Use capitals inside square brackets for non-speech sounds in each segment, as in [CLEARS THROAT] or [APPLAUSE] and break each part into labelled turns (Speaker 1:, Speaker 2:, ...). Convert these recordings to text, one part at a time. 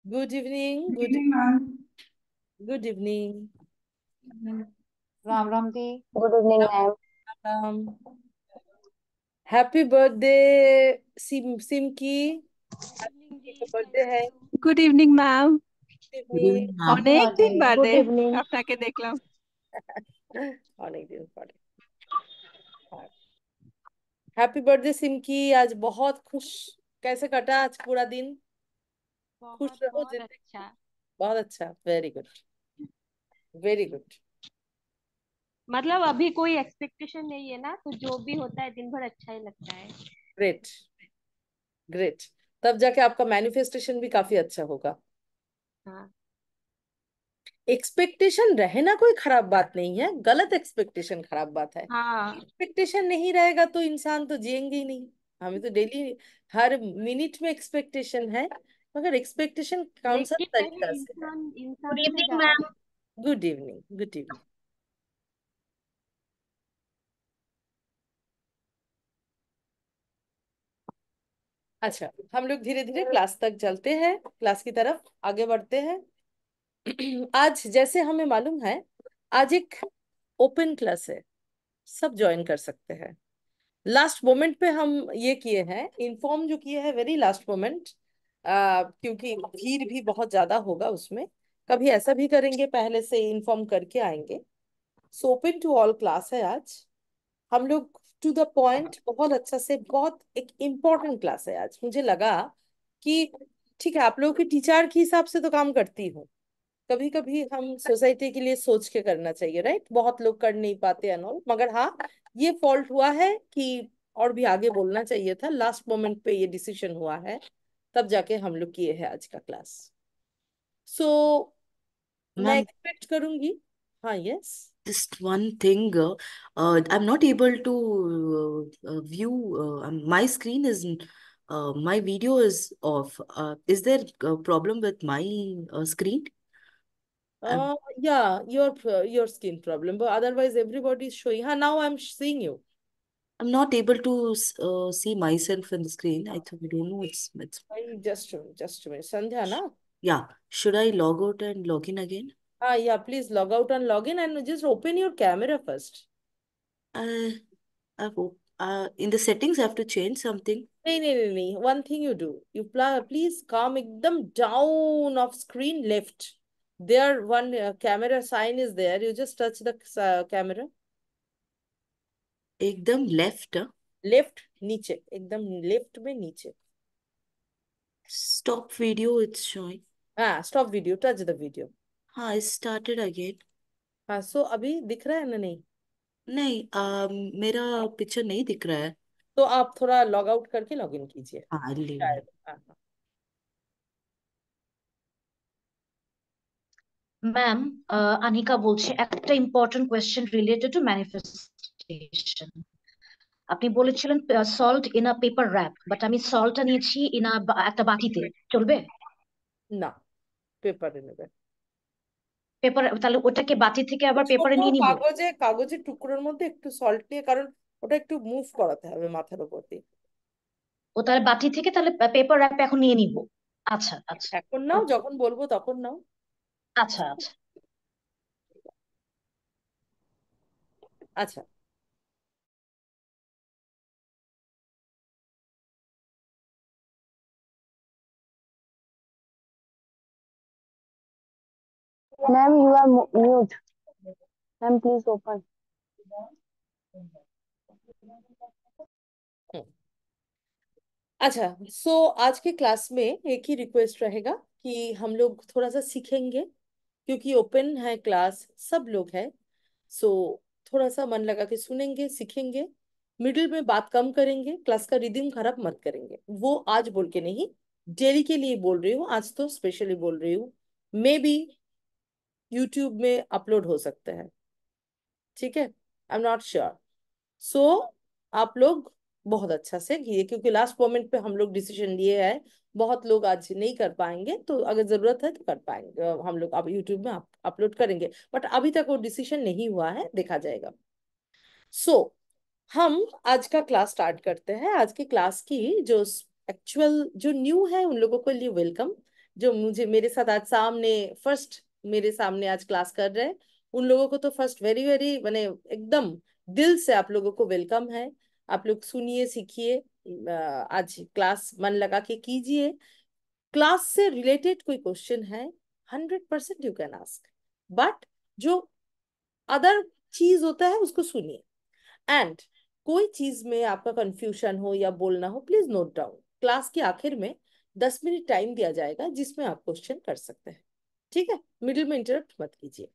Speaker 1: Good evening. Good evening, ma'am. Good evening. Ram Ram Ji. Good evening, ma'am. Um, happy birthday, Sim Simki. birthday hai.
Speaker 2: Good evening, ma'am. অনেক দিন বাদে
Speaker 3: আপনাকে দেখলাম অনেক দিন পরে
Speaker 1: हैप्पी बर्थडे सिमकी आज बहुत खुश कैसे कटा आज पूरा दिन
Speaker 3: खुश रहो जिंदगी अच्छा।
Speaker 1: बहुत अच्छा वेरी गुड वेरी गुड
Speaker 3: मतलब अभी कोई एक्सपेक्टेशन नहीं है ना तो जो भी होता है दिन भर
Speaker 1: अच्छा ही लगता है ग्रेट ग्रेट तब जाके आपका मैनिफेस्टेशन भी काफी अच्छा होगा हाँ एक्सपेक्टेशन रहना कोई खराब बात नहीं है गलत एक्सपेक्टेशन खराब बात है एक्सपेक्टेशन हाँ नहीं रहेगा तो इंसान तो जिएंगे ही नहीं हमें तो डेली हर मिनट में एक्सपेक्टेशन है मगर एक्सपेक्टेशन सा तरीका से good evening ma'am good evening good evening अच्छा हम लोग धीरे धीरे क्लास तक चलते हैं क्लास की तरफ आगे बढ़ते हैं आज जैसे हमें मालूम है आज एक ओपन क्लास है सब ज्वाइन कर सकते हैं लास्ट मोमेंट पे हम ये किए हैं इन्फॉर्म जो किए हैं वेरी लास्ट मोमेंट क्योंकि भीड़ भी बहुत ज्यादा होगा उसमें कभी ऐसा भी करेंगे पहले से इन्फॉर्म करके आएंगे so open to all class है आज हम लोग टू द पॉइंट बहुत अच्छा से बहुत एक इम्पोर्टेंट क्लास है आज मुझे लगा कि ठीक है आप लोगों के टीचर के हिसाब से तो काम करती हूँ कभी कभी हम सोसाइटी के लिए सोच के करना चाहिए राइट बहुत लोग कर नहीं पाते अनोल मगर हाँ ये फॉल्ट हुआ है कि और भी आगे बोलना चाहिए था लास्ट मोमेंट पे ये डिसीजन हुआ है तब जाके हम लोग किए है आज का क्लास सो so, मैं एक्सपेक्ट करूंगी हाँ yes
Speaker 4: Just one thing, uh, I'm not able to uh, view uh, my screen is uh, my video is off. Uh, is there a problem with my uh, screen?
Speaker 1: Uh, yeah, your your skin problem. But otherwise, everybody is showing. Huh, now I'm seeing you. I'm not able to uh, see myself in the screen. I think I don't know. It's, it's... Just, just a minute. Sandhya, na?
Speaker 4: Yeah. Should I log out and log in again?
Speaker 1: Ah, yeah. Please log out and log in and just open your camera first. Uh, I've uh, in the settings, I have to change something. No, no, no, no. One thing you do. You please come them down of screen left. There, one uh, camera sign is there. You just touch the uh, camera. एकदम left left हाँ? नीचे एकदम left में नीचे stop video it's showing हाँ stop video touch the video हाँ started again हाँ so अभी दिख रहा है ना नहीं नहीं आ, um, मेरा पिक्चर नहीं दिख रहा है तो आप थोड़ा लॉग आउट करके लॉग इन कीजिए हाँ शायद हाँ
Speaker 5: ম্যাম আনিকা বলছে একটা important question related to conversation আপনি বলেছিলেন salt in a paper wrap but আমি সল্টটা নিয়েছি ইন আ একটা বাটিতে চলবে না
Speaker 1: পেপারে নেবে
Speaker 5: পেপার তাহলে ওটাকে বাটি থেকে আবার পেপারে নিয়ে নিব
Speaker 1: কাগজে কাগজে টুকরোর মধ্যে একটু সল্ট নিয়ে কারণ ওটা একটু মুভ করাতে হবে মাথার উপর দিয়ে
Speaker 5: ও তাহলে বাটি থেকে তাহলে পেপার র্যাপ এখন নিয়ে নিব আচ্ছা আচ্ছা
Speaker 1: এখন নাও যখন বলবো তখন নাও
Speaker 5: আচ্ছা আচ্ছা
Speaker 6: আচ্ছা ma'am you are mute
Speaker 1: ma'am please open अच्छा सो so, आज के क्लास में एक ही रिक्वेस्ट रहेगा कि हम लोग थोड़ा सा सीखेंगे क्योंकि ओपन है क्लास सब लोग हैं सो so, थोड़ा सा मन लगा के सुनेंगे सीखेंगे मिडिल में बात कम करेंगे क्लास का रिदिम खराब मत करेंगे वो आज बोल के नहीं डेली के लिए बोल रही हूँ आज तो स्पेशली बोल रही हूँ मे बी यूट्यूब में अपलोड हो सकता है ठीक है I am not sure so आप लोग बहुत अच्छा से किए क्योंकि लास्ट मोमेंट पे हम लोग डिसीजन लिए है बहुत लोग आज नहीं कर पाएंगे तो अगर जरूरत है तो कर पाएंगे हम लोग अब यूट्यूब में अपलोड करेंगे बट अभी तक वो डिसीजन नहीं हुआ है देखा जाएगा सो so, हम आज का क्लास स्टार्ट करते हैं आज की क्लास की जो एक्चुअल जो न्यू है उन लोगों के लिए वेलकम जो मुझे मेरे साथ आज सामने फर्स्ट मेरे सामने आज क्लास कर रहे हैं उन लोगों को तो फर्स्ट वेरी वेरी मैंने एकदम दिल से आप लोगों को वेलकम है आप लोग सुनिए सीखिए आज क्लास मन लगा के कीजिए क्लास से रिलेटेड कोई क्वेश्चन है hundred percent you can ask but जो अदर चीज होता है उसको सुनिए एंड कोई चीज में आपका कंफ्यूजन हो या बोलना हो प्लीज नोट डाउन क्लास के आखिर में दस मिनट टाइम दिया जाएगा जिसमें आप क्वेश्चन कर सकते हैं ठीक है मिडिल में इंटरप्ट मत कीजिए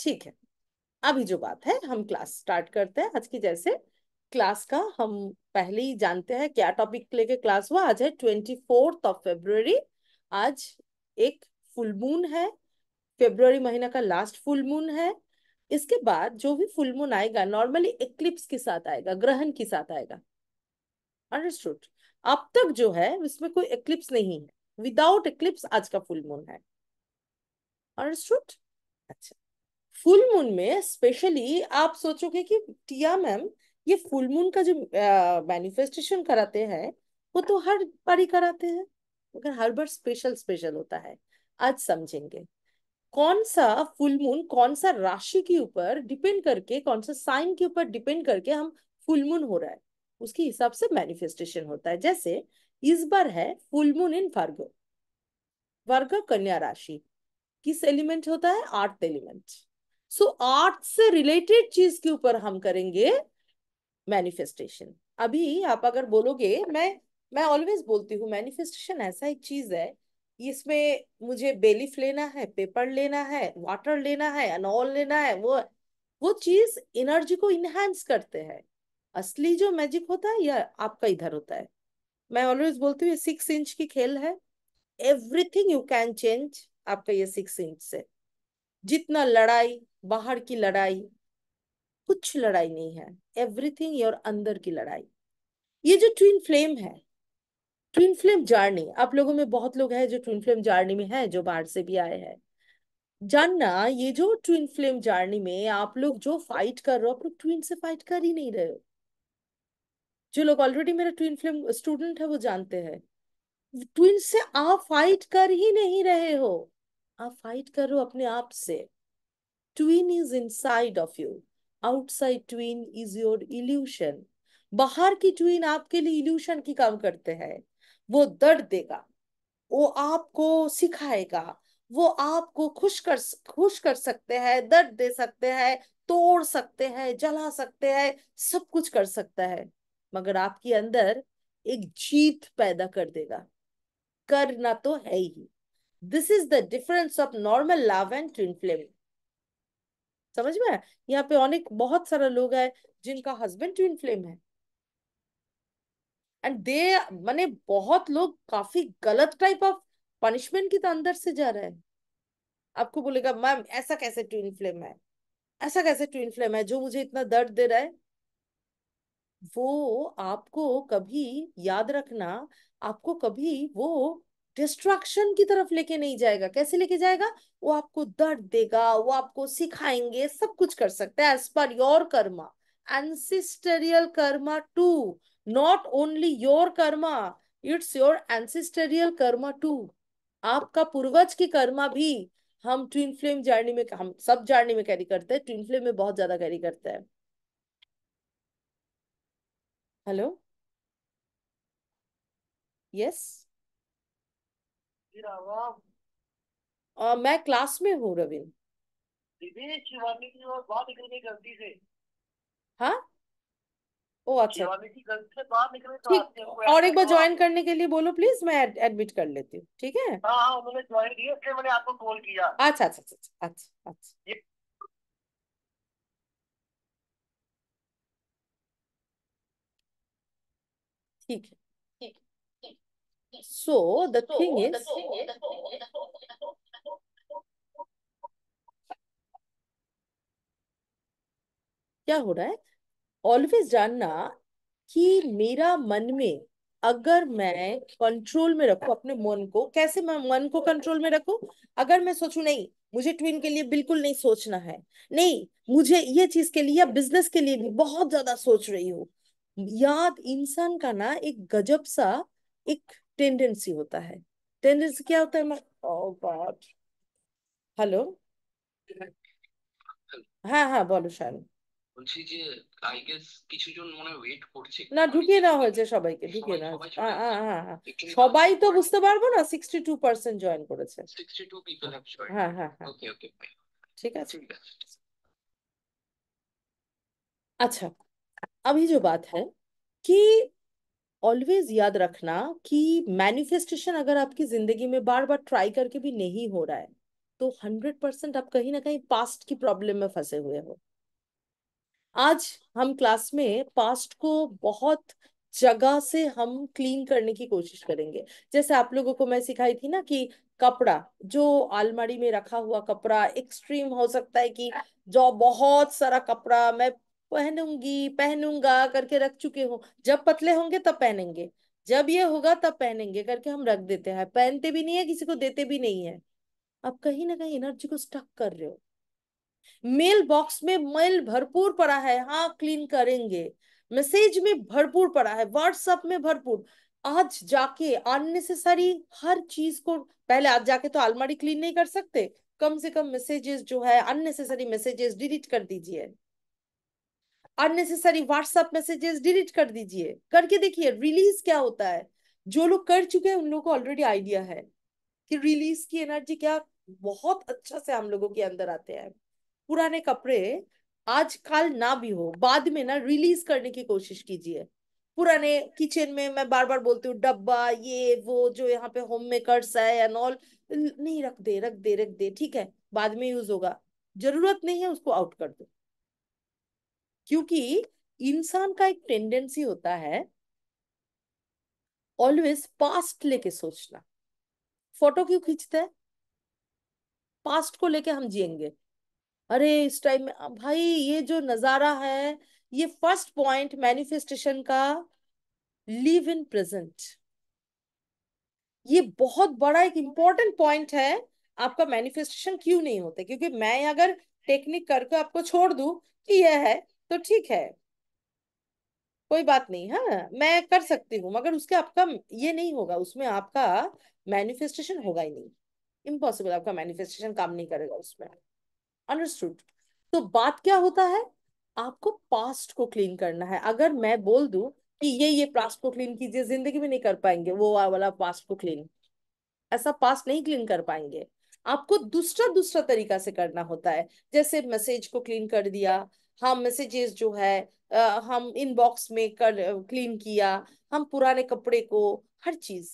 Speaker 1: ठीक है अभी जो बात है हम क्लास स्टार्ट करते हैं आज की जैसे क्लास का हम पहले ही जानते हैं क्या टॉपिक लेके क्लास हुआ आज है ट्वेंटी फोर्थ ऑफ फेब्रुवरी आज एक फुल मून है फेब्रुवरी महीना का लास्ट फुल मून है इसके बाद जो भी फुल मून आएगा नॉर्मली एक्लिप्स के साथ आएगा ग्रहण के साथ आएगा अंडरस्टूड अब तक जो है उसमें कोई एक्लिप्स नहीं है विदाउट एक्लिप्स आज का फुल मून है अंडरस्टूड अच्छा फुल मून में स्पेशली आप सोचोगे कि टिया मैम ये फुल मून का जो मैनिफेस्टेशन कराते हैं वो तो हर बार ही कराते हैं मगर हर बार स्पेशल स्पेशल होता है आज समझेंगे कौन सा फुल मून कौन सा राशि के ऊपर डिपेंड करके कौन सा साइन के ऊपर डिपेंड करके हम फुल मून हो रहा है उसके हिसाब से मैनिफेस्टेशन होता है जैसे इस बार है फुल मून इन फार्गो वर्ग कन्या राशि किस एलिमेंट होता है आर्थ एलिमेंट सो आर्ट से रिलेटेड चीज के ऊपर हम करेंगे मैनिफेस्टेशन अभी आप अगर बोलोगे मैं मैं ऑलवेज बोलती हूँ मैनिफेस्टेशन ऐसा एक चीज है इसमें मुझे बेलिफ लेना है पेपर लेना है वाटर लेना है अनोल लेना है वो वो चीज एनर्जी को इनहेंस करते हैं असली जो मैजिक होता है या आपका इधर होता है मैं ऑलवेज बोलती हूँ सिक्स इंच की खेल है एवरीथिंग यू कैन चेंज आपका ये सिक्स इंच से जितना लड़ाई बाहर की लड़ाई कुछ लड़ाई नहीं है एवरीथिंग योर अंदर की लड़ाई ये जो ट्विन फ्लेम है ट्विन फ्लेम जर्नी आप लोगों में बहुत लोग हैं जो ट्विन फ्लेम जर्नी में हैं जो बाहर से भी आए हैं जानना ये जो ट्विन फ्लेम जर्नी में आप लोग जो फाइट कर रहे हो आप लोग ट्विन से फाइट कर ही नहीं रहे हो जो लोग ऑलरेडी मेरा ट्विन फ्लेम स्टूडेंट है वो जानते हैं ट्विन से आप फाइट कर ही नहीं रहे हो आप फाइट करो अपने आप से twin is inside of you outside twin is your illusion बाहर की ट्वीन आपके लिए इल्यूशन की काम करते हैं वो दर्द देगा वो आपको सिखाएगा वो आपको खुश कर खुश कर सकते हैं दर्द दे सकते हैं तोड़ सकते हैं जला सकते हैं सब कुछ कर सकता है मगर आपके अंदर एक जीत पैदा कर देगा करना तो है ही this is the difference of normal love and twin flame समझ में यहाँ पे अनेक बहुत सारा लोग है जिनका हस्बैंड ट्विन फ्लेम है एंड दे मैंने बहुत लोग काफी गलत टाइप ऑफ पनिशमेंट के तो अंदर से जा रहे हैं आपको बोलेगा मैम ऐसा कैसे ट्विन फ्लेम है ऐसा कैसे ट्विन फ्लेम है जो मुझे इतना दर्द दे रहा है वो आपको कभी याद रखना आपको कभी वो डिस्ट्रक्शन की तरफ लेके नहीं जाएगा कैसे लेके जाएगा वो आपको दर्द देगा वो आपको सिखाएंगे सब कुछ कर सकते हैं as per your karma ancestral karma too not only your karma it's your ancestral karma too आपका पूर्वज की कर्मा भी हम ट्विन फ्लेम जर्नी में हम सब जर्नी में कैरी करते हैं ट्विन फ्लेम में बहुत ज्यादा कैरी करते हैं हेलो यस आ, मैं क्लास में हूँ रवि
Speaker 4: शिवानी और
Speaker 1: हाँ ओ अच्छा और
Speaker 4: एक बार ज्वाइन तो करने
Speaker 1: के लिए बोलो प्लीज मैं एडमिट कर लेती हूँ ठीक है
Speaker 4: हाँ, हाँ, उन्होंने ज्वाइन किया मैंने आपको कॉल किया अच्छा
Speaker 1: अच्छा अच्छा अच्छा अच्छा,
Speaker 4: अच्छा। ठीक है So the so thing is, is
Speaker 1: क्या हो रहा है ऑलवेज जानना कि मेरा मन में अगर मैं कंट्रोल में रखू अपने मन को कैसे मैं मन को कंट्रोल में रखू अगर मैं सोचू नहीं मुझे ट्विन के लिए बिल्कुल नहीं सोचना है नहीं मुझे ये चीज के लिए या बिजनेस के लिए भी बहुत ज्यादा सोच रही हूँ याद इंसान का ना एक गजब सा एक टेंडेंसी होता है टेंडेंसी क्या होता है गॉड হ্যালো হ্যাঁ হ্যাঁ বলো শায়ন
Speaker 4: বলছি যে আই গেস মনে ওয়েট করছে না ঢুকিয়ে নেওয়া হয়েছে
Speaker 1: সবাইকে ঢুকিয়ে নেওয়া হয়েছে হ্যাঁ হ্যাঁ হ্যাঁ সবাই তো বুঝতে পারবো না সিক্সটি টু পার্সেন্ট জয়েন করেছে সিক্সটি টু
Speaker 4: পিপল হ্যাঁ হ্যাঁ হ্যাঁ ওকে ওকে
Speaker 1: ঠিক আছে আচ্ছা আমি যে अभी जो बात है कि ऑलवेज याद रखना कि मैनिफेस्टेशन अगर आपकी जिंदगी में बार बार ट्राई करके भी नहीं हो रहा है तो हंड्रेड परसेंट आप कहीं ना कहीं पास्ट की प्रॉब्लम में फंसे हुए हो आज हम क्लास में पास्ट को बहुत जगह से हम क्लीन करने की कोशिश करेंगे जैसे आप लोगों को मैं सिखाई थी ना कि कपड़ा जो आलमारी में रखा हुआ कपड़ा एक्सट्रीम हो सकता है कि जो बहुत सारा कपड़ा मैं पहनूंगी पहनूंगा करके रख चुके हो जब पतले होंगे तब पहनेंगे जब ये होगा तब पहनेंगे करके हम रख देते हैं पहनते भी नहीं है किसी को देते भी नहीं है अब कहीं ना कहीं एनर्जी को स्टक कर रहे हो मेल बॉक्स में मेल भरपूर पड़ा है हाँ क्लीन करेंगे मैसेज में भरपूर पड़ा है व्हाट्सएप में भरपूर आज जाके अननेसेसरी हर चीज को पहले आज जाके तो आलमारी क्लीन नहीं कर सकते कम से कम मैसेजेस जो है अननेसेसरी मैसेजेस डिलीट कर दीजिए अननेसेसरी व्हाट्सएप मैसेजेस डिलीट कर दीजिए करके देखिए रिलीज क्या होता है जो लोग कर चुके हैं उन लोगों को ऑलरेडी आइडिया है कि रिलीज की एनर्जी क्या बहुत अच्छा से हम लोगों के अंदर आते हैं पुराने कपड़े आजकल ना भी हो बाद में ना रिलीज करने की कोशिश कीजिए पुराने किचन में मैं बार बार बोलती हूँ डब्बा ये वो जो यहाँ पे होम मेकर्स है एंड ऑल नहीं रख दे रख दे रख दे ठीक है बाद में यूज होगा जरूरत नहीं है उसको आउट कर दो क्योंकि इंसान का एक टेंडेंसी होता है ऑलवेज पास्ट लेके सोचना फोटो क्यों खींचते हैं पास्ट को लेके हम जिएंगे अरे इस टाइम में भाई ये जो नजारा है ये फर्स्ट पॉइंट मैनिफेस्टेशन का लिव इन प्रेजेंट ये बहुत बड़ा एक इंपॉर्टेंट पॉइंट है आपका मैनिफेस्टेशन क्यों नहीं होता क्योंकि मैं अगर टेक्निक करके आपको छोड़ दू कि यह है तो ठीक है कोई बात नहीं हाँ मैं कर सकती हूँ मगर उसके आपका ये नहीं होगा उसमें आपका मैनिफेस्टेशन होगा ही नहीं इम्पॉसिबल आपका मैनिफेस्टेशन काम नहीं करेगा उसमें अंडरस्टूड तो बात क्या होता है आपको पास्ट को क्लीन करना है अगर मैं बोल दू कि ये ये पास्ट को क्लीन कीजिए जिंदगी में नहीं कर पाएंगे वो वाला पास्ट को क्लीन ऐसा पास्ट नहीं क्लीन कर पाएंगे आपको दूसरा दूसरा तरीका से करना होता है जैसे मैसेज को क्लीन कर दिया हम मैसेजेस जो है आ, हम इनबॉक्स में कर क्लीन किया हम पुराने कपड़े को हर चीज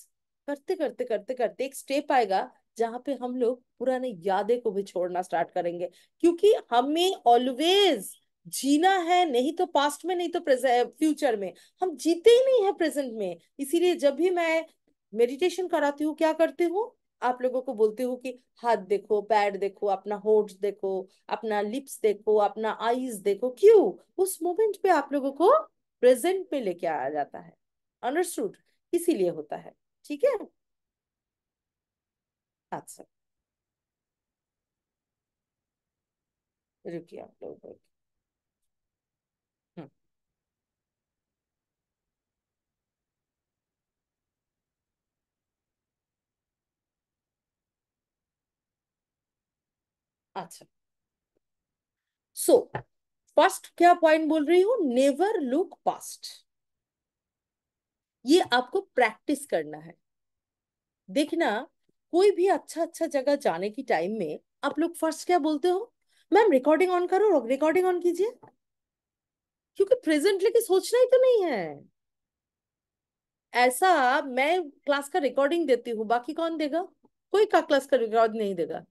Speaker 1: करते करते करते करते एक स्टेप आएगा जहां पे हम लोग पुराने यादें को भी छोड़ना स्टार्ट करेंगे क्योंकि हमें ऑलवेज जीना है नहीं तो पास्ट में नहीं तो फ्यूचर में हम जीते ही नहीं है प्रेजेंट में इसीलिए जब भी मैं मेडिटेशन कराती हूँ क्या करती हूँ आप लोगों को बोलती हूँ कि हाथ देखो पैर देखो अपना होठ देखो अपना लिप्स देखो अपना आईज देखो क्यों उस मोमेंट पे आप लोगों को प्रेजेंट में लेके आया जाता है अंडरस्टूड इसीलिए होता है ठीक है अच्छा रुकिए आप लोग अच्छा सो फर्स्ट क्या पॉइंट बोल रही हूं नेवर लुक पास्ट ये आपको प्रैक्टिस करना है देखना कोई भी अच्छा अच्छा जगह जाने की टाइम में आप लोग फर्स्ट क्या बोलते हो मैम रिकॉर्डिंग ऑन करो रिकॉर्डिंग ऑन कीजिए क्योंकि प्रेजेंट लेके सोचना ही तो नहीं है ऐसा मैं क्लास का रिकॉर्डिंग देती हूँ बाकी कौन देगा कोई का क्लास का रिकॉर्ड नहीं देगा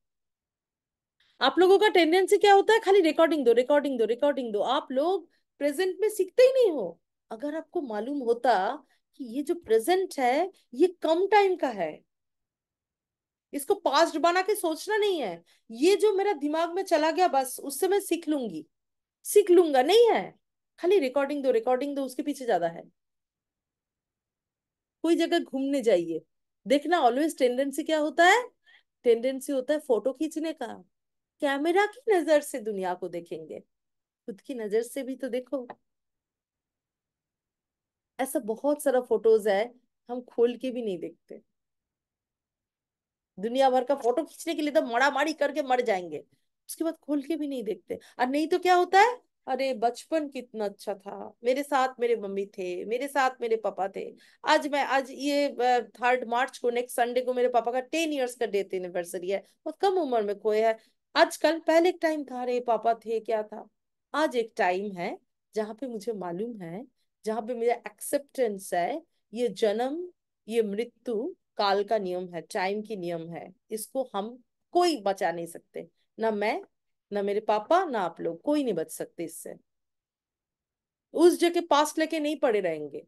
Speaker 1: आप लोगों का टेंडेंसी क्या होता है खाली रिकॉर्डिंग दो रिकॉर्डिंग दो रिकॉर्डिंग दो आप लोग प्रेजेंट में सीखते ही नहीं हो अगर आपको मालूम होता कि ये जो प्रेजेंट है ये कम टाइम का है इसको पास्ट बना के सोचना नहीं है ये जो मेरा दिमाग में चला गया बस उससे मैं सीख लूंगी सीख लूंगा नहीं है खाली रिकॉर्डिंग दो रिकॉर्डिंग दो उसके पीछे ज्यादा है कोई जगह घूमने जाइए देखना ऑलवेज टेंडेंसी क्या होता है टेंडेंसी होता है फोटो खींचने का कैमरा की नजर से दुनिया को देखेंगे खुद की नजर से भी तो देखो ऐसा बहुत सारा फोटोज है हम खोल के भी नहीं देखते दुनिया भर का फोटो खींचने के लिए तो मड़ा मारी करके मर जाएंगे उसके बाद खोल के भी नहीं देखते और नहीं तो क्या होता है अरे बचपन कितना अच्छा था मेरे साथ मेरे मम्मी थे मेरे साथ मेरे पापा थे आज मैं आज ये थर्ड मार्च को नेक्स्ट संडे को मेरे पापा का टेन इयर्स का डेथ एनिवर्सरी है बहुत कम उम्र में खोए है आजकल पहले एक टाइम था अरे पापा थे क्या था आज एक टाइम है जहाँ पे मुझे मालूम है जहाँ पे मेरा एक्सेप्टेंस है ये जन्म ये मृत्यु काल का नियम है टाइम की नियम है इसको हम कोई बचा नहीं सकते ना मैं ना मेरे पापा ना आप लोग कोई नहीं बच सकते इससे उस जगह पास्ट लेके नहीं पड़े रहेंगे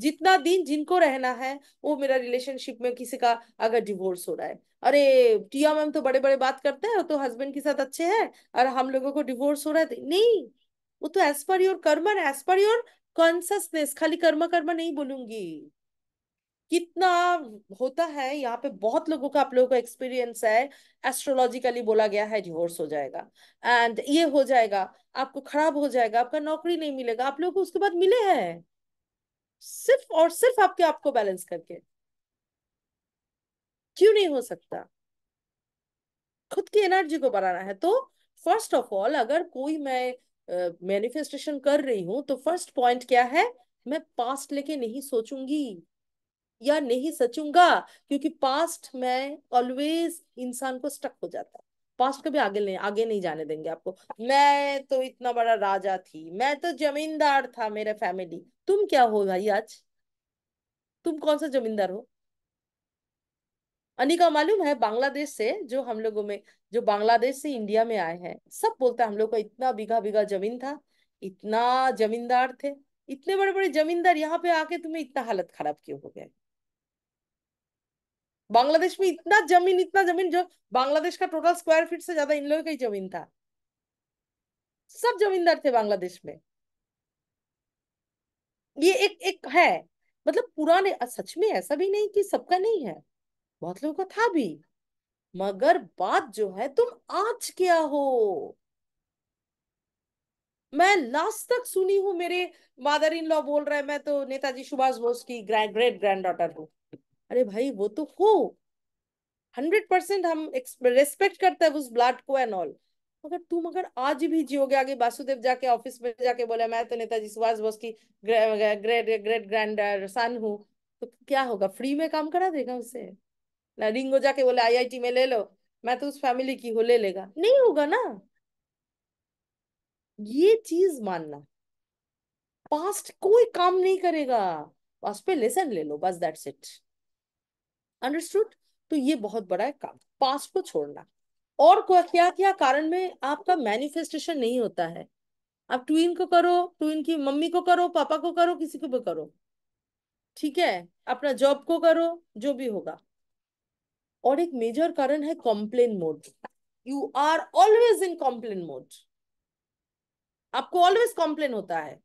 Speaker 1: जितना दिन जिनको रहना है वो मेरा रिलेशनशिप में किसी का अगर डिवोर्स हो रहा है अरे टिया मैम तो बड़े बड़े बात करते हैं तो हस्बैंड के साथ अच्छे हैं और हम लोगों को डिवोर्स हो रहा है तो नहीं वो तो एज पर योर कर्म एज पर योर कॉन्सियसनेस खाली कर्म कर्म नहीं बोलूंगी कितना होता है यहाँ पे बहुत लोगों का आप लोगों का एक्सपीरियंस है एस्ट्रोलॉजिकली बोला गया है डिवोर्स हो जाएगा एंड ये हो जाएगा आपको खराब हो जाएगा आपका नौकरी नहीं मिलेगा आप लोगों को उसके बाद मिले हैं सिर्फ और सिर्फ आपके आप को बैलेंस करके क्यों नहीं हो सकता खुद की एनर्जी को बढ़ाना है तो फर्स्ट ऑफ ऑल अगर कोई मैं मैनिफेस्टेशन uh, कर रही हूं तो फर्स्ट पॉइंट क्या है मैं पास्ट लेके नहीं सोचूंगी या नहीं सचूंगा क्योंकि पास्ट में ऑलवेज इंसान को स्टक हो जाता है पास्ट कभी आगे नहीं आगे नहीं जाने देंगे आपको मैं तो इतना बड़ा राजा थी मैं तो जमींदार था मेरा फैमिली तुम क्या हो भाई आज तुम कौन सा जमींदार हो अनिका मालूम है बांग्लादेश से जो हम लोगों में जो बांग्लादेश से इंडिया में आए हैं सब बोलते हैं हम लोग का इतना बीघा बीघा जमीन था इतना जमींदार थे इतने बड़े बड़े जमींदार यहाँ पे आके तुम्हें इतना हालत खराब क्यों हो गया बांग्लादेश में इतना जमीन इतना जमीन जो बांग्लादेश का टोटल स्क्वायर फीट से ज्यादा इन लोगों का ही जमीन था सब जमींदार थे बांग्लादेश में ये एक एक है मतलब पुराने सच में ऐसा भी नहीं कि सबका नहीं है बहुत लोगों का था भी मगर बात जो है तुम आज क्या हो मैं लास्ट तक सुनी हूँ मेरे मादर इन लॉ बोल रहा है मैं तो नेताजी सुभाष बोस की ग्रैंड ग्रेट ग्रैंड डॉटर हूँ अरे भाई वो तो हो हंड्रेड परसेंट हम रेस्पेक्ट करते हैं उस ब्लड को एंड ऑल मगर तुम अगर आज भी जियोगे आगे वासुदेव जाके ऑफिस में जाके बोले मैं तो नेताजी सुभाष बोस की great great great grandson हूँ तो क्या होगा फ्री में काम करा देगा उसे ना रिंगो जाके बोले आईआईटी में ले लो मैं तो उस फैमिली की हूँ ले लेगा नहीं होगा ना ये चीज मानना पास्ट कोई काम नहीं करेगा पास्ट पे लेसन ले लो बस दैट्स इट अंडरस्टूड तो ये बहुत बड़ा है काम पास्ट को छोड़ना और क्या क्या कारण में आपका मैनिफेस्टेशन नहीं होता है आप ट्वीन को करो ट्वीन की मम्मी को करो पापा को करो किसी को भी करो ठीक है अपना जॉब को करो जो भी होगा और एक मेजर कारण है complain mode you are always in complain mode आपको ऑलवेज कॉम्प्लेन होता है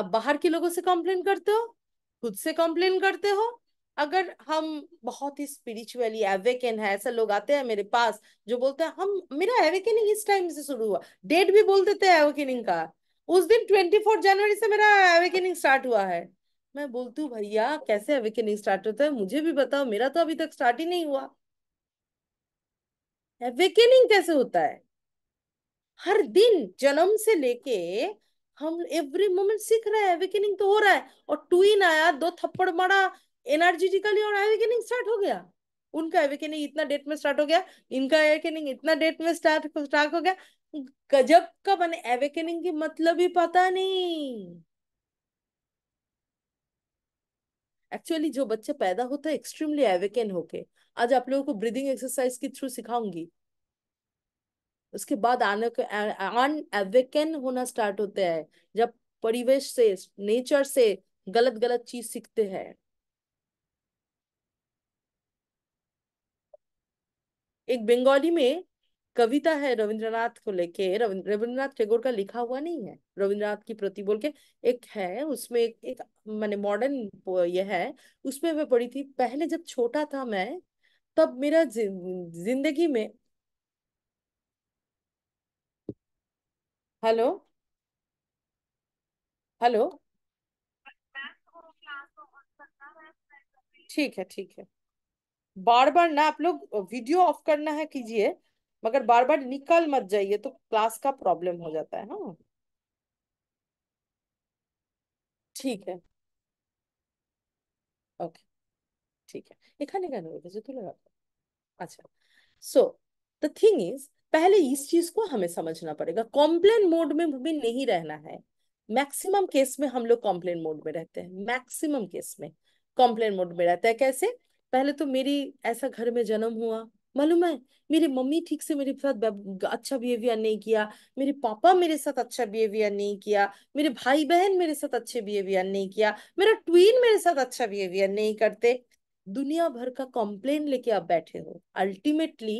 Speaker 1: आप बाहर के लोगों से कॉम्प्लेन करते हो खुद से कॉम्प्लेन करते हो अगर हम बहुत ही स्पिरिचुअली एवेकन है ऐसे लोग आते हैं मेरे पास जो बोलते हैं हम मेरा एवेकनिंग इस टाइम से शुरू हुआ डेट भी बोल देते हैं एवेकनिंग का उस दिन ट्वेंटी फोर जनवरी से मेरा एवेकनिंग स्टार्ट हुआ है मैं बोलती हूँ भैया कैसे एवेकनिंग स्टार्ट होता है मुझे भी बताओ मेरा तो अभी तक स्टार्ट ही नहीं हुआ एवेकनिंग कैसे होता है हर दिन जन्म से लेके हम एवरी मोमेंट सीख रहे हैं एवेकनिंग तो हो रहा है और टू इन आया दो थप्पड़ मारा एनर्जेटिकली और अवेकनिंग स्टार्ट हो गया उनका अवेकनिंग इतना डेट में स्टार्ट हो गया इनका अवेकनिंग इतना डेट में स्टार्ट स्टार्ट हो गया गजब का बने अवेकनिंग की मतलब ही पता नहीं एक्चुअली जो बच्चे पैदा होते हैं एक्सट्रीमली एवेकन होके आज आप लोगों को ब्रीदिंग एक्सरसाइज के थ्रू सिखाऊंगी उसके बाद आने अन एवेकन होना स्टार्ट होते हैं जब परिवेश से नेचर से गलत गलत चीज सीखते हैं एक बंगाली में कविता है रविंद्रनाथ को लेके रविंद्रनाथ टैगोर का लिखा हुआ नहीं है रविंद्रनाथ की प्रति बोल के एक है उसमें एक, एक मैंने मॉडर्न यह है उसमें मैं पढ़ी थी पहले जब छोटा था मैं तब मेरा जिंदगी में हेलो हेलो ठीक है ठीक है बार बार ना आप लोग वीडियो ऑफ करना है कीजिए मगर बार बार निकल मत जाइए तो क्लास का प्रॉब्लम हो जाता है हाँ है আছে ওকে ঠিক আছে এখানে কেন রেখেছে তুলে लगा अच्छा सो द थिंग इज पहले इस चीज को हमें समझना पड़ेगा कॉम्प्लेन मोड में भी नहीं रहना है मैक्सिमम केस में हम लोग कॉम्प्लेन मोड में रहते हैं मैक्सिमम केस में कॉम्प्लेन मोड में रहता है कैसे पहले तो मेरी ऐसा घर में जन्म हुआ मालूम है मेरी मम्मी ठीक से मेरे साथ अच्छा बिहेवियर नहीं किया मेरे पापा मेरे साथ अच्छा बिहेवियर नहीं किया मेरे भाई बहन मेरे साथ अच्छे बिहेवियर नहीं किया मेरा ट्वीन मेरे साथ अच्छा बिहेवियर नहीं करते दुनिया भर का कॉम्प्लेन लेके आप बैठे हो अल्टीमेटली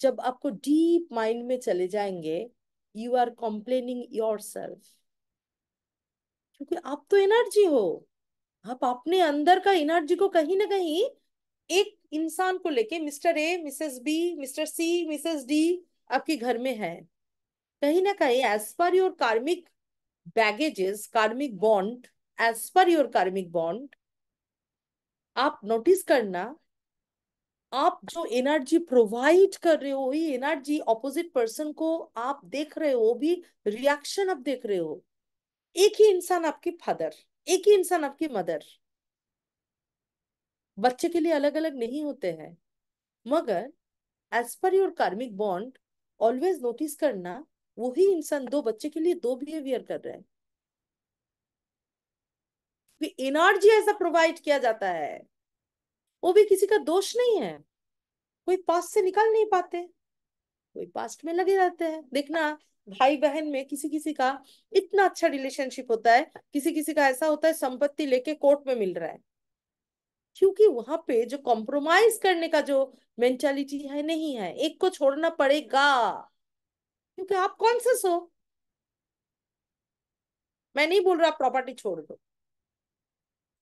Speaker 1: जब आपको डीप माइंड में चले जाएंगे you are complaining yourself क्योंकि आप तो एनर्जी हो आप अपने अंदर का एनर्जी को कहीं ना कहीं एक इंसान को लेके Mr A Mrs B Mr C Mrs D आपके घर में है कहीं ना कहीं as per your karmic baggages karmic bond as per your karmic bond आप नोटिस करना आप जो एनर्जी प्रोवाइड कर रहे हो वही एनर्जी ऑपोजिट पर्सन को आप देख रहे हो भी रिएक्शन आप देख रहे हो एक ही इंसान आपके फादर एक ही इंसान आपकी मदर बच्चे के लिए अलग अलग नहीं होते हैं मगर as per your karmic bond always notice करना वही इंसान दो बच्चे के लिए दो बिहेवियर कर रहे हैं एनर्जी ऐसा प्रोवाइड किया जाता है वो भी किसी का दोष नहीं है कोई पास से निकाल नहीं पाते कोई पास्ट में लगे रहते हैं देखना भाई बहन में किसी किसी का इतना अच्छा रिलेशनशिप होता है किसी किसी का ऐसा होता है संपत्ति लेके कोर्ट में मिल रहा है क्योंकि वहां पे जो कॉम्प्रोमाइज करने का जो मेंटालिटी है नहीं है एक को छोड़ना पड़ेगा क्योंकि आप कॉन्सियस हो मैं नहीं बोल रहा प्रॉपर्टी छोड़ दो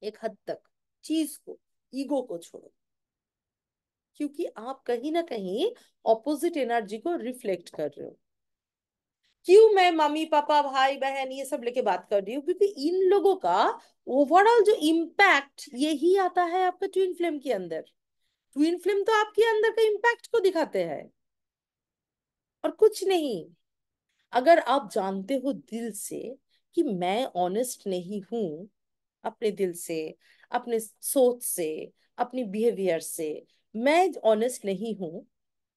Speaker 1: एक हद तक चीज को ईगो को छोड़ो क्योंकि आप कहीं ना कहीं ऑपोजिट एनर्जी को रिफ्लेक्ट कर रहे हो क्यों मैं मम्मी पापा भाई बहन ये सब लेके बात कर रही हूँ क्योंकि इन लोगों का ओवरऑल जो इम्पैक्ट यही आता है आपका ट्विन फिल्म के अंदर ट्विन फिल्म तो आपके अंदर का इम्पैक्ट को दिखाते हैं और कुछ नहीं अगर आप जानते हो दिल से कि मैं ऑनेस्ट नहीं हूं अपने दिल से अपने सोच से अपनी बिहेवियर से मैं ऑनेस्ट नहीं हूं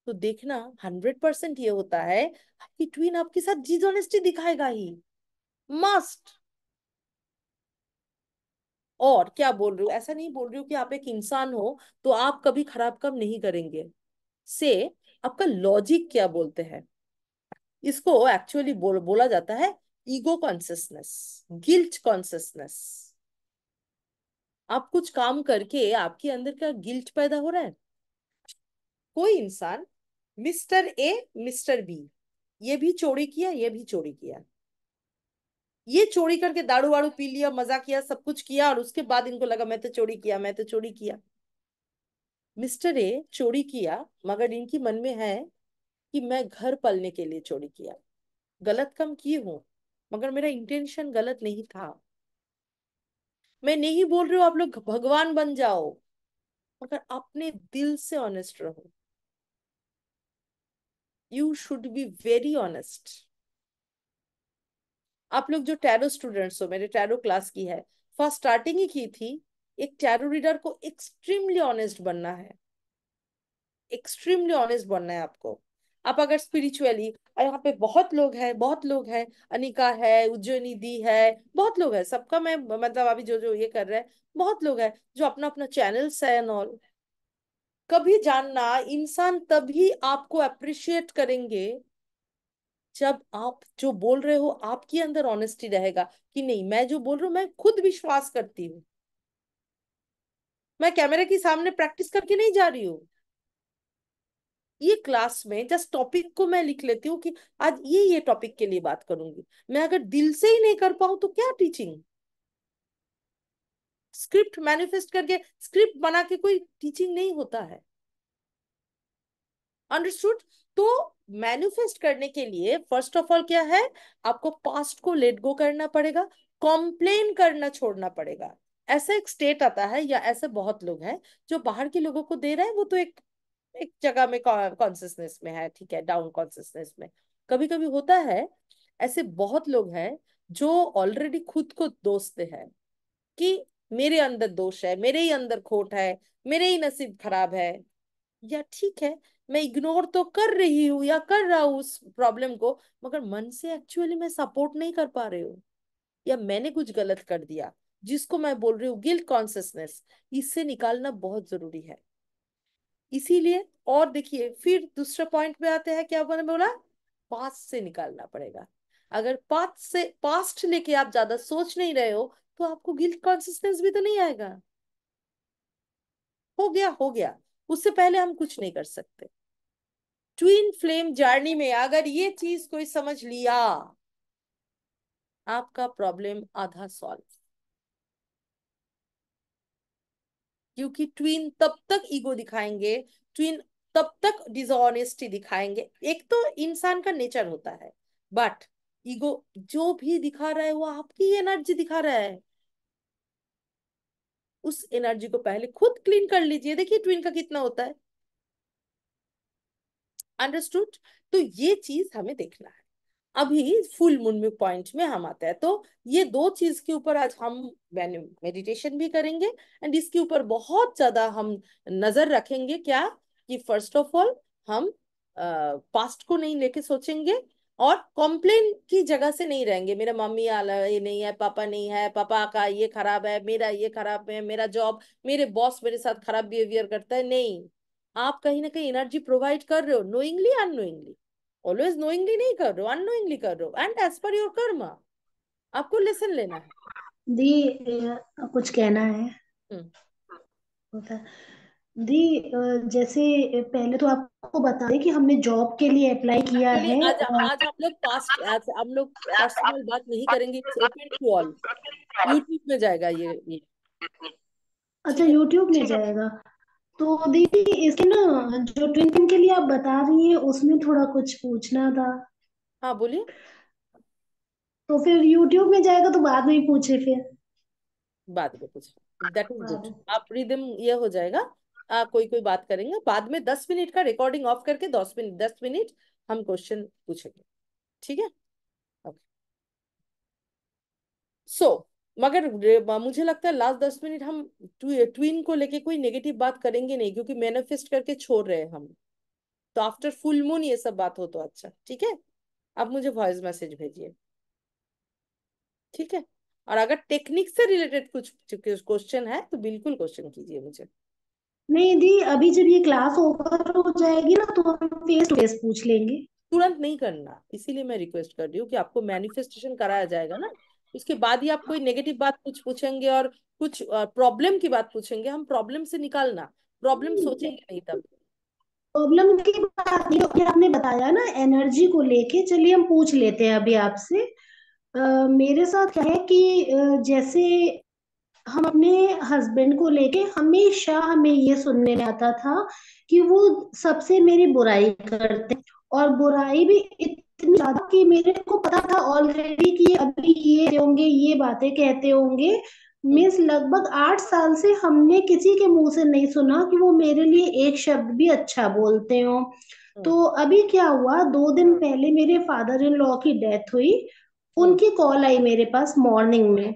Speaker 1: तो देखना हंड्रेड परसेंट ये होता है आपकी ट्वीन आपके साथ जीज ऑनेस्टी दिखाएगा ही मस्ट और क्या बोल रही हूँ ऐसा नहीं बोल रही हूँ कि आप एक इंसान हो तो आप कभी खराब काम नहीं करेंगे से आपका लॉजिक क्या बोलते हैं इसको एक्चुअली बोल, बोला जाता है ईगो कॉन्सियसनेस गिल्ट कॉन्सियसनेस आप कुछ काम करके आपके अंदर का गिल्ट पैदा हो रहा है कोई इंसान मिस्टर ए मिस्टर बी ये भी चोरी किया ये भी चोरी किया ये चोरी करके दारू वाड़ू पी लिया मजा किया सब कुछ किया और उसके बाद इनको लगा मैं तो चोरी किया मैं तो चोरी किया मिस्टर ए चोरी किया मगर इनकी मन में है कि मैं घर पलने के लिए चोरी किया गलत कम किए हूँ मगर मेरा इंटेंशन गलत नहीं था मैं नहीं बोल रही हूँ आप लोग भगवान बन जाओ मगर अपने दिल से ऑनेस्ट रहो you should be very honest आप लोग जो टैरो स्टूडेंट्स हो मेरे टैरो क्लास की है फर्स्ट स्टार्टिंग ही की थी एक टैरो रीडर को एक्सट्रीमली ऑनेस्ट बनना है एक्सट्रीमली ऑनेस्ट बनना है आपको आप अगर स्पिरिचुअली और यहाँ पे बहुत लोग हैं बहुत लोग हैं अनिका है उज्जैनी दी है बहुत लोग हैं सबका मैं मतलब अभी जो जो ये कर रहे हैं बहुत लोग हैं जो अपना अपना चैनल्स है एंड ऑल कभी जानना इंसान तभी आपको अप्रिशिएट करेंगे जब आप जो बोल रहे हो आपके अंदर ऑनेस्टी रहेगा कि नहीं मैं जो बोल रहा हूं मैं खुद विश्वास करती हूं मैं कैमरे के सामने प्रैक्टिस करके नहीं जा रही हूं ये क्लास में जस्ट टॉपिक को मैं लिख लेती हूँ कि आज ये ये टॉपिक के लिए बात करूंगी मैं अगर दिल से ही नहीं कर पाऊं तो क्या टीचिंग स्क्रिप्ट मैनिफेस्ट करके स्क्रिप्ट बना के कोई टीचिंग नहीं होता है अंडरस्टूड तो मैनिफेस्ट करने के लिए फर्स्ट ऑफ ऑल क्या है आपको पास्ट को लेट गो करना पड़ेगा कॉम्प्लेन करना छोड़ना पड़ेगा ऐसा एक स्टेट आता है या ऐसे बहुत लोग हैं जो बाहर के लोगों को दे रहे हैं वो तो एक एक जगह में कॉन्सियसनेस में है ठीक है डाउन कॉन्सियसनेस में कभी कभी होता है ऐसे बहुत लोग हैं जो ऑलरेडी खुद को दोस्त हैं कि मेरे अंदर दोष है मेरे ही अंदर खोट है मेरे ही नसीब खराब है या ठीक है मैं इग्नोर तो कर रही हूँ या कर रहा हूँ उस प्रॉब्लम को मगर मन से एक्चुअली मैं सपोर्ट नहीं कर पा रही हूँ या मैंने कुछ गलत कर दिया जिसको मैं बोल रही हूँ गिल्ट कॉन्सियसनेस इससे निकालना बहुत जरूरी है इसीलिए और देखिए फिर दूसरा पॉइंट पे आते हैं क्या मैंने बोला पास्ट से निकालना पड़ेगा अगर पास्ट से पास्ट लेके आप ज्यादा सोच नहीं रहे हो तो आपको गिल्ट कॉन्सिस्टेंस भी तो नहीं आएगा हो गया हो गया उससे पहले हम कुछ नहीं कर सकते ट्विन फ्लेम जर्नी में अगर ये चीज कोई समझ लिया आपका प्रॉब्लम आधा सॉल्व क्योंकि ट्वीन तब तक ईगो दिखाएंगे ट्वीन तब तक डिसऑनेस्टी दिखाएंगे एक तो इंसान का नेचर होता है बट ईगो जो भी दिखा रहा है वो आपकी एनर्जी दिखा रहा है उस एनर्जी को पहले खुद क्लीन कर लीजिए देखिए ट्विन का कितना होता है अंडरस्टूड तो ये चीज हमें देखना है अभी फुल मून में पॉइंट में हम आते हैं तो ये दो चीज के ऊपर आज हम मेडिटेशन भी करेंगे एंड इसके ऊपर बहुत ज्यादा हम नजर रखेंगे क्या कि फर्स्ट ऑफ ऑल हम पास्ट को नहीं लेके सोचेंगे और कॉम्प्लेन की जगह से नहीं रहेंगे मेरा मम्मी ये नहीं है पापा नहीं है पापा का ये खराब है मेरा ये खराब है मेरा जॉब मेरे बॉस मेरे साथ खराब बिहेवियर करता है नहीं आप कहीं ना कहीं एनर्जी प्रोवाइड कर रहे हो नोइंगली अनोइंगली ऑलवेज नोइंगली नहीं कर रहे हो अनोइंगली कर रहे हो एंड एज पर योर कर्म आपको लेसन लेना है
Speaker 7: दी कुछ कहना है
Speaker 1: हम्म।
Speaker 7: दी जैसे पहले तो आपको बता दें कि हमने जॉब के लिए अप्लाई किया है आज,
Speaker 1: आज हम लोग पास्ट आज हम लोग पर्सनल बात नहीं करेंगे ओपन टू ऑल यूट्यूब में जाएगा ये, ये
Speaker 7: अच्छा यूट्यूब में जाएगा तो दीदी इसके ना जो ट्विंकिंग के लिए आप बता रही हैं उसमें थोड़ा कुछ पूछना था हाँ बोलिए तो फिर यूट्यूब में जाएगा तो बाद में ही पूछे
Speaker 1: फिर बाद में पूछे दैट इज गुड आप रिदम ये हो जाएगा आ, कोई कोई बात करेंगे बाद में दस मिनट का रिकॉर्डिंग ऑफ करके दस मिनट दस मिनट हम क्वेश्चन पूछेंगे ठीक है सो मगर मुझे लगता है लास्ट दस मिनट हम ट्वीन को लेके कोई नेगेटिव बात करेंगे नहीं क्योंकि मैनिफेस्ट करके छोड़ रहे हैं हम तो आफ्टर फुल मून ये सब बात हो तो अच्छा ठीक है आप मुझे वॉइस मैसेज भेजिए ठीक है और अगर टेक्निक से रिलेटेड कुछ क्वेश्चन है तो बिल्कुल क्वेश्चन कीजिए मुझे नहीं दी
Speaker 7: अभी जब ये क्लास ओवर हो जाएगी ना तो हम फेस टू फेस पूछ लेंगे
Speaker 1: तुरंत नहीं करना इसीलिए मैं रिक्वेस्ट कर रही हूँ कि आपको मैनिफेस्टेशन कराया जाएगा ना उसके बाद ही आप कोई नेगेटिव बात कुछ पूछेंगे और कुछ प्रॉब्लम की बात पूछेंगे हम प्रॉब्लम से निकालना प्रॉब्लम हम्म। सोचेंगे नहीं तब
Speaker 7: प्रॉब्लम की बात नहीं क्योंकि आपने बताया ना एनर्जी को लेके चलिए हम पूछ लेते हैं अभी आपसे मेरे साथ क्या है कि जैसे हम अपने हस्बैंड को लेके हमेशा हमें ये सुनने में आता था कि वो सबसे मेरी बुराई करते और बुराई भी इतनी ज्यादा कि मेरे को पता था ऑलरेडी कि अभी ये होंगे ये बातें कहते होंगे मीन्स लगभग आठ साल से हमने किसी के मुंह से नहीं सुना कि वो मेरे लिए एक शब्द भी अच्छा बोलते हो हम्म। तो अभी क्या हुआ दो दिन पहले मेरे फादर इन लॉ की डेथ हुई हम्म। उनकी कॉल आई मेरे पास मॉर्निंग में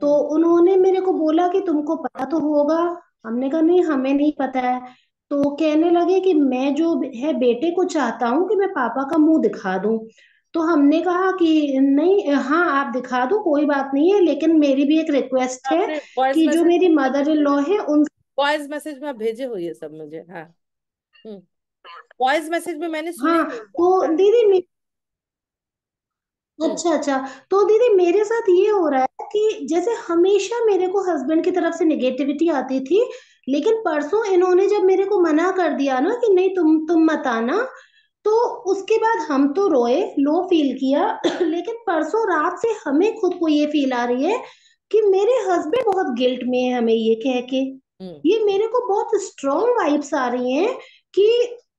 Speaker 7: तो उन्होंने मेरे को बोला कि तुमको पता तो होगा हमने कहा नहीं हमें नहीं पता है तो कहने लगे कि मैं जो है बेटे को चाहता हूँ कि मैं पापा का मुंह दिखा दूं तो हमने कहा कि नहीं हाँ आप दिखा दो कोई बात नहीं है लेकिन मेरी भी एक रिक्वेस्ट है कि जो मेरी मदर इन लॉ है उन
Speaker 1: वॉइस मैसेज में भेजे हुई है सब मुझे हाँ वॉइस हम्म। मैसेज में मैंने हाँ
Speaker 7: तो दीदी हाँ। अच्छा अच्छा तो दीदी मेरे साथ ये हो रहा है कि जैसे हमेशा मेरे को हस्बैंड की तरफ से नेगेटिविटी आती थी लेकिन परसों इन्होंने जब मेरे को मना कर दिया ना कि नहीं तुम तुम मत आना तो उसके बाद हम तो रोए लो फील किया [CLEARS THROAT] लेकिन परसों रात से हमें खुद को ये फील आ रही है कि मेरे हस्बैंड बहुत गिल्ट में है हमें ये कह के हम्म। ये मेरे को बहुत स्ट्रॉन्ग वाइब्स आ रही हैं कि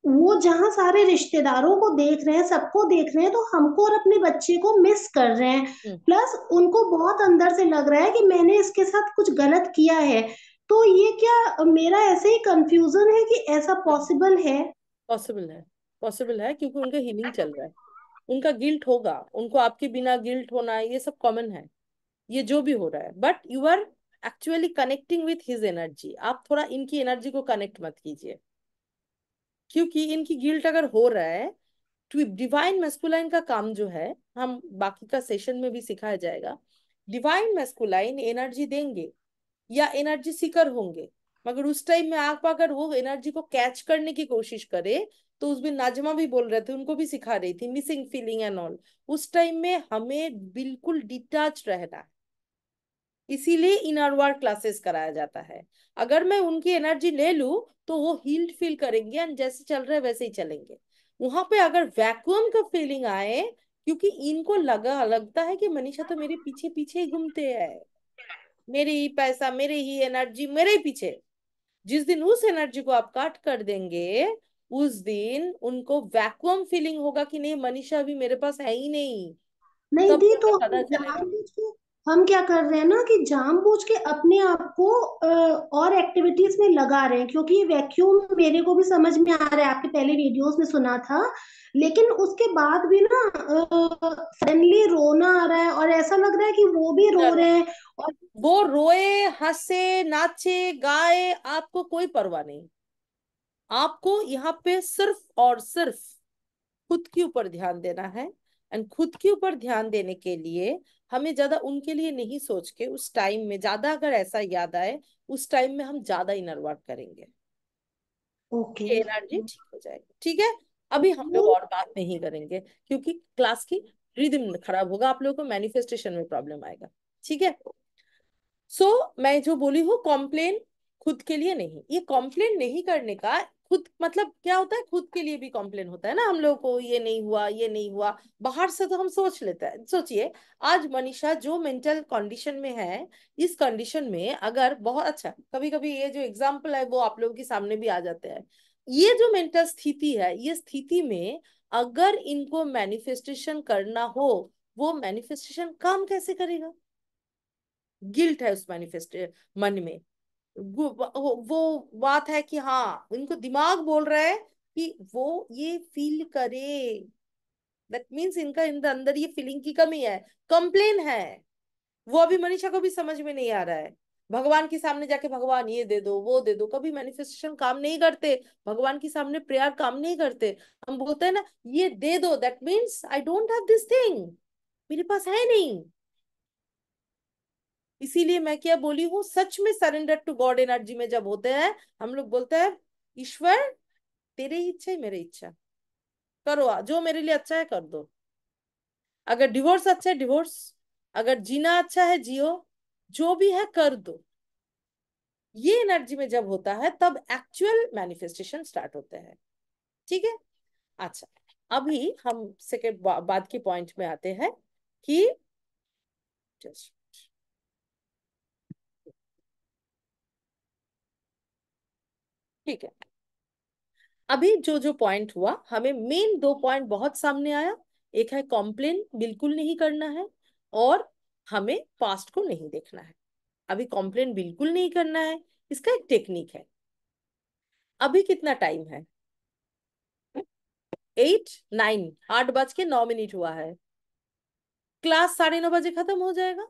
Speaker 7: वो जहाँ सारे रिश्तेदारों को देख रहे हैं सबको देख रहे हैं तो हमको और अपने बच्चे को मिस कर रहे हैं प्लस हम्म। उनको बहुत अंदर से लग रहा है कि मैंने इसके साथ कुछ गलत किया है तो ये क्या मेरा ऐसे ही कंफ्यूजन
Speaker 1: है कि ऐसा पॉसिबल है पॉसिबल है पॉसिबल है क्योंकि उनका हीलिंग चल रहा है उनका गिल्ट होगा उनको आपके बिना गिल्ट होना ये सब कॉमन है ये जो भी हो रहा है but you are actually connecting with his energy आप थोड़ा इनकी एनर्जी को कनेक्ट मत कीजिए क्योंकि इनकी गिल्ट अगर हो रहा है डिवाइन मेस्कुलाइन का काम जो है हम बाकी का सेशन में भी सिखाया जाएगा डिवाइन मेस्कुलाइन एनर्जी देंगे या एनर्जी सीकर होंगे मगर उस टाइम में आग पाकर वो एनर्जी को कैच करने की कोशिश करे तो उस दिन नाजमा भी बोल रहे थे उनको भी सिखा रही थी मिसिंग फीलिंग एंड ऑल उस टाइम में हमें बिल्कुल डिटैच रहना है इसीलिए इनर वर्क क्लासेस कराया जाता है अगर मैं उनकी एनर्जी ले लू तो वो हील्ड फील करेंगे एंड जैसे चल रहे वैसे ही चलेंगे वहां पे अगर वैक्यूम का फीलिंग आए क्योंकि इनको लगा लगता है कि मनीषा तो मेरे पीछे पीछे ही घूमते हैं मेरे ही पैसा मेरे ही एनर्जी मेरे ही पीछे जिस दिन उस एनर्जी को आप काट कर देंगे उस दिन उनको वैक्यूम फीलिंग होगा कि नहीं मनीषा अभी मेरे पास है ही नहीं नहीं दी तो, तो
Speaker 7: हम क्या कर रहे हैं ना कि जाम बूझ के अपने आप को और एक्टिविटीज में लगा रहे हैं क्योंकि ये वैक्यूम मेरे को भी समझ में आ रहा है आपके पहले वीडियोस में सुना था लेकिन उसके बाद भी
Speaker 1: ना सडनली रोना आ रहा है और ऐसा लग रहा है कि वो भी रो रहे हैं और वो रोए हंसे नाचे गाए आपको कोई परवाह नहीं आपको यहाँ पे सिर्फ और सिर्फ खुद के ऊपर ध्यान देना है एंड खुद के ऊपर ध्यान देने के लिए हमें ज्यादा उनके लिए नहीं सोच के उस टाइम में ज्यादा अगर ऐसा याद आए उस टाइम में हम ज्यादा इनर वर्क करेंगे ओके okay. एनर्जी ठीक हो जाएगी ठीक है अभी हम लोग और बात नहीं करेंगे क्योंकि क्लास की रिदम खराब होगा आप लोगों को मैनिफेस्टेशन में प्रॉब्लम आएगा ठीक है सो so, मैं जो बोली हूँ कॉम्प्लेन खुद के लिए नहीं ये कॉम्प्लेन नहीं करने का खुद मतलब क्या होता है खुद के लिए भी कॉम्प्लेन होता है ना हम लोग को ये नहीं हुआ ये नहीं हुआ बाहर से तो हम सोच लेते हैं सोचिए आज मनीषा जो मेंटल कंडीशन में है इस कंडीशन में अगर बहुत अच्छा कभी कभी ये जो एग्जाम्पल है वो आप लोगों के सामने भी आ जाते हैं ये जो मेंटल स्थिति है ये स्थिति में अगर इनको मैनिफेस्टेशन करना हो वो मैनिफेस्टेशन काम कैसे करेगा गिल्ट है उस मैनिफेस्टे मन में वो बात है कि हाँ इनको दिमाग बोल रहा है कि वो ये फील करे दैट मीन्स इनका इन अंदर ये फीलिंग की कमी है कंप्लेन है वो अभी मनीषा को भी समझ में नहीं आ रहा है भगवान के सामने जाके भगवान ये दे दो वो दे दो कभी मैनिफेस्टेशन काम नहीं करते भगवान के सामने प्रेयर काम नहीं करते हम बोलते हैं ना ये दे दो that means I don't have this thing मेरे पास है नहीं इसीलिए मैं क्या बोली हूँ सच में सरेंडर टू गॉड एनर्जी में जब होते हैं हम लोग बोलते हैं ईश्वर तेरे ही इच्छा ही मेरी इच्छा करो जो मेरे लिए अच्छा है कर दो अगर डिवोर्स अच्छा है डिवोर्स अगर जीना अच्छा है जियो जो भी है कर दो ये एनर्जी में जब होता है तब एक्चुअल मैनिफेस्टेशन स्टार्ट होते हैं ठीक है अच्छा अभी हम सेकेंड बा, बाद के पॉइंट में आते हैं कि जस्ट ठीक है अभी जो जो पॉइंट हुआ हमें मेन दो पॉइंट बहुत सामने आया एक है कॉम्प्लेन बिल्कुल नहीं करना है और हमें पास्ट को नहीं देखना है अभी कॉम्प्लेन बिल्कुल नहीं करना है इसका एक टेक्निक है अभी कितना टाइम है एट नाइन आठ बज के नौ मिनट हुआ है क्लास साढ़े नौ बजे खत्म हो जाएगा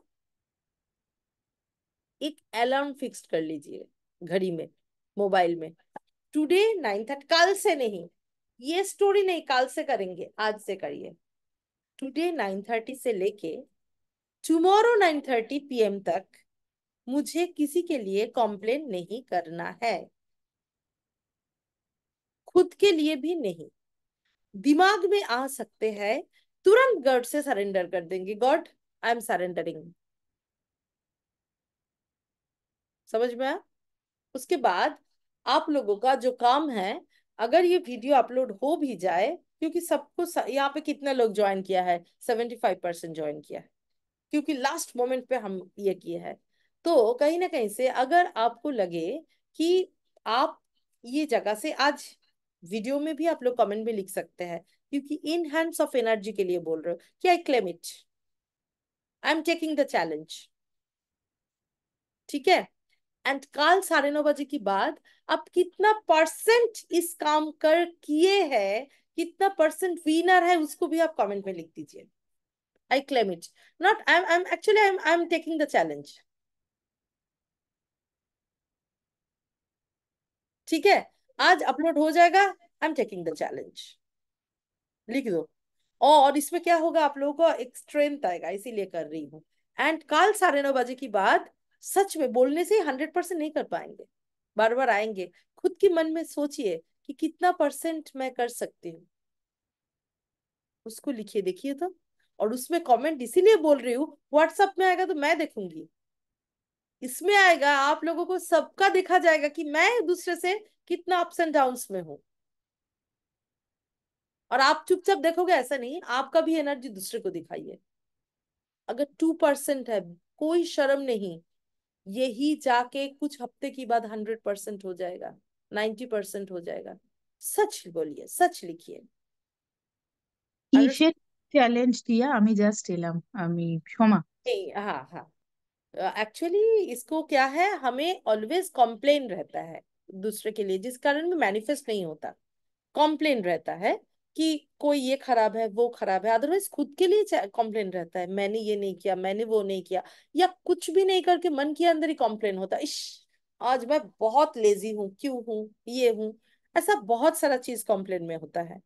Speaker 1: एक अलार्म फिक्स कर लीजिए घड़ी में मोबाइल में टुडे नाइन थर्ट कल से नहीं ये स्टोरी नहीं कल से करेंगे आज से करिए टुडे नाइन थर्टी से लेके टुमारो नाइन थर्टी पीएम तक मुझे किसी के लिए कॉम्प्लेन नहीं करना है खुद के लिए भी नहीं दिमाग में आ सकते हैं तुरंत गॉड से सरेंडर कर देंगे गॉड आई एम सरेंडरिंग समझ में आया उसके बाद आप लोगों का जो काम है अगर ये वीडियो अपलोड हो भी जाए क्योंकि सबको यहाँ पे कितना लोग ज्वाइन किया है सेवेंटी फाइव परसेंट ज्वाइन किया है क्योंकि लास्ट मोमेंट पे हम ये किए हैं तो कहीं ना कहीं से अगर आपको लगे कि आप ये जगह से आज वीडियो में भी आप लोग कमेंट में लिख सकते हैं क्योंकि इन हैंड्स ऑफ एनर्जी के लिए बोल रहे हो कि I claim it I am taking the challenge ठीक है एंड कल साढ़े नौ बजे के बाद आप कितना परसेंट इस काम कर किए हैं कितना परसेंट विनर है उसको भी आप कमेंट में लिख दीजिए I claim it not I I am actually I I am taking the challenge ठीक है आज अपलोड हो जाएगा I am taking the challenge लिख दो और इसमें क्या होगा आप लोगों को एक स्ट्रेंथ आएगा इसीलिए कर रही हूँ एंड कल साढ़े नौ बजे के बाद सच में बोलने से हंड्रेड परसेंट नहीं कर पाएंगे बार बार आएंगे खुद के मन में सोचिए कि कितना परसेंट मैं कर सकती हूँ उसको लिखिए देखिए तो और उसमें कमेंट इसीलिए बोल रही हूँ व्हाट्सएप में आएगा तो मैं देखूंगी इसमें आएगा आप लोगों को सबका देखा जाएगा कि मैं दूसरे से कितना अप्स एंड डाउन में हूँ और आप चुपचाप देखोगे ऐसा नहीं आपका भी एनर्जी दूसरे को दिखाइए अगर टू परसेंट है कोई शर्म नहीं यही जाके कुछ हफ्ते की बाद हंड्रेड परसेंट हो जाएगा नाइन्टी परसेंट हो जाएगा सच बोलिए सच लिखिए
Speaker 3: चैलेंज दिया आमी जस्ट एलम आमी আমি
Speaker 1: नहीं हाँ हाँ एक्चुअली इसको क्या है हमें ऑलवेज कॉम्प्लेन रहता है दूसरे के लिए जिस कारण में मैनिफेस्ट नहीं होता कॉम्प्लेन रहता है कि कोई ये खराब है वो खराब है अदरवाइज खुद के लिए कॉम्प्लेन रहता है मैंने ये नहीं किया मैंने वो नहीं किया या कुछ भी नहीं करके मन के अंदर ही कॉम्प्लेन होता है इश आज मैं बहुत लेजी हूँ क्यों हूँ ये हूँ ऐसा बहुत सारा चीज कॉम्प्लेन में होता है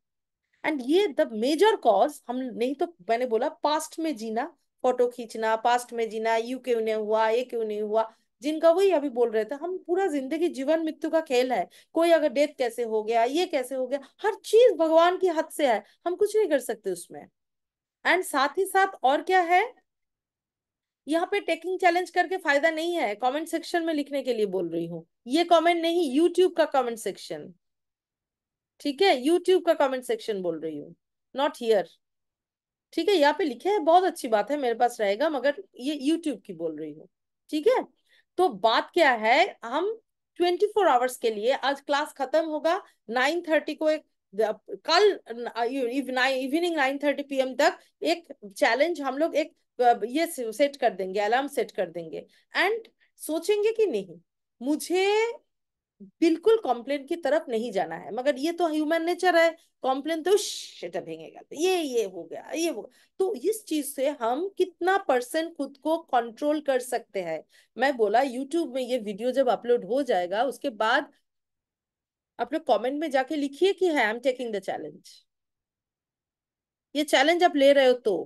Speaker 1: एंड ये द मेजर कॉज हम नहीं तो मैंने बोला पास्ट में जीना फोटो खींचना पास्ट में जीना यू क्यों नहीं हुआ ये क्यों नहीं हुआ जिनका वही अभी बोल रहे थे हम पूरा जिंदगी जीवन मृत्यु का खेल है कोई अगर डेथ कैसे हो गया ये कैसे हो गया हर चीज भगवान की हद से है हम कुछ नहीं कर सकते उसमें एंड साथ ही साथ और क्या है यहाँ पे टेकिंग चैलेंज करके फायदा नहीं है कमेंट सेक्शन में लिखने के लिए बोल रही हूँ ये कमेंट नहीं यूट्यूब का कमेंट सेक्शन ठीक है यूट्यूब का कमेंट सेक्शन बोल रही हूँ नॉट हियर ठीक है यहाँ पे लिखे है बहुत अच्छी बात है मेरे पास रहेगा मगर ये यूट्यूब की बोल रही हूँ ठीक है तो बात क्या है हम 24 आवर्स के लिए आज क्लास खत्म होगा 9:30 को एक कल इवनिंग 9:30 पीएम तक एक चैलेंज हम लोग एक ये सेट कर देंगे अलार्म सेट कर देंगे एंड सोचेंगे कि नहीं मुझे बिल्कुल कॉम्प्लेन की तरफ नहीं जाना है मगर ये तो ह्यूमन नेचर है कॉम्प्लेन तो शेटा भेंगेगा ये ये हो गया ये हो गया तो इस चीज से हम कितना परसेंट खुद को कंट्रोल कर सकते हैं मैं बोला यूट्यूब में ये वीडियो जब अपलोड हो जाएगा उसके बाद आप लोग कॉमेंट में जाके लिखिए कि I am taking the challenge ये चैलेंज आप ले रहे हो तो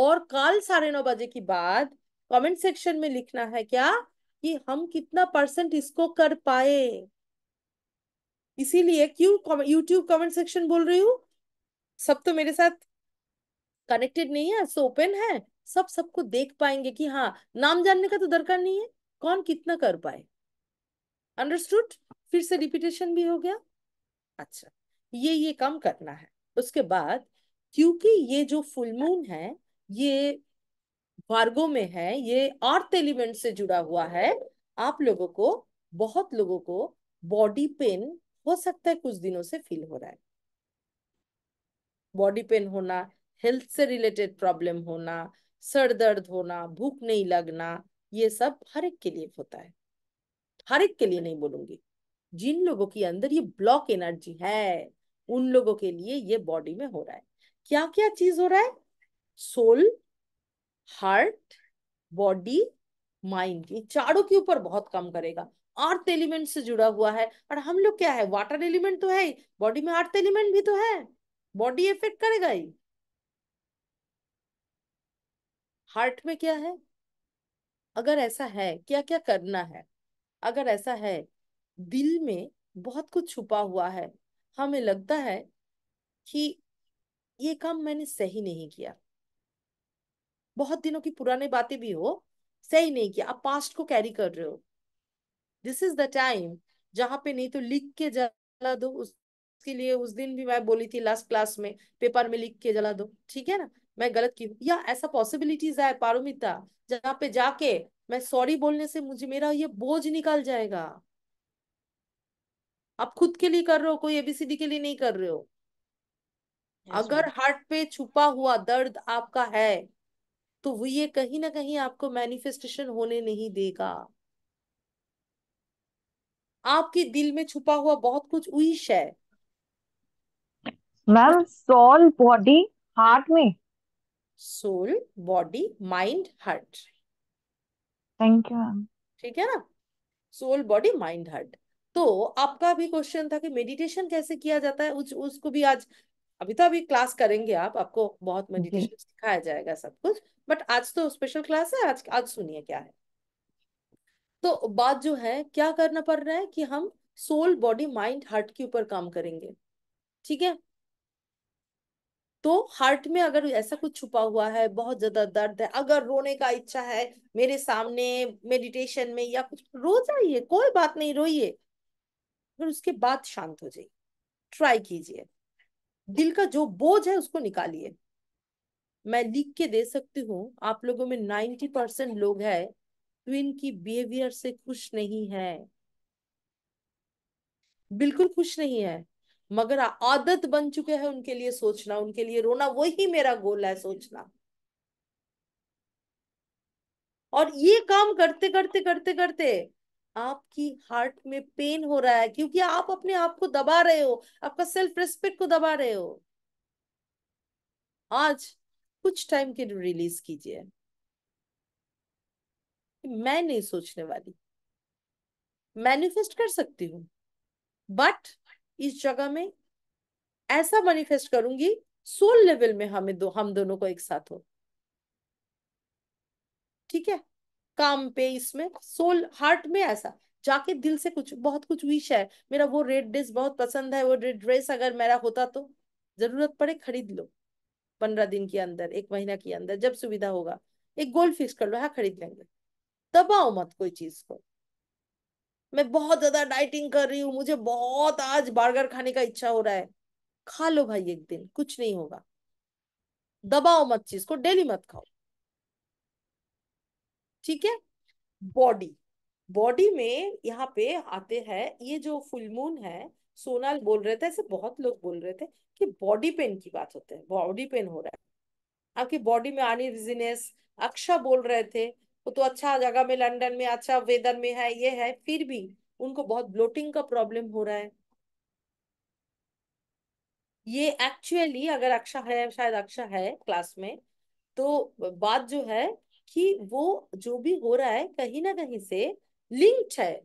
Speaker 1: और कल साढ़े नौ बजे के बाद कॉमेंट सेक्शन में लिखना है क्या कि हम कितना परसेंट इसको कर पाए इसीलिए क्यों यूट्यूब कमेंट सेक्शन बोल रही हूँ सब तो मेरे साथ कनेक्टेड नहीं है सो ओपन है सब सबको देख पाएंगे कि हाँ नाम जानने का तो दरकार नहीं है कौन कितना कर पाए अंडरस्टूड फिर से रिपीटेशन भी हो गया अच्छा ये ये काम करना है उसके बाद क्योंकि ये जो फुल मून है ये वार्गो में है ये अर्थ एलिमेंट से जुड़ा हुआ है आप लोगों को बहुत लोगों को बॉडी पेन हो सकता है कुछ दिनों से फील हो रहा है बॉडी पेन होना हेल्थ से रिलेटेड प्रॉब्लम होना सर दर्द होना भूख नहीं लगना ये सब हर एक के लिए होता है हर एक के लिए नहीं बोलूंगी जिन लोगों के अंदर ये ब्लॉक एनर्जी है उन लोगों के लिए ये बॉडी में हो रहा है क्या क्या चीज हो रहा है सोल हार्ट बॉडी माइंड ये चारों के ऊपर बहुत कम करेगा अर्थ एलिमेंट से जुड़ा हुआ है और हम लोग क्या है वाटर एलिमेंट तो है ही बॉडी में अर्थ एलिमेंट भी तो है बॉडी इफेक्ट करेगा ही हार्ट में क्या है अगर ऐसा है क्या क्या करना है अगर ऐसा है दिल में बहुत कुछ छुपा हुआ है हमें लगता है कि ये काम मैंने सही नहीं किया बहुत दिनों की पुराने बातें भी हो सही नहीं किया आप पास्ट को कैरी कर रहे हो दिस इज द टाइम जहां पे नहीं तो लिख के जला दो उसके लिए उस दिन भी मैं बोली थी लास्ट क्लास में पेपर में लिख के जला दो ठीक है ना मैं गलत की हूँ या ऐसा पॉसिबिलिटीज है पारोमिता जहां पे जाके मैं सॉरी बोलने से मुझे मेरा ये बोझ निकल जाएगा आप खुद के लिए कर रहे हो कोई एबीसीडी के लिए नहीं कर रहे हो yes, अगर हार्ट पे छुपा हुआ दर्द आपका है तो वो ये कहीं ना कहीं आपको मैनिफेस्टेशन होने नहीं देगा आपके दिल में छुपा हुआ बहुत कुछ उइश है
Speaker 8: मैम सोल बॉडी हार्ट में
Speaker 1: soul body mind heart
Speaker 8: thank you ma'am
Speaker 1: ठीक है ना सोल बॉडी माइंड हार्ट तो आपका भी क्वेश्चन था कि मेडिटेशन कैसे किया जाता है उस, उसको भी आज अभी तो अभी क्लास करेंगे आप आपको बहुत मेडिटेशन सिखाया जाएगा सब कुछ बट आज तो स्पेशल क्लास है आज आज सुनिए क्या है तो बात जो है क्या करना पड़ रहा है कि हम सोल बॉडी माइंड हार्ट के ऊपर काम करेंगे ठीक है तो हार्ट में अगर ऐसा कुछ छुपा हुआ है बहुत ज्यादा दर्द है अगर रोने का इच्छा है मेरे सामने मेडिटेशन में या कुछ रो जाइए कोई बात नहीं रोइए फिर उसके बाद शांत हो जाइए ट्राई कीजिए दिल का जो बोझ है उसको निकालिए मैं लिख के दे सकती हूँ आप लोगों में नाइन्टी परसेंट लोग है ट्विन की बिहेवियर से खुश नहीं है बिल्कुल खुश नहीं है मगर आदत बन चुके हैं उनके लिए सोचना उनके लिए रोना वही मेरा गोल है सोचना और ये काम करते करते करते करते आपकी हार्ट में पेन हो रहा है क्योंकि आप अपने आप को दबा रहे हो आपका सेल्फ रिस्पेक्ट को दबा रहे हो आज कुछ टाइम के लिए रिलीज कीजिए मैं नहीं सोचने वाली मैनिफेस्ट कर सकती हूं बट इस जगह में ऐसा मैनिफेस्ट करूंगी सोल लेवल में हमें दो हम दोनों को एक साथ हो ठीक है काम पे इसमें सोल हार्ट में ऐसा जाके दिल से कुछ बहुत कुछ विश है मेरा वो रेड ड्रेस बहुत पसंद है वो रेड ड्रेस अगर मेरा होता तो जरूरत पड़े खरीद लो पंद्रह दिन के अंदर एक महीना के अंदर जब सुविधा होगा एक गोल फिक्स कर लो हाँ खरीद लेंगे दबाओ मत कोई चीज को मैं बहुत ज्यादा डाइटिंग कर रही हूँ मुझे बहुत आज बर्गर खाने का इच्छा हो रहा है खा लो भाई एक दिन कुछ नहीं होगा दबाओ मत चीज को डेली मत खाओ ठीक है बॉडी बॉडी में यहाँ पे आते हैं ये जो फुल मून है सोनाल बोल रहे थे ऐसे बहुत लोग बोल रहे थे कि बॉडी पेन की बात होते हैं बॉडी पेन हो रहा है आपकी बॉडी में आनी रिजिनेस अक्षा बोल रहे थे वो तो अच्छा जगह में लंदन में अच्छा वेदर में है ये है फिर भी उनको बहुत ब्लोटिंग का प्रॉब्लम हो रहा है ये एक्चुअली अगर अक्षा है शायद अक्षा है क्लास में तो बात जो है कि वो जो भी हो रहा है कहीं ना कहीं से लिंक्ड है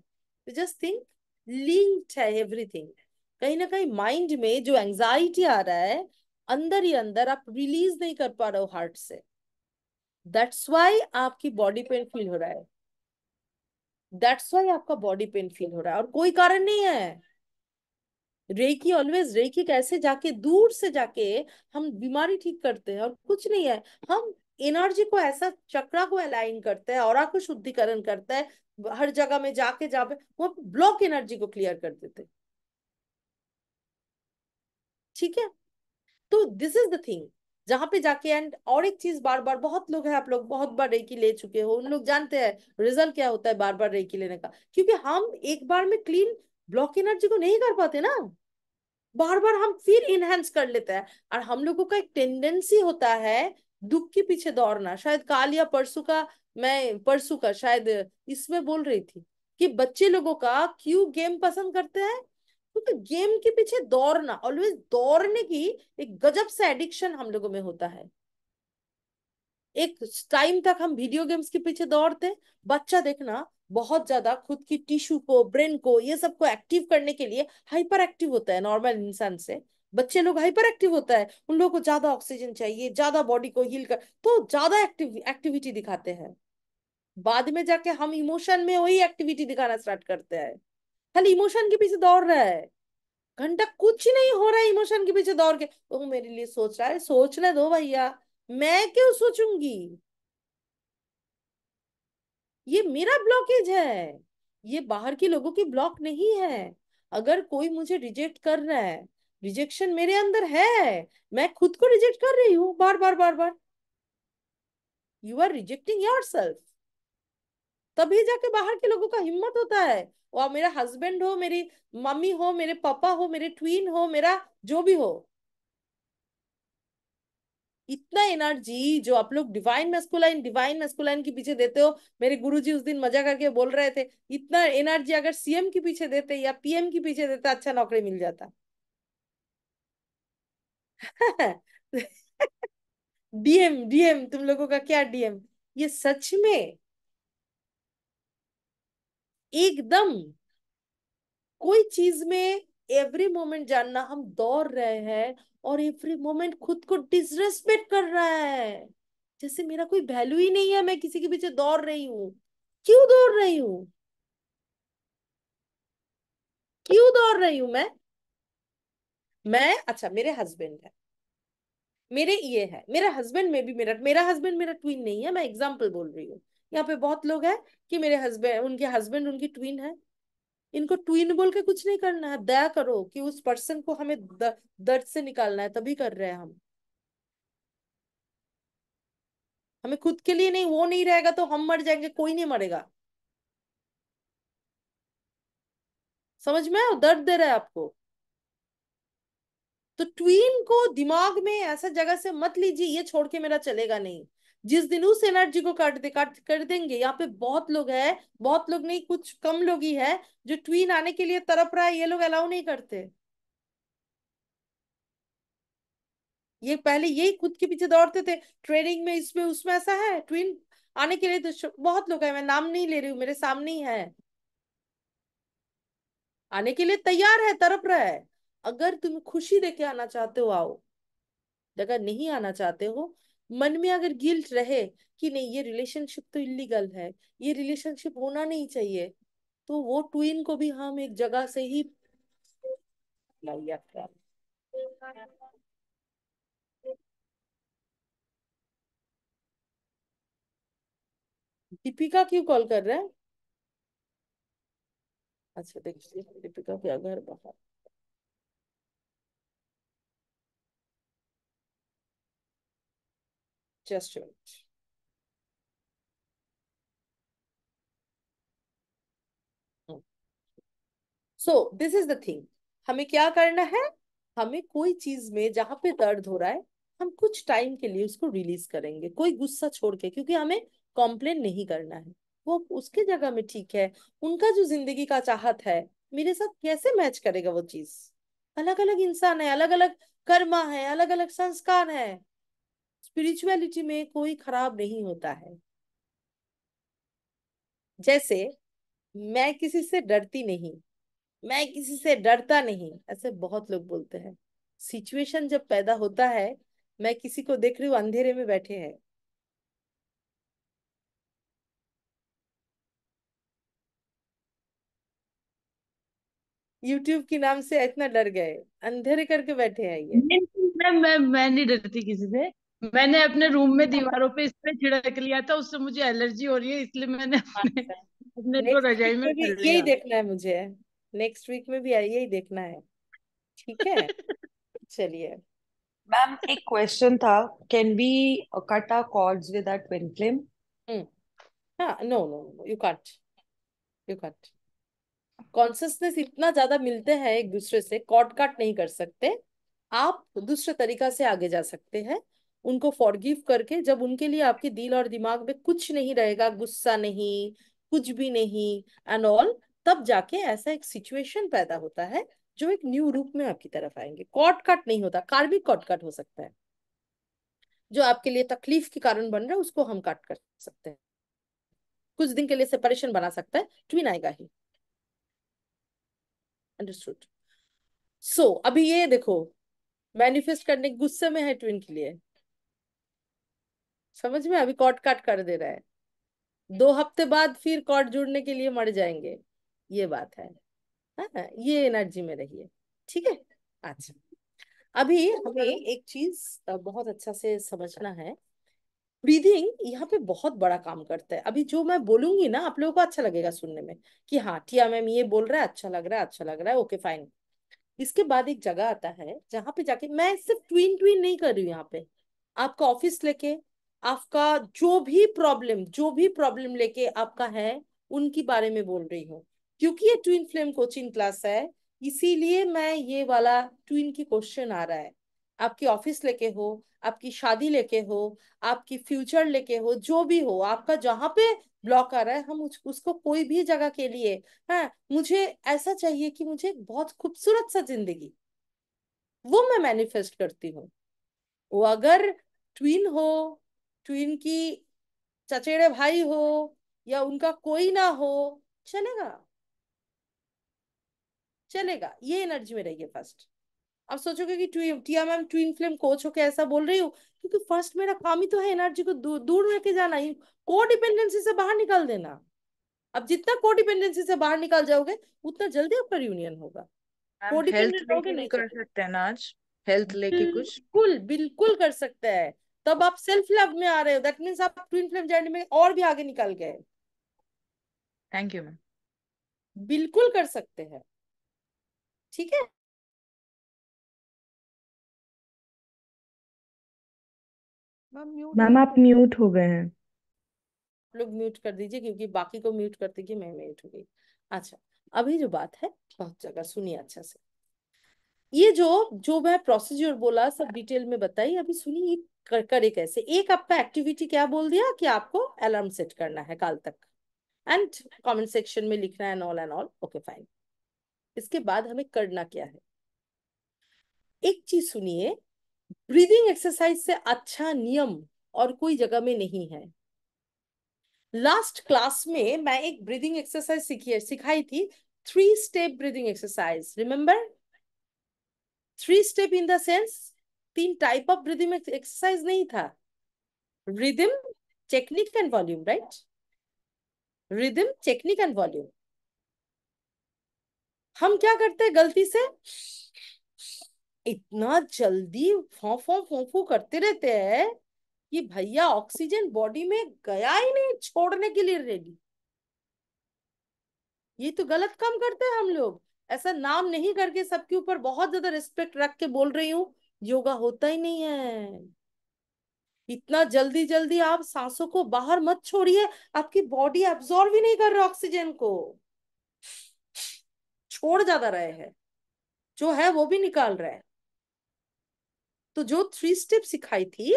Speaker 1: जस्ट थिंक लिंक्ड है एवरीथिंग कहीं ना कहीं माइंड में जो एंजाइटी आ रहा है अंदर ही अंदर आप रिलीज नहीं कर पा रहे हो हार्ट से दैट्स वाई आपकी बॉडी पेन फील हो रहा है दैट्स वाई आपका बॉडी पेन फील हो रहा है और कोई कारण नहीं है रेकी ऑलवेज रेकी कैसे जाके दूर से जाके हम बीमारी ठीक करते हैं और कुछ नहीं है हम एनर्जी को ऐसा चक्रा को अलाइन करता है और को शुद्धिकरण करता है हर जगह में जाके जा वो ब्लॉक एनर्जी को क्लियर कर देते ठीक है तो दिस इज द थिंग जहां पे जाके एंड और एक चीज बार बार बहुत लोग हैं आप लोग बहुत बार रेकी ले चुके हो उन लोग जानते हैं रिजल्ट क्या होता है बार बार रेकी लेने का क्योंकि हम एक बार में क्लीन ब्लॉक एनर्जी को नहीं कर पाते ना बार बार हम फिर इनहेंस कर लेते हैं और हम लोगों का एक टेंडेंसी होता है दुख के पीछे दौड़ना शायद काल या परसों का मैं परसों का शायद इसमें बोल रही थी कि बच्चे लोगों का क्यों गेम पसंद करते हैं क्योंकि तो गेम के पीछे दौड़ना ऑलवेज दौड़ने की एक गजब से एडिक्शन हम लोगों में होता है एक टाइम तक हम वीडियो गेम्स के पीछे दौड़ते बच्चा देखना बहुत ज्यादा खुद की टिश्यू को ब्रेन को ये सबको एक्टिव करने के लिए हाइपर एक्टिव होता है नॉर्मल इंसान से बच्चे लोग हाइपर एक्टिव होता है उन लोगों को ज्यादा ऑक्सीजन चाहिए ज्यादा बॉडी को हील कर तो ज्यादा एक्टिव एक्टिविटी दिखाते हैं बाद में जाके हम इमोशन में वही एक्टिविटी दिखाना स्टार्ट करते हैं खाली इमोशन के पीछे दौड़ रहा है घंटा कुछ नहीं हो रहा है इमोशन के पीछे दौड़ के वो तो मेरे लिए सोच रहा है सोचने दो भैया मैं क्यों सोचूंगी ये मेरा ब्लॉकेज है ये बाहर के लोगों की ब्लॉक नहीं है अगर कोई मुझे रिजेक्ट कर रहा है रिजेक्शन मेरे अंदर है मैं खुद को रिजेक्ट कर रही हूं बार बार बार बार you are rejecting yourself तभी जाके बाहर के लोगों का हिम्मत होता है और मेरा हस्बैंड हो मेरी मम्मी हो मेरे पापा हो मेरे ट्वीन हो मेरा जो भी हो इतना एनर्जी जो आप लोग डिवाइन मेस्कुलाइन डिवाइन मेस्कुलाइन के पीछे देते हो मेरे गुरुजी उस दिन मजा करके बोल रहे थे इतना एनर्जी अगर सीएम के पीछे देते या पीएम के पीछे देते अच्छा नौकरी मिल जाता [LAUGHS] डीएम डीएम तुम लोगों का क्या डीएम ये सच में एकदम कोई चीज में एवरी मोमेंट जानना हम दौड़ रहे हैं और एवरी मोमेंट खुद को डिसरेस्पेक्ट कर रहा है जैसे मेरा कोई वैल्यू ही नहीं है मैं किसी के पीछे दौड़ रही हूं क्यों दौड़ रही हूँ क्यों दौड़ रही हूँ मैं मैं अच्छा मेरे हस्बैंड है मेरे ये है मेरा हस्बैंड में भी मेरा मेरा हस्बैंड मेरा ट्वीन नहीं है मैं एग्जांपल बोल रही हूँ यहाँ पे बहुत लोग है कि मेरे हस्बैंड उनके हस्बैंड उनकी ट्वीन है इनको ट्वीन बोल के कुछ नहीं करना है दया करो कि उस पर्सन को हमें दर्द से निकालना है तभी कर रहे हैं हम हमें खुद के लिए नहीं वो नहीं रहेगा तो हम मर जाएंगे कोई नहीं मरेगा समझ में आओ दर्द दे रहा है आपको तो ट्वीन को दिमाग में ऐसा जगह से मत लीजिए ये छोड़ के मेरा चलेगा नहीं जिस दिन उस एनर्जी को काट दे काट कर देंगे यहाँ पे बहुत लोग है बहुत लोग नहीं कुछ कम लोग ही है जो ट्वीन आने के लिए तरफ रहा है ये लोग अलाउ नहीं करते ये पहले यही खुद के पीछे दौड़ते थे ट्रेनिंग में इसमें उसमें ऐसा है ट्विन आने के लिए तो बहुत लोग हैं मैं नाम नहीं ले रही हूँ मेरे सामने ही है आने के लिए तैयार है तरफ रहा है अगर तुम खुशी लेके आना चाहते हो आओ अगर नहीं आना चाहते हो मन में अगर गिल्ट रहे कि नहीं ये रिलेशनशिप तो इलीगल है ये रिलेशनशिप होना नहीं चाहिए तो वो ट्विन को भी हम एक जगह से ही दीपिका क्यों कॉल कर रहा है
Speaker 3: अच्छा देखिए दीपिका क्या घर बाहर
Speaker 1: Just a minute. So this is the thing हमें क्या करना है हमें कोई चीज में जहां पे दर्द हो रहा है हम कुछ टाइम के लिए उसको रिलीज करेंगे कोई गुस्सा छोड़ के क्योंकि हमें कॉम्प्लेन नहीं करना है वो उसके जगह में ठीक है उनका जो जिंदगी का चाहत है मेरे साथ कैसे मैच करेगा वो चीज अलग अलग इंसान है अलग अलग कर्मा है अलग अलग संस्कार है स्पिरिचुअलिटी में कोई खराब नहीं होता है जैसे मैं किसी से डरती नहीं मैं किसी से डरता नहीं ऐसे बहुत लोग बोलते हैं सिचुएशन जब पैदा होता है मैं किसी को देख रही हूं अंधेरे में बैठे हैं यूट्यूब के नाम से इतना डर गए
Speaker 3: अंधेरे करके बैठे हैं ये मैं मैं मैं नहीं डरती किसी से मैंने अपने रूम में दीवारों पे स्प्रे छिड़क लिया था उससे मुझे एलर्जी हो रही है इसलिए मैंने अच्छा। अपने
Speaker 2: अपने को रजाई में यही देखना
Speaker 1: है मुझे नेक्स्ट वीक में भी यही देखना है ठीक है [LAUGHS] चलिए
Speaker 2: मैम एक क्वेश्चन था can be
Speaker 1: cut our cords with our twin flame हाँ no no you cut you cut consciousness इतना ज्यादा मिलते हैं एक दूसरे से कॉर्ड कट नहीं कर सकते आप दूसरे तरीका से आगे जा सकते हैं उनको फॉरगिव करके जब उनके लिए आपके दिल और दिमाग में कुछ नहीं रहेगा गुस्सा नहीं कुछ भी नहीं एंड ऑल तब जाके ऐसा एक सिचुएशन पैदा होता है जो एक न्यू रूप में आपकी तरफ आएंगे कॉट कट नहीं होता कार्मिक कॉट कट हो सकता है जो आपके लिए तकलीफ के कारण बन रहा है उसको हम कट कर सकते हैं कुछ दिन के लिए सेपरेशन बना सकता है ट्विन आएगा ही अंडरस्टूड सो so, अभी ये देखो मैनिफेस्ट करने गुस्से में है ट्विन के लिए समझ में अभी कॉर्ड कट कर दे रहा है दो हफ्ते बाद फिर कॉर्ड जुड़ने के लिए मर जाएंगे ये बात है हाँ ये एनर्जी में रहिए ठीक है अच्छा अभी हमें एक चीज बहुत अच्छा से समझना है ब्रीदिंग यहाँ पे बहुत बड़ा काम करता है अभी जो मैं बोलूंगी ना आप लोगों को अच्छा लगेगा सुनने में कि हाँ टिया मैम ये बोल रहा है अच्छा लग रहा है अच्छा लग रहा है ओके फाइन इसके बाद एक जगह आता है जहाँ पे जाके मैं सिर्फ ट्वीन ट्वीन नहीं कर रही हूँ यहाँ पे आपका ऑफिस लेके आपका जो भी प्रॉब्लम जो भी प्रॉब्लम लेके आपका है उनकी बारे में बोल रही हूँ क्योंकि ये ट्विन फ्लेम कोचिंग क्लास है इसीलिए मैं ये वाला ट्विन की क्वेश्चन आ रहा है आपकी ऑफिस लेके हो आपकी शादी लेके हो आपकी फ्यूचर लेके हो जो भी हो आपका जहाँ पे ब्लॉक आ रहा है हम उस, उसको कोई भी जगह के लिए है हाँ, मुझे ऐसा चाहिए कि मुझे बहुत खूबसूरत सा जिंदगी वो मैं मैनिफेस्ट करती हूँ वो अगर ट्विन हो ट्विन की चचेरे भाई हो या उनका कोई ना हो चलेगा चलेगा ये एनर्जी में रहिए फर्स्ट अब सोचोगे कि ट्विन टिया मैम ट्विन फ्लेम कोच होकर ऐसा बोल रही हूँ क्योंकि फर्स्ट मेरा काम ही तो है एनर्जी को दूर दूर रखे जाना को डिपेंडेंसी से बाहर निकाल देना अब जितना को डिपेंडेंसी से बाहर निकाल जाओगे उतना जल्दी आपका यूनियन होगा
Speaker 6: हेल्थ लेके नहीं
Speaker 1: कर तो- सकते हैं आज हेल्थ लेके कुछ बिल्कुल बिल्कुल कर सकते हैं तब आप सेल्फ लव में आ रहे हो दैट मीन्स आप ट्विन फ्लेम जर्नी में और भी आगे निकल गए थैंक यू मैम बिल्कुल कर सकते हैं ठीक है मैम आप म्यूट हो गए हैं लोग म्यूट कर दीजिए क्योंकि बाकी को म्यूट करते कि मैं म्यूट हो गई अच्छा अभी जो बात है बहुत जगह सुनिए अच्छा से ये जो जो मैं प्रोसीजर बोला सब डिटेल में बताई अभी सुनिए कर, करे कैसे एक आपका एक्टिविटी क्या बोल दिया कि आपको अलार्म सेट करना है कल तक एंड कमेंट सेक्शन में लिखना है and all and all okay fine इसके बाद हमें करना क्या है एक चीज सुनिए ब्रीदिंग एक्सरसाइज से अच्छा नियम और कोई जगह में नहीं है लास्ट क्लास में मैं एक ब्रीदिंग एक्सरसाइज सीखी सिखाई थी three step breathing exercise remember three step in the sense तीन टाइप ऑफ रिदिम एक्सरसाइज नहीं था rhythm technique and volume right rhythm technique and volume हम क्या करते हैं गलती से इतना जल्दी फो फो फो फो करते रहते हैं कि भैया ऑक्सीजन बॉडी में गया ही नहीं छोड़ने के लिए रेडी ये तो गलत काम करते हैं हम लोग ऐसा नाम नहीं करके सबके ऊपर बहुत ज्यादा रिस्पेक्ट रख के बोल रही हूँ योगा होता ही नहीं है इतना जल्दी जल्दी आप सांसों को बाहर मत छोड़िए आपकी बॉडी एब्जॉर्व ही नहीं कर रहा ऑक्सीजन को छोड़ ज्यादा रहे हैं जो है वो भी निकाल रहे है तो जो थ्री स्टेप सिखाई थी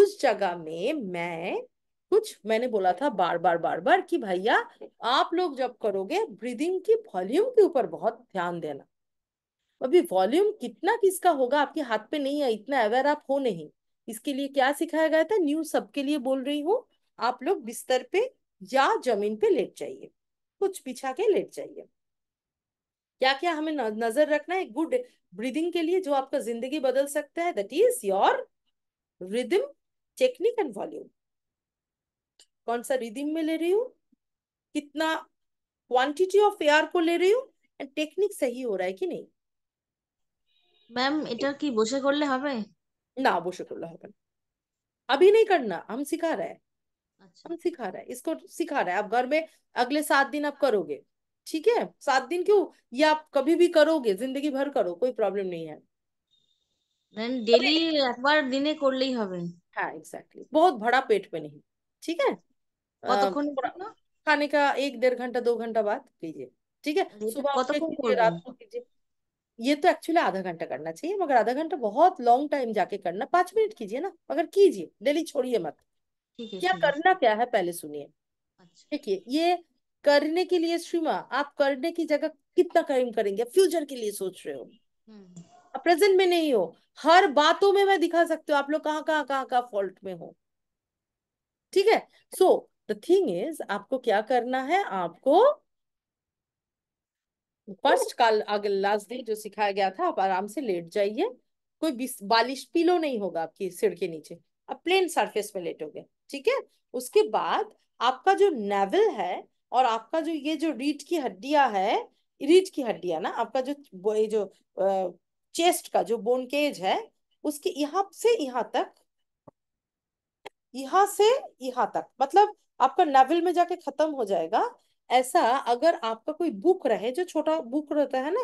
Speaker 1: उस जगह में मैं कुछ मैंने बोला था बार बार बार बार कि भैया आप लोग जब करोगे ब्रीदिंग की वॉल्यूम के ऊपर बहुत ध्यान देना अभी वॉल्यूम कितना किसका होगा आपके हाथ पे नहीं है इतना अवेयर आप हो नहीं इसके लिए क्या सिखाया गया था न्यू सबके लिए बोल रही हूँ आप लोग बिस्तर पे या जमीन पे लेट जाइए कुछ बिछा के लेट जाइए क्या क्या हमें नजर रखना है गुड ब्रीदिंग के लिए जो आपका जिंदगी बदल सकता है that is your rhythm technique and volume कौन सा रिदम में ले रही हूँ कितना क्वांटिटी ऑफ एयर को ले रही हूँ एंड टेक्निक सही हो रहा है कि नहीं मैम এটা কি বসে করলে हवे ना बोशे করলে হবে না अभी नहीं करना हम सिखा रहे हैं अच्छा। हम सिखा रहे हैं इसको सिखा रहे हैं आप घर में अगले सात दिन आप करोगे ठीक है सात दिन क्यों ये आप कभी भी करोगे जिंदगी भर करो कोई प्रॉब्लम नहीं है डेली দেন ডেলি একবার कर ले हवे हाँ एग्जैक्टली exactly. बहुत बड़ा पेट पे नहीं ठीक है
Speaker 5: কতক্ষণ
Speaker 1: तो खाने का एक डेढ़ घंटा दो घंटा बाद कीजिए ठीक है तो सुबह तो कीजिए, रात को कीजिए ये तो एक्चुअली आधा घंटा करना चाहिए मगर आधा घंटा बहुत लॉन्ग टाइम जाके करना पांच मिनट कीजिए ना मगर कीजिए डेली छोड़िए मत क्या करना क्या है पहले सुनिए देखिए अच्छा। ये करने के लिए श्रीमा आप करने की जगह कितना क्राइम करेंगे फ्यूचर के लिए सोच रहे हो हम्म। आप प्रेजेंट में नहीं हो हर बातों में मैं दिखा सकती हूँ आप लोग कहाँ कहाँ कहाँ कहाँ फॉल्ट में हो ठीक है सो द थिंग इज आपको क्या करना है आपको फर्स्ट काल अगर लास्ट डे जो सिखाया गया था आप आराम से लेट जाइए कोई बालिश पीलो नहीं होगा आपकी सिर के नीचे आप प्लेन सरफेस में लेटोगे ठीक है उसके बाद आपका जो नेवल है और आपका जो ये जो रीट की हड्डिया है रीट की हड्डिया ना आपका जो ये जो चेस्ट का जो बोन केज है उसके यहाँ से यहाँ तक यहाँ से यहाँ तक मतलब आपका नेवल में जाके खत्म हो जाएगा ऐसा अगर आपका कोई बुक रहे जो छोटा बुक रहता है ना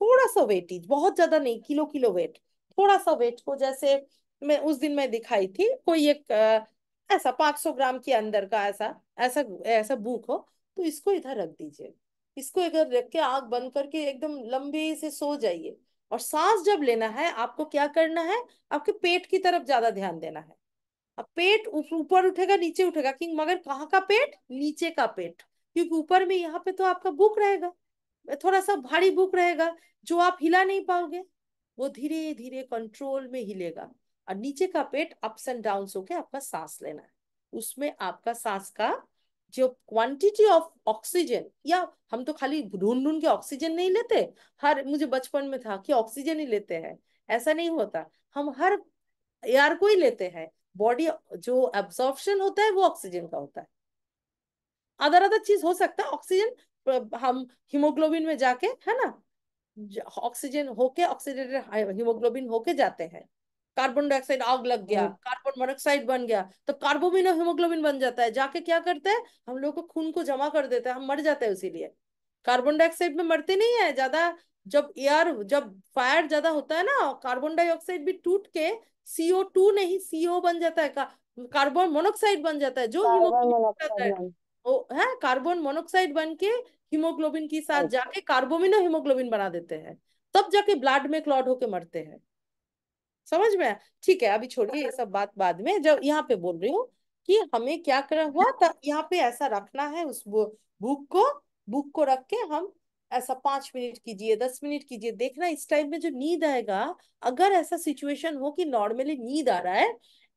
Speaker 1: थोड़ा सा वेटेज बहुत ज्यादा नहीं किलो किलो वेट थोड़ा सा वेट को जैसे मैं उस दिन मैं दिखाई थी कोई एक आ, ऐसा पांच सौ ग्राम के अंदर का ऐसा ऐसा ऐसा बुक हो तो इसको इधर रख दीजिए इसको अगर रख के आग बंद करके एकदम लंबे से सो जाइए और सांस जब लेना है आपको क्या करना है आपके पेट की तरफ ज्यादा ध्यान देना है अब पेट ऊपर उठेगा नीचे उठेगा कि मगर कहाँ का पेट नीचे का पेट क्योंकि ऊपर में यहाँ पे तो आपका बुक रहेगा थोड़ा सा भारी बुक रहेगा जो आप हिला नहीं पाओगे वो धीरे धीरे कंट्रोल में हिलेगा और नीचे का पेट अप्स एंड डाउन होके आपका सांस लेना है उसमें आपका सांस का जो क्वांटिटी ऑफ ऑक्सीजन या हम तो खाली ढूंढ ढूंढ के ऑक्सीजन नहीं लेते हर मुझे बचपन में था कि ऑक्सीजन ही लेते हैं ऐसा नहीं होता हम हर एयर को ही लेते हैं बॉडी जो एब्जॉर्प्शन होता है वो ऑक्सीजन का होता है अदर अदर चीज हो सकता है ऑक्सीजन हम हीमोग्लोबिन में जाके है ना ऑक्सीजन होके ऑक्सीडेटेड हीमोग्लोबिन हाँ, होके जाते हैं कार्बन डाइऑक्साइड आग लग गया कार्बन हम्म। मोनोक्साइड बन गया तो कार्बोबिन और हीमोग्लोबिन बन जाता है जाके क्या करते हैं हम लोग को खून को जमा कर देता है हम मर जाते हैं उसीलिए कार्बन डाइऑक्साइड में मरते नहीं है ज्यादा जब एयर जब फायर ज्यादा होता है ना कार्बन डाइऑक्साइड भी टूट के सीओ टू नहीं सीओ बन जाता है का, कार्बन मोनोक्साइड बन जाता है जो हीमोग्लोबिन है कार्बन मोनोक्साइड बन के हीमोग्लोबिन के साथ जाके कार्बोमिनो हीमोग्लोबिन बना देते हैं तब जाके ब्लड में क्लॉट होके मरते हैं समझ में ठीक है अभी छोड़िए ये सब बात बाद में जब यहाँ पे बोल रही हूँ कि हमें क्या कर हुआ तब यहाँ पे ऐसा रखना है उस बुक को बुक को रख के हम ऐसा पांच मिनट कीजिए दस मिनट कीजिए देखना इस टाइम में जो नींद आएगा अगर ऐसा सिचुएशन हो कि नॉर्मली नींद आ रहा है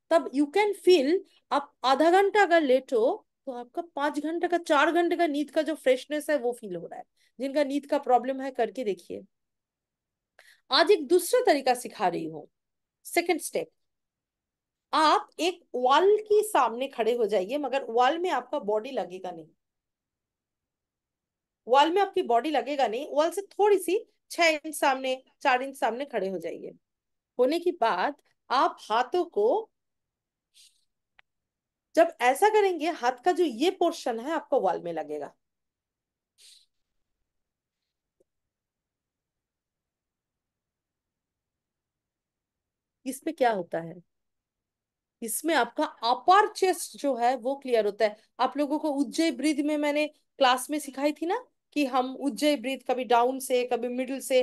Speaker 1: तब यू कैन फील आप आधा घंटा अगर लेट हो तो आपका पांच घंटे का चार घंटे का नींद का जो फ्रेशनेस है वो फील हो रहा है जिनका नींद का प्रॉब्लम है करके देखिए आज एक दूसरा तरीका सिखा रही हूँ सेकेंड स्टेप आप एक वॉल के सामने खड़े हो जाइए मगर वॉल में आपका बॉडी लगेगा नहीं वॉल में आपकी बॉडी लगेगा नहीं वॉल से थोड़ी सी छह इंच सामने चार इंच सामने खड़े हो जाइए होने के बाद आप हाथों को जब ऐसा करेंगे हाथ का जो ये पोर्शन है आपको वॉल में लगेगा इसमें क्या होता है इसमें आपका अपर चेस्ट जो है वो क्लियर होता है आप लोगों को उज्जय ब्रिद में मैंने क्लास में सिखाई थी ना कि हम उज्जय ब्रीथ कभी डाउन से कभी मिडिल से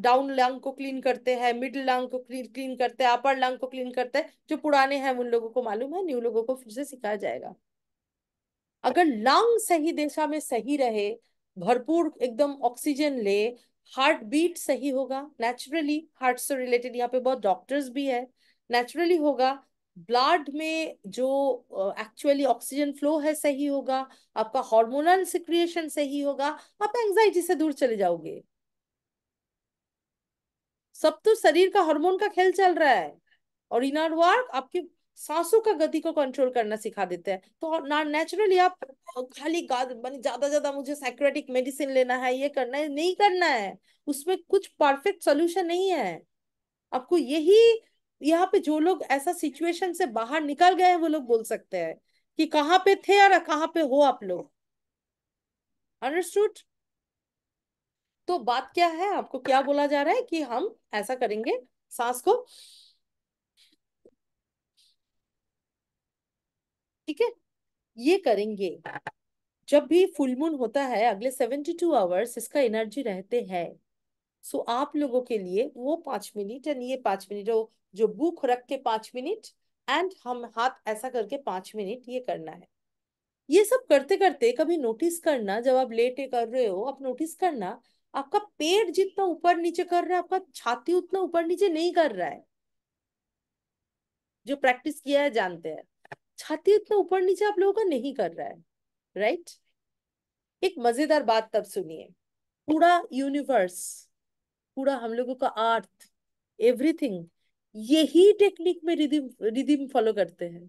Speaker 1: डाउन लंग को क्लीन करते हैं मिडिल लंग को क्लीन करते हैं अपर लंग को क्लीन करते हैं जो पुराने हैं उन लोगों को मालूम है न्यू लोगों को फिर से सिखाया जाएगा अगर लंग सही दिशा में सही रहे भरपूर एकदम ऑक्सीजन ले हार्ट बीट सही होगा नेचुरली हार्ट से रिलेटेड यहाँ पे बहुत डॉक्टर्स भी है नेचुरली होगा ब्लड में जो एक्चुअली ऑक्सीजन फ्लो है सही होगा आपका हार्मोनल सिक्रिएशन सही होगा आप एंजाइटी से दूर चले जाओगे सब तो शरीर का हार्मोन का खेल चल रहा है और इन आर वर्क आपके सांसों का गति को कंट्रोल करना सिखा देते हैं तो ना नेचुरली आप खाली मानी ज्यादा ज्यादा मुझे साइक्रेटिक मेडिसिन लेना है ये करना है नहीं करना है उसमें कुछ परफेक्ट सोल्यूशन नहीं है आपको यही यहाँ पे जो लोग ऐसा सिचुएशन से बाहर निकल गए हैं वो लोग बोल सकते हैं कि कहाँ पे थे और कहाँ पे हो आप लोग अंडरस्टूड तो बात क्या है आपको क्या बोला जा रहा है कि हम ऐसा करेंगे सांस को ठीक है ये करेंगे जब भी फुल मून होता है अगले सेवेंटी टू आवर्स इसका एनर्जी रहते हैं सो आप लोगों के लिए वो पांच मिनट यानी ये पांच मिनट वो जो भूख रख के पांच मिनट एंड हम हाथ ऐसा करके पांच मिनट ये करना है ये सब करते करते कभी नोटिस करना जब आप लेटे कर रहे हो आप नोटिस करना आपका पेट जितना ऊपर नीचे कर रहा है आपका छाती उतना ऊपर नीचे नहीं कर रहा है जो प्रैक्टिस किया है जानते हैं छाती उतना ऊपर नीचे आप लोगों का नहीं कर रहा है राइट एक मजेदार बात तब सुनिए पूरा यूनिवर्स पूरा हम लोगों का अर्थ एवरीथिंग यही टेक्निक में रिदिम रिदिम फॉलो करते हैं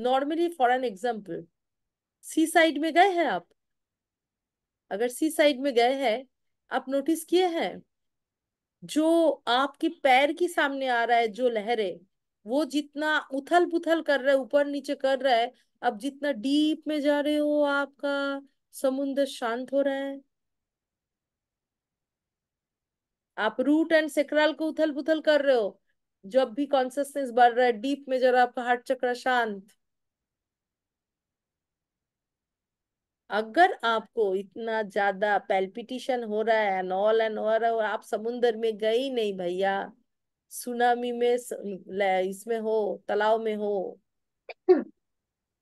Speaker 1: normally for an example sea side में गए हैं आप अगर सी साइड में गए हैं आप नोटिस किए हैं जो आपके पैर के सामने आ रहा है जो लहरें वो जितना उथल पुथल कर रहे ऊपर नीचे कर रहा है अब जितना डीप में जा रहे हो आपका समुद्र शांत हो रहा है आप रूट एंड सेक्रल को उथल पुथल कर रहे हो जब भी कॉन्सियसनेस बढ़ रहा है डीप में जरा आपका हार्ट चक्र शांत अगर आपको इतना ज्यादा पेल्पिटिशन हो रहा है एंड ऑल एंड और आप समुन्द्र में गए ही नहीं भैया सुनामी में इसमें हो तालाब में हो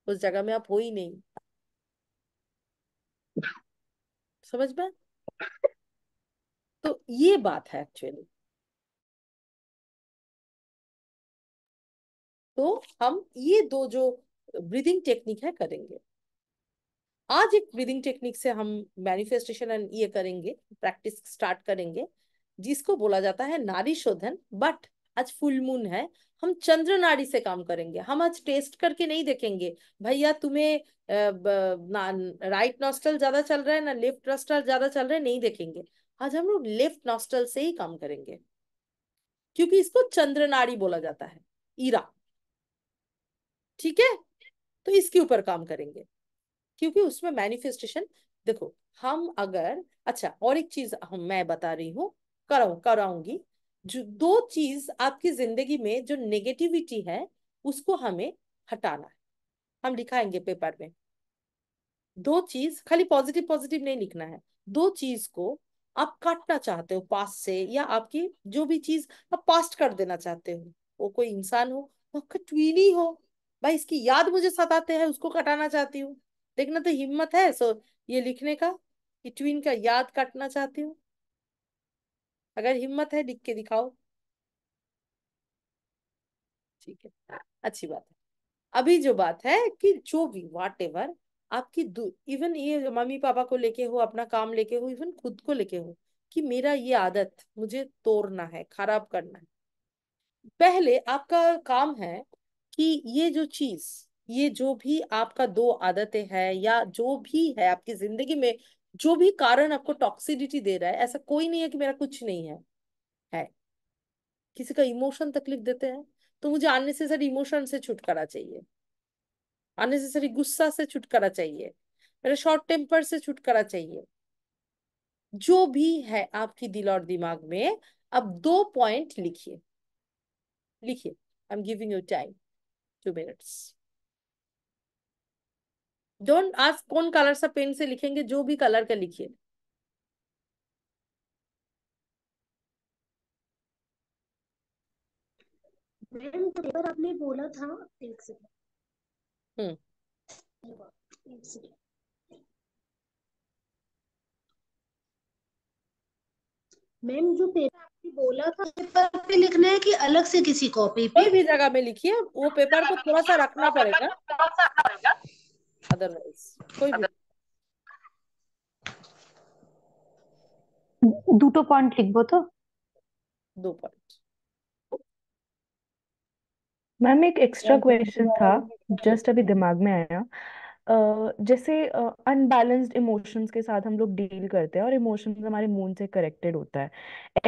Speaker 1: उस जगह में आप हो ही नहीं समझ में तो ये बात है
Speaker 6: एक्चुअली तो
Speaker 1: हम ये दो जो ब्रीदिंग टेक्निक है करेंगे आज एक ब्रीदिंग टेक्निक से हम मैनिफेस्टेशन एंड ये करेंगे प्रैक्टिस स्टार्ट करेंगे जिसको बोला जाता है नारी शोधन बट आज फुल मून है हम चंद्र नाड़ी से काम करेंगे हम आज टेस्ट करके नहीं देखेंगे भैया तुम्हें राइट नॉस्टल ज्यादा चल रहा है ना लेफ्ट नॉस्टल ज्यादा चल रहा है नहीं देखेंगे आज हम लोग लेफ्ट नॉस्टल से ही काम करेंगे क्योंकि इसको चंद्रनाड़ी बोला जाता है ईरा ठीक है तो इसके ऊपर काम करेंगे क्योंकि उसमें मैनिफेस्टेशन देखो हम अगर अच्छा और एक चीज मैं बता रही हूँ कराऊ कराऊंगी जो दो चीज आपकी जिंदगी में जो नेगेटिविटी है उसको हमें हटाना है हम लिखाएंगे पेपर में दो चीज खाली पॉजिटिव पॉजिटिव नहीं लिखना है दो चीज को आप काटना चाहते हो पास से या आपकी जो भी चीज आप पास्ट कर देना चाहते हो वो कोई इंसान हो वो कटवीनी हो भाई इसकी याद मुझे सताते हैं उसको कटाना चाहती हूँ देखना तो हिम्मत है सो ये लिखने का ट्वीन का याद काटना चाहती हूँ अगर हिम्मत है लिख के दिखाओ ठीक है अच्छी बात है अभी जो बात है कि जो भी वाट एवर आपकी इवन ये मम्मी पापा को लेके हो अपना काम लेके हो इवन खुद को लेके हो कि मेरा ये आदत मुझे तोड़ना है खराब करना है पहले आपका काम है कि ये जो चीज ये जो भी आपका दो आदतें हैं या जो भी है आपकी जिंदगी में जो भी कारण आपको टॉक्सिडिटी दे रहा है ऐसा कोई नहीं है कि मेरा कुछ नहीं है है किसी का इमोशन तकलीफ देते हैं तो मुझे से सर इमोशन से छुटकारा चाहिए अननेसेसरी गुस्सा से छुटकारा चाहिए मेरे शॉर्ट टेम्पर से छुटकारा चाहिए जो भी है आपकी दिल और दिमाग में अब दो पॉइंट लिखिए लिखिए I am giving you time two minutes don't आज कौन कलर सा पेन से लिखेंगे जो भी कलर का लिखिए
Speaker 7: मैम तो आपने बोला था एक सेकंड
Speaker 6: मैम
Speaker 7: hmm. जो पेपर आपने बोला था पेपर
Speaker 1: पे लिखना है कि अलग से किसी कॉपी पे कोई भी जगह में लिखिए वो पेपर को थोड़ा सा रखना पड़ेगा अदरवाइज कोई भी
Speaker 2: दो पॉइंट লিখবো तो दो पॉइंट मैम एक एक्स्ट्रा
Speaker 8: क्वेश्चन था जस्ट अभी दिमाग में आया
Speaker 2: जैसे अनबैलेंस्ड इमोशंस के साथ हम लोग डील करते हैं और इमोशंस हमारे मून से कनेक्टेड होता है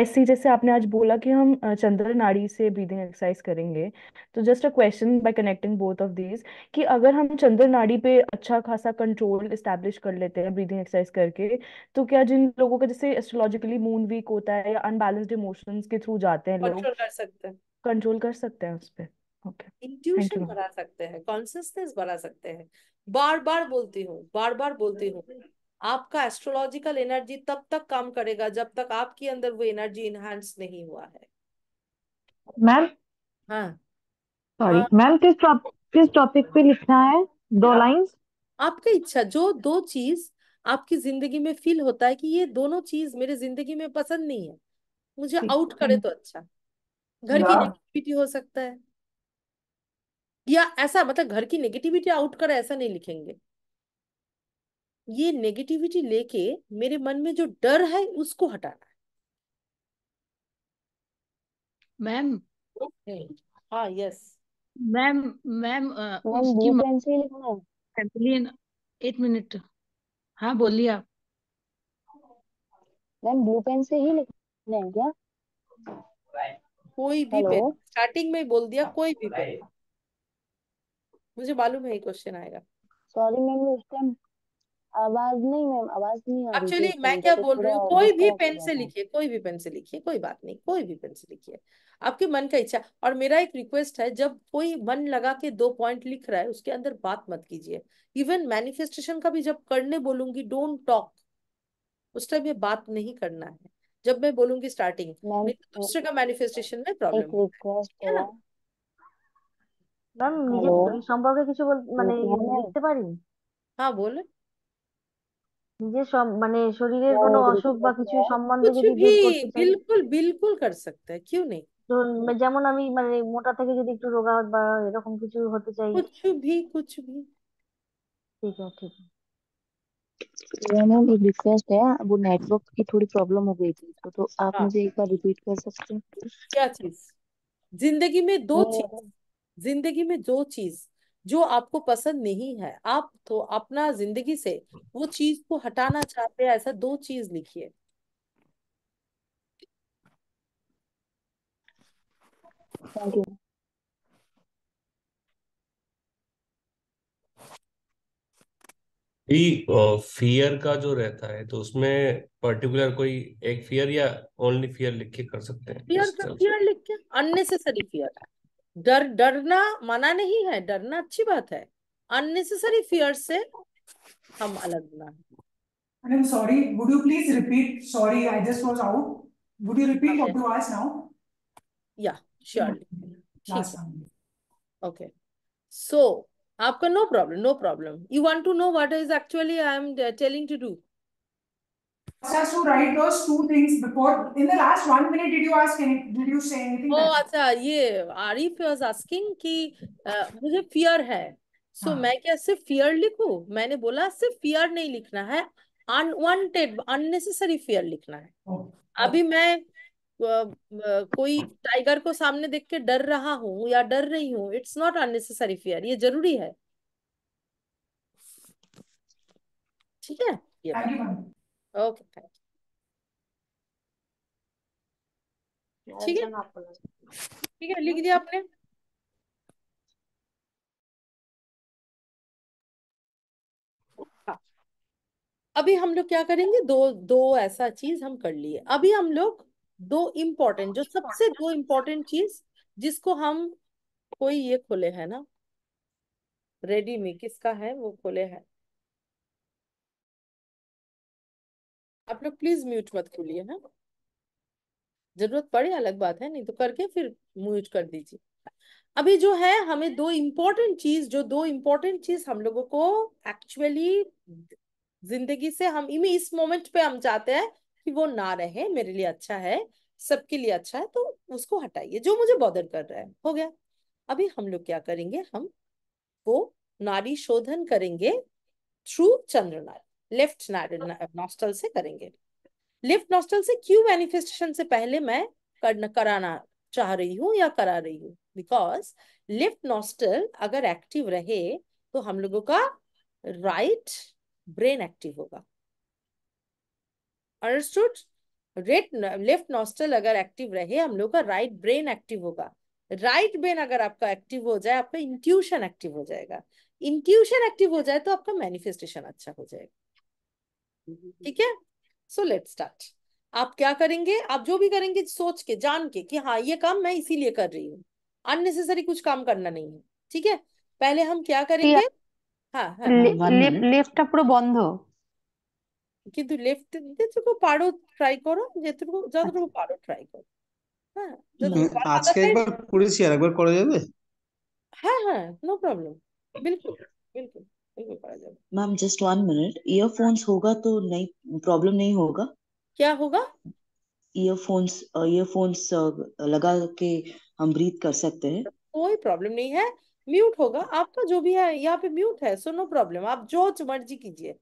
Speaker 2: ऐसे जैसे
Speaker 1: आपने आज बोला कि हम चंद्र नाड़ी से ब्रीदिंग एक्सरसाइज करेंगे तो just a question by
Speaker 2: connecting both of these कि अगर हम चंद्र नाड़ी पे अच्छा खासा कंट्रोल इस्टेब्लिश कर लेते हैं ब्रीदिंग एक्सरसाइज करके तो क्या जिन लोगों का जैसे एस्ट्रोलॉजिकली मून वीक होता है या अनबैलेंस्ड
Speaker 1: इमोशंस के थ्रू जाते हैं लोग कंट्रोल कर सकते हैं कंट्रोल कर सकते हैं उस पर इंट्यूशन बढ़ा सकते हैं कॉन्सियसनेस बढ़ा सकते हैं बार बार बोलती हूँ बार बार बोलती हूँ आपका एस्ट्रोलॉजिकल एनर्जी तब तक काम करेगा जब तक आपके अंदर वो एनर्जी इनहांस नहीं हुआ है
Speaker 8: मैम सॉरी मैम किस किस टॉपिक पे लिखना है दो लाइंस
Speaker 1: हाँ। आपकी इच्छा जो दो चीज आपकी जिंदगी में फील होता है कि ये दोनों चीज मेरे जिंदगी में पसंद नहीं है मुझे आउट करे तो अच्छा घर की नेगेटिविटी हाँ। हो सकता है या ऐसा मतलब घर की नेगेटिविटी आउट कर ऐसा नहीं लिखेंगे ये नेगेटिविटी लेके मेरे मन में जो डर है उसको हटाना है
Speaker 3: मैम हाँ यस मैम मैम उसकी एक मिनट हाँ
Speaker 8: बोलिए आप मैम ब्लू पेन से ही लिखना है क्या कोई भी पेन
Speaker 1: स्टार्टिंग में बोल दिया कोई भी पेन मुझे मालूम है ये क्वेश्चन आएगा
Speaker 8: सॉरी मैम उस टाइम आवाज नहीं मैम आवाज नहीं आ रही एक्चुअली मैं क्या तो बोल रही हूँ कोई भी पेन
Speaker 1: से लिखिए कोई भी पेन से लिखिए कोई बात नहीं कोई भी पेन से लिखिए आपके मन का इच्छा और मेरा एक रिक्वेस्ट है जब कोई मन लगा के दो पॉइंट लिख रहा है उसके अंदर बात मत कीजिए इवन मैनिफेस्टेशन का भी जब करने बोलूंगी डोंट टॉक उस टाइम ये बात नहीं करना है जब मैं बोलूंगी स्टार्टिंग दूसरे का मैनिफेस्टेशन में प्रॉब्लम है ना ম্যাম নিজের
Speaker 3: হ্যালো
Speaker 5: সম্পর্কে কিছু বল মানে লিখতে পারি হ্যাঁ নিজের সব মানে শরীরের হ্যাঁ, কোনো অসুখ বা কিছু সম্বন্ধে যদি
Speaker 3: বের
Speaker 1: করতে চাই
Speaker 5: যেমন আমি মানে মোটা থেকে যদি একটু রোগা বা এরকম কিছু
Speaker 2: হতে চাই कुछ ভি कुछ ভি ঠিক
Speaker 1: আছে ঠিক আছে
Speaker 8: या मैम एक रिक्वेस्ट है वो नेटवर्क की थोड़ी प्रॉब्लम हो गई थी
Speaker 1: जिंदगी में जो चीज जो आपको पसंद नहीं है आप तो अपना जिंदगी से वो चीज को हटाना चाहते हैं ऐसा दो चीज लिखिए
Speaker 2: फियर का जो रहता है तो उसमें पर्टिकुलर कोई एक फियर या ओनली फियर लिख के कर सकते हैं फियर का फियर
Speaker 1: लिख के अननेसेसरी फियर डर डरना मना नहीं है डरना अच्छी बात है अननेसेसरी फियर से
Speaker 2: हम अलग होना madam sorry would you please repeat sorry I just was out would you repeat what you asked now या श्योर ओके
Speaker 1: सो आपका no problem no problem you want to know what is actually I am telling to
Speaker 2: do मुझे
Speaker 1: fear है so हाँ। मैं क्या सिर्फ fear लिखू मैंने बोला सिर्फ फियर नहीं लिखना है अनवॉन्टेड अननेसेसरी फियर लिखना है oh, oh। अभी मैं कोई टाइगर को सामने देख के डर रहा हूँ या डर रही हूँ इट्स नॉट अननेसेसरी फियर ये जरूरी है ठीक है ओके थैंक
Speaker 6: यू ठीक
Speaker 3: है ठीक है लिख दिया आपने
Speaker 1: हाँ। अभी हम लोग क्या करेंगे दो दो ऐसा चीज हम कर लिए अभी हम लोग दो इम्पोर्टेंट जो सबसे दो इम्पोर्टेंट चीज जिसको हम कोई ये खोले है ना रेडी में किसका है वो खोले है आप लोग प्लीज म्यूट मत खोलिए है जरूरत पड़े अलग बात है नहीं तो करके फिर म्यूट कर दीजिए अभी जो है हमें दो इम्पोर्टेंट चीज जो दो इम्पोर्टेंट चीज हम लोगों को एक्चुअली जिंदगी से हम इमी इस मोमेंट पे हम चाहते हैं कि वो ना रहे मेरे लिए अच्छा है सबके लिए अच्छा है तो उसको हटाइए जो मुझे बॉदर कर रहा है हो गया अभी हम लोग क्या करेंगे हम वो नारी शोधन करेंगे थ्रू चंद्र नारी लेफ्ट नॉस्टल से करेंगे लेफ्ट नॉस्टल से क्यों मैनिफेस्टेशन से पहले मैं करना कराना चाह रही हूँ या करा रही हूँ बिकॉज लेफ्ट नॉस्टल अगर एक्टिव रहे तो हम लोगों का राइट ब्रेन एक्टिव होगा अंडरस्टूड रेड लेफ्ट नॉस्टल अगर एक्टिव रहे हम लोग का राइट ब्रेन एक्टिव होगा राइट ब्रेन अगर आपका एक्टिव हो जाए आपका इंट्यूशन एक्टिव हो जाएगा इंट्यूशन एक्टिव हो जाए तो आपका मैनिफेस्टेशन अच्छा हो जाएगा ठीक है सो लेट स्टार्ट आप क्या करेंगे आप जो भी करेंगे सोच के जान के कि हाँ ये काम मैं इसीलिए कर रही हूँ अननेसेसरी कुछ काम करना नहीं है ठीक है पहले हम क्या करेंगे হ্যাঁ হ্যাঁ লেফটটা পুরো বন্ধ কিন্তু লেফট যেটুকু পারো ট্রাই করো যেটুকু যতটুকু পারো ট্রাই করো হ্যাঁ
Speaker 3: আজকে একবার করেছি আর একবার করা যাবে
Speaker 1: হ্যাঁ হ্যাঁ নো প্রবলেম বিলকুল বিলকুল ma'am
Speaker 4: just one minute earphones होगा तो नहीं प्रॉब्लम नहीं होगा क्या होगा ईयरफोन्स ईयरफोन्स uh, uh, लगा के हम ब्रीथ कर सकते हैं
Speaker 1: कोई प्रॉब्लम नहीं है म्यूट होगा आपका जो भी है यहाँ पे म्यूट है सो नो प्रॉब्लम आप जो मर्जी कीजिए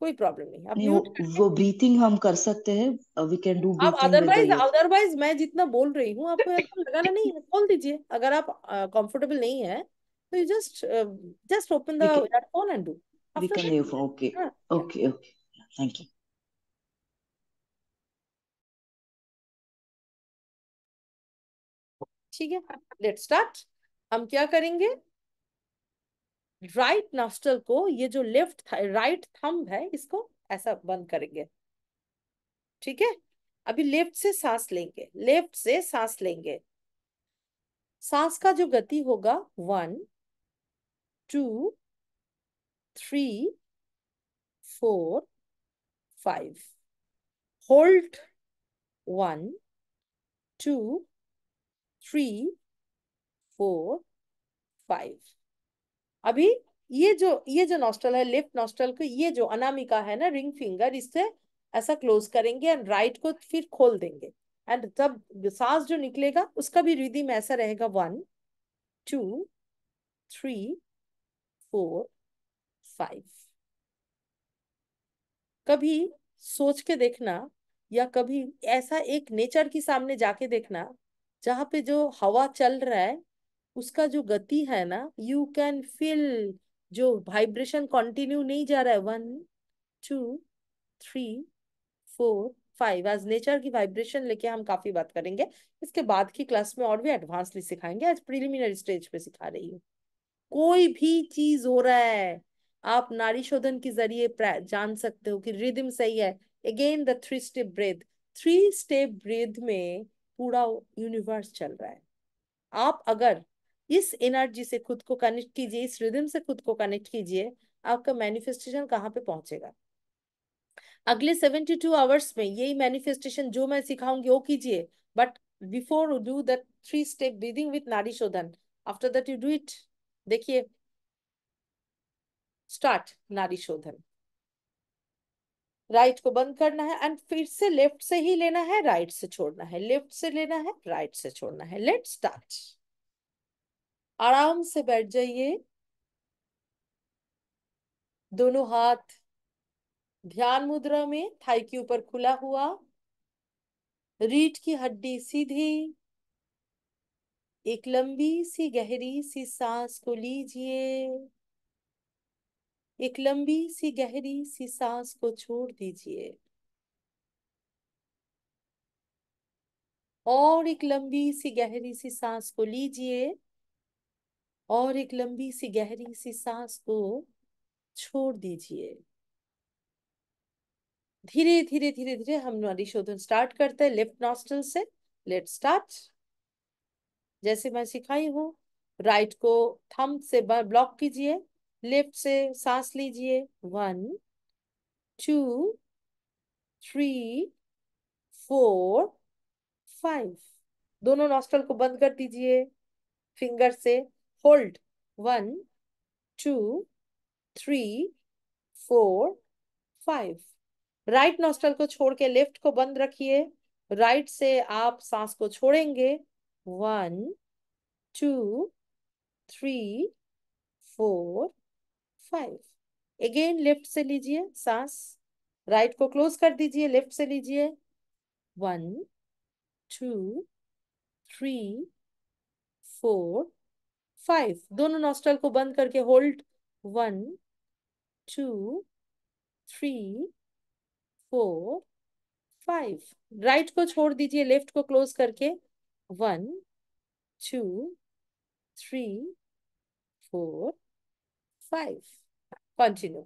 Speaker 1: कोई प्रॉब्लम नहीं आप म्यूट
Speaker 4: वो ब्रीथिंग हम कर सकते हैं वी कैन डू आप अदरवाइज
Speaker 1: अदरवाइज मैं जितना बोल रही हूँ आपको तो लगाना नहीं है बोल दीजिए अगर आप कंफर्टेबल uh, नहीं है So you just uh, just open the can, that phone and do.
Speaker 4: After we can that, have, okay. Yeah. okay. Okay. Okay.
Speaker 6: Thank you.
Speaker 1: ठीक है लेट स्टार्ट हम क्या करेंगे राइट right नास्टल को ये जो लेफ्ट राइट थंब है इसको ऐसा बंद करेंगे ठीक है अभी लेफ्ट से सांस लेंगे लेफ्ट से सांस लेंगे सांस का जो गति होगा one two, three, four, five. Hold one, two, three, four, five. अभी ये जो ये जो नॉस्टल है लेफ्ट नॉस्टल को ये जो अनामिका है ना रिंग फिंगर इससे ऐसा क्लोज करेंगे एंड राइट को फिर खोल देंगे एंड तब सांस जो निकलेगा उसका भी रिदिम ऐसा रहेगा one two three four five कभी सोच के देखना या कभी ऐसा एक नेचर के सामने जाके देखना जहां पे जो हवा चल रहा है उसका जो गति है ना यू कैन फील जो वाइब्रेशन कंटिन्यू नहीं जा रहा है one two three four five आज नेचर की वाइब्रेशन लेके हम काफी बात करेंगे इसके बाद की क्लास में और भी एडवांसली सिखाएंगे आज प्रिलिमिनरी स्टेज पे सिखा रही हूँ कोई भी चीज हो रहा है आप नारी शोधन के जरिए जान सकते हो कि रिदम सही है again the three step breath three step breath में पूरा यूनिवर्स चल रहा है आप अगर इस एनर्जी से खुद को कनेक्ट कीजिए इस रिदम से खुद को कनेक्ट कीजिए आपका मैनिफेस्टेशन कहाँ पे पहुंचेगा अगले सेवेंटी टू आवर्स में यही मैनिफेस्टेशन जो मैं सिखाऊंगी वो कीजिए but before do that three step breathing with नारी शोधन after that you do it देखिए स्टार्ट नारी शोधन राइट को बंद करना है एंड फिर से लेफ्ट से ही लेना है राइट से छोड़ना है लेफ्ट से लेना है राइट से छोड़ना है लेट स्टार्ट आराम से बैठ जाइए दोनों हाथ ध्यान मुद्रा में थाई के ऊपर खुला हुआ रीट की हड्डी सीधी एक लंबी सी गहरी सी सांस को लीजिए एक लंबी सी गहरी सी सांस को छोड़ दीजिए और एक लंबी सी गहरी सी सांस को लीजिए और एक लंबी सी गहरी सी सांस को छोड़ दीजिए धीरे धीरे धीरे धीरे हम नारी शोधन स्टार्ट करते हैं लेफ्ट नॉस्टल से लेट स्टार्ट जैसे मैं सिखाई हूँ राइट को थम से ब्लॉक कीजिए लेफ्ट से सांस लीजिए one two three four five दोनों नॉस्टल को बंद कर दीजिए फिंगर से hold one two three four five right nostril को छोड़ के लेफ्ट को बंद रखिए राइट से आप सांस को छोड़ेंगे One, two, three, four five again left से लीजिए सांस राइट को क्लोज कर दीजिए लेफ्ट से लीजिए one two three four five दोनों नॉस्टल को बंद करके hold one two three four five right को छोड़ दीजिए लेफ्ट को क्लोज करके one, two, three, four, five continue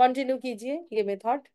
Speaker 1: continue कीजिए ये मेथड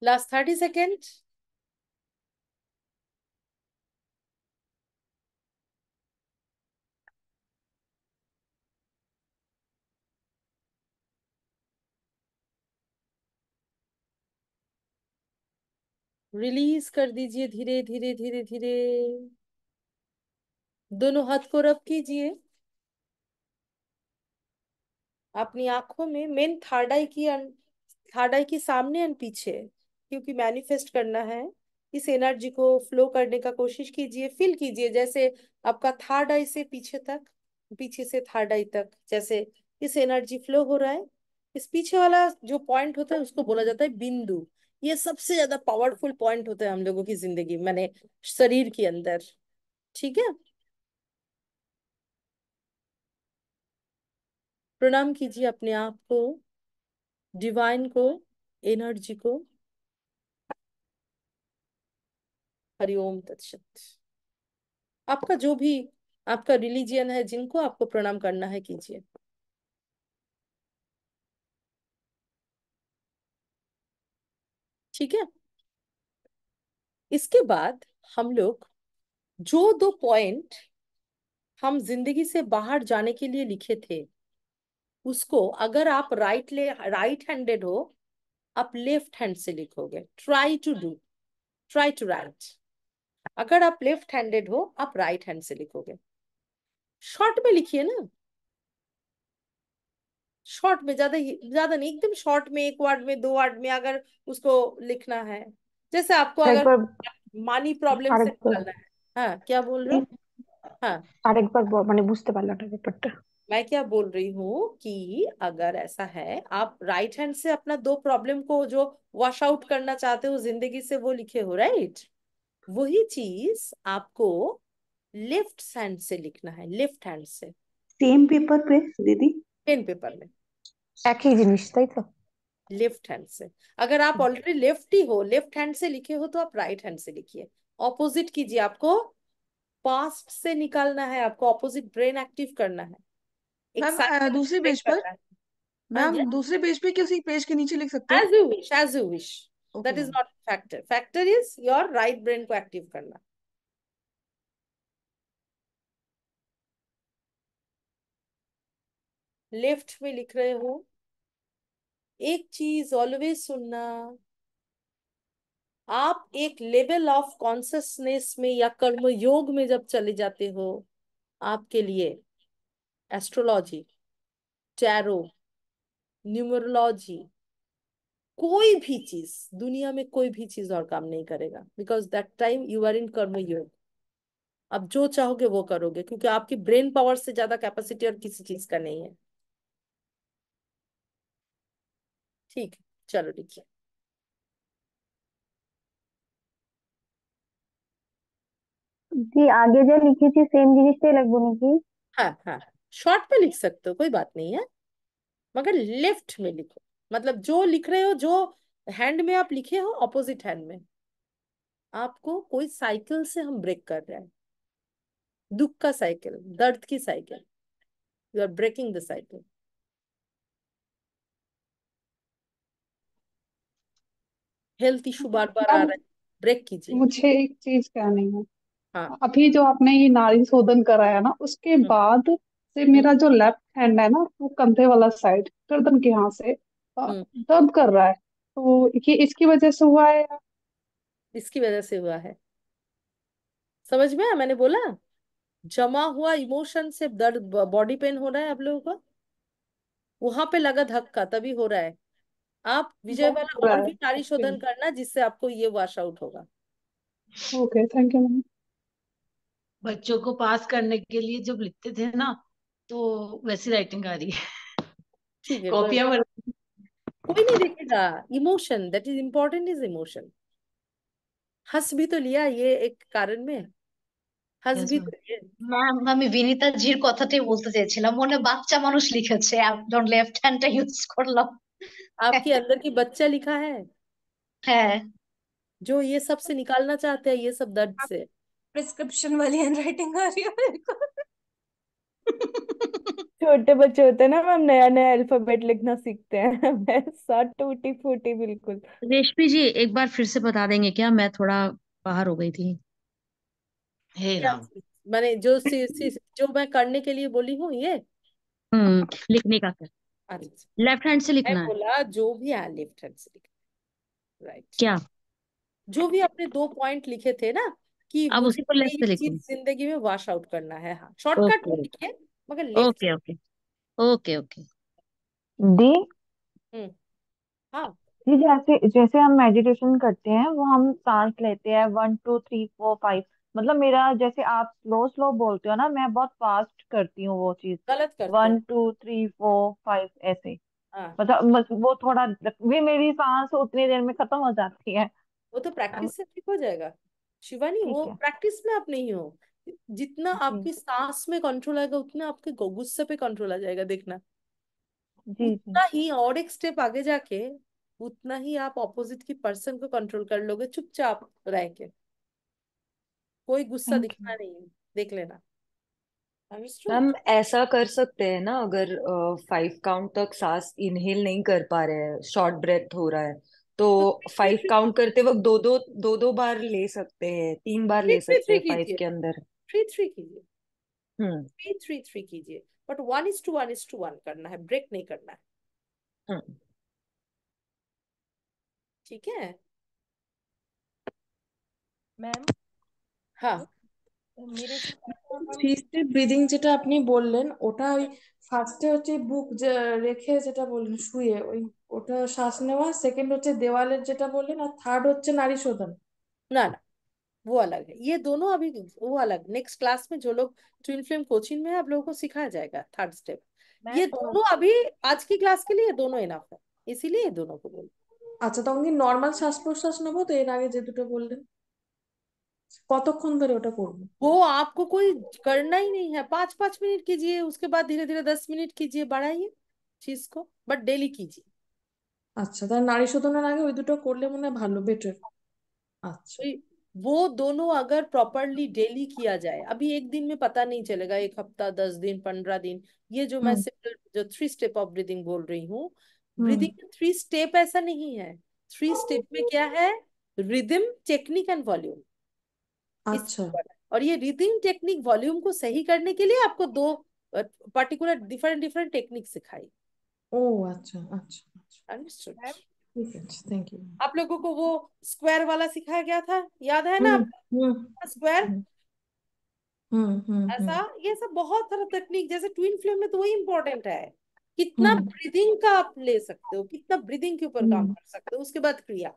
Speaker 1: last 30 seconds. रिलीज कर दीजिए धीरे धीरे धीरे धीरे दोनों हाथ को रब कीजिए अपनी आंखों में मेन थर्ड आई की थर्ड आई के सामने एंड पीछे क्योंकि मैनिफेस्ट करना है इस एनर्जी को फ्लो करने का कोशिश कीजिए फील कीजिए जैसे आपका थर्ड आई से पीछे तक पीछे से थर्ड आई तक जैसे इस एनर्जी फ्लो हो रहा है इस पीछे वाला जो पॉइंट होता है उसको बोला जाता है बिंदु ये सबसे ज्यादा पावरफुल पॉइंट होता है हम लोगों की जिंदगी मैंने शरीर के अंदर ठीक है प्रणाम कीजिए अपने आप को डिवाइन को एनर्जी को हरिओम तत्सत आपका जो भी आपका रिलीजियन है जिनको आपको प्रणाम करना है कीजिए ठीक है इसके बाद हम लोग जो दो पॉइंट हम जिंदगी से बाहर जाने के लिए लिखे थे उसको अगर आप राइट ले राइट हैंडेड हो आप लेफ्ट हैंड से लिखोगे try to do try to write अगर आप लेफ्ट हैंडेड हो आप राइट हैंड से लिखोगे शॉर्ट में लिखिए ना शॉर्ट में ज्यादा ज्यादा नहीं एकदम शॉर्ट में एक वर्ड में दो वर्ड में अगर उसको लिखना है जैसे आपको अगर मानी प्रॉब्लम से हाँ क्या बोल रहे हाँ मैं क्या बोल रही हूँ कि अगर ऐसा है आप राइट हैंड से अपना दो प्रॉब्लम को जो वॉश आउट करना चाहते हो जिंदगी से वो लिखे हो राइट वही चीज आपको लेफ्ट हैंड से लिखना है लेफ्ट हैंड से
Speaker 8: सेम पेपर पे दीदी
Speaker 1: पेन पेपर में
Speaker 8: एक ही जिनिस तो
Speaker 1: लेफ्ट हैंड से अगर आप ऑलरेडी लेफ्ट ही हो लेफ्ट हैंड से लिखे हो तो आप राइट हैंड से लिखिए ऑपोजिट कीजिए आपको पास्ट से निकालना है आपको ऑपोजिट ब्रेन एक्टिव करना है uh, दूसरे पेज पर मैम हाँ दूसरे पेज पे किसी पेज के नीचे लिख सकते हैं as you wish as you wish that is not factor factor is your right brain को एक्टिव करना लेफ्ट में लिख रहे हो एक चीज ऑलवेज सुनना आप एक लेवल ऑफ कॉन्सियसनेस में या कर्म योग में जब चले जाते हो आपके लिए एस्ट्रोलॉजी टैरो न्यूमरोलॉजी कोई भी चीज दुनिया में कोई भी चीज और काम नहीं करेगा because that time you are in karma yoga अब जो चाहोगे वो करोगे क्योंकि आपकी ब्रेन पावर से ज्यादा कैपेसिटी और किसी चीज का नहीं है ठीक चलो देखिए
Speaker 5: जी आगे जो लिखी थी सेम लग লাগবো নাকি
Speaker 1: हाँ हाँ शॉर्ट में लिख सकते हो कोई बात नहीं है मगर लेफ्ट में लिखो मतलब जो लिख रहे हो जो हैंड में आप लिखे हो ऑपोजिट हैंड में आपको कोई साइकिल से हम ब्रेक कर रहे हैं दुख का साइकिल दर्द की cycle you are breaking the cycle health issue बार बार आ रहा है ब्रेक कीजिए मुझे
Speaker 2: एक चीज कहनी है हाँ अभी जो आपने ये नारी शोधन कराया ना उसके हम्म। बाद से मेरा जो लेफ्ट हैंड है ना वो कंधे वाला साइड गर्दन के यहाँ से दर्द हाँ, हम्म। तो कर रहा है तो ये इसकी वजह से हुआ है या
Speaker 1: इसकी वजह से हुआ है समझ में आया मैंने बोला जमा हुआ इमोशन से दर्द बॉडी पेन हो रहा है आप लोगों को वहां पे लगा धक्का तभी हो रहा है आप विजय वाला और भी नारी शोधन करना जिससे आपको ये वॉश आउट होगा
Speaker 5: ओके
Speaker 3: थैंक यू मैम बच्चों को पास करने के लिए जब लिखते थे ना तो वैसी राइटिंग आ रही है कॉपियां
Speaker 1: कोई नहीं देखेगा emotion that is important is emotion हंस भी तो लिया ये एक कारण में হাস ম্যাম तो আমি বিনিতা
Speaker 5: জির কথাটাই বলতে চেয়েছিলাম মনে বাচ্চা মানুষ লিখেছে লেফট হ্যান্ডটা ইউজ করলাম
Speaker 1: अंदर की बच्चा लिखा है है जो ये सब से निकालना चाहते हैं ये सब दर्द से प्रिस्क्रिप्शन वाली हैंडराइटिंग आ रही है मेरे को
Speaker 2: छोटे बच्चे होते हैं ना मैम नया नया अल्फाबेट लिखना सीखते हैं [LAUGHS] मैं सब टूटी फूटी बिल्कुल
Speaker 1: रेशमी जी एक बार फिर से बता देंगे क्या मैं थोड़ा बाहर हो गई थी हे
Speaker 3: राम मैंने जो सी, सी, जो मैं
Speaker 1: करने के लिए बोली हूँ ये
Speaker 5: हम्म लिखने का
Speaker 1: कर
Speaker 6: लेफ्ट हैंड से लिखना है
Speaker 1: बोला जो भी है लेफ्ट हैंड से लिखना राइट क्या जो भी आपने दो पॉइंट लिखे थे ना कि अब उसी पर लेफ्ट से लिखो जिंदगी में वॉश आउट करना है हाँ शॉर्टकट में लिखिए मगर left okay
Speaker 6: okay okay okay
Speaker 8: दी
Speaker 1: हम्म,
Speaker 8: हाँ जी जैसे जैसे हम मेडिटेशन करते हैं वो हम सांस लेते हैं one two three four five मतलब मेरा जैसे आप स्लो स्लो बोलते हो ना मैं बहुत फास्ट करती हूँ वो चीज गलत करते हो one two three four five ऐसे हाँ। मतलब बस वो थोड़ा भी मेरी सांस उतनी देर में खत्म हो जाती है वो तो प्रैक्टिस से ठीक हो जाएगा शिवानी ठीक वो है प्रैक्टिस में आप नहीं हो
Speaker 1: जितना आपकी सांस में कंट्रोल आएगा उतना आपके गुस्से पे कंट्रोल आ जाएगा देखना जी उतना ही और एक स्टेप आगे जाके उतना ही आप ऑपोजिट की पर्सन को कंट्रोल कर लोगे चुपचाप रहेंगे कोई गुस्सा दिखना नहीं है देख लेना हम
Speaker 8: ऐसा कर सकते हैं ना अगर फाइव काउंट तक सांस इनहेल नहीं कर पा रहे हैं शॉर्ट ब्रेथ हो रहा है तो फाइव काउंट करते वक्त दो दो दो दो बार ले
Speaker 3: सकते हैं तीन बार ले सकते हैं फाइव [LAUGHS] के अंदर
Speaker 1: थ्री थ्री कीजिए थ्री थ्री थ्री कीजिए but one is two one is two one करना है ब्रेक नहीं करना
Speaker 4: है hmm.
Speaker 3: ठीक है मैम
Speaker 2: हाँ ব্রিদিং যেটা
Speaker 3: আপনি বললেন ওটা ওই ফার্স্টে হচ্ছে বুক রেখে যেটা বললেন শুয়ে ওই ওটা শ্বাস নেওয়া সেকেন্ড হচ্ছে দেওয়ালের যেটা বললেন আর থার্ড হচ্ছে নারী শোধন না না
Speaker 1: वो अलग है ये दोनों अभी वो अलग नेक्स्ट क्लास में जो लोग ट्विन फ्लेम कोचिंग में आप लोगों को सिखाया जाएगा थर्ड स्टेप ये तो दोनों अभी आज की क्लास के लिए दोनों इनफ है इसीलिए ये दोनों को बोल আচ্ছা তখন কি নর্মাল শ্বাস প্রশ্বাস নেবো তো এর আগে যে দুটো বললেন কতক্ষণ ধরে ওটা করব वो आपको कोई करना ही नहीं है पांच पांच मिनट कीजिए उसके बाद धीरे धीरे दस मिनट कीजिए बढ़ाइए चीज को बट डेली कीजिए
Speaker 3: আচ্ছা তাহলে নারী শোধনের আগে ওই দুটো করলে মনে ভালো বেটার
Speaker 1: আচ্ছা वो दोनों अगर प्रॉपरली डेली किया जाए अभी एक दिन में पता नहीं चलेगा एक हफ्ता दस दिन पंद्रह दिन ये जो मैं सिंपल हम्म। जो थ्री स्टेप ऑफ ब्रीदिंग बोल रही हूँ ब्रीदिंग थ्री स्टेप ऐसा नहीं है थ्री स्टेप में क्या है रिदम टेक्निक एंड
Speaker 3: वॉल्यूम अच्छा
Speaker 1: और ये रिदम टेक्निक वॉल्यूम को सही करने के लिए आपको दो पर्टिकुलर डिफरेंट डिफरेंट टेक्निक सिखाई
Speaker 3: ओ अच्छा अच्छा
Speaker 1: अच्छा
Speaker 6: थैंक यू
Speaker 1: आप लोगों को वो स्क्वायर वाला सिखाया गया था याद है ना स्क्वायर हम्म, हम्म। हाँ, हम्म, ऐसा ये सब बहुत सारा तकनीक जैसे ट्विन फ्लेम में तो वही इम्पोर्टेंट है कितना ब्रीदिंग का आप ले सकते हो कितना ब्रीदिंग के ऊपर काम कर सकते हो उसके बाद क्रिया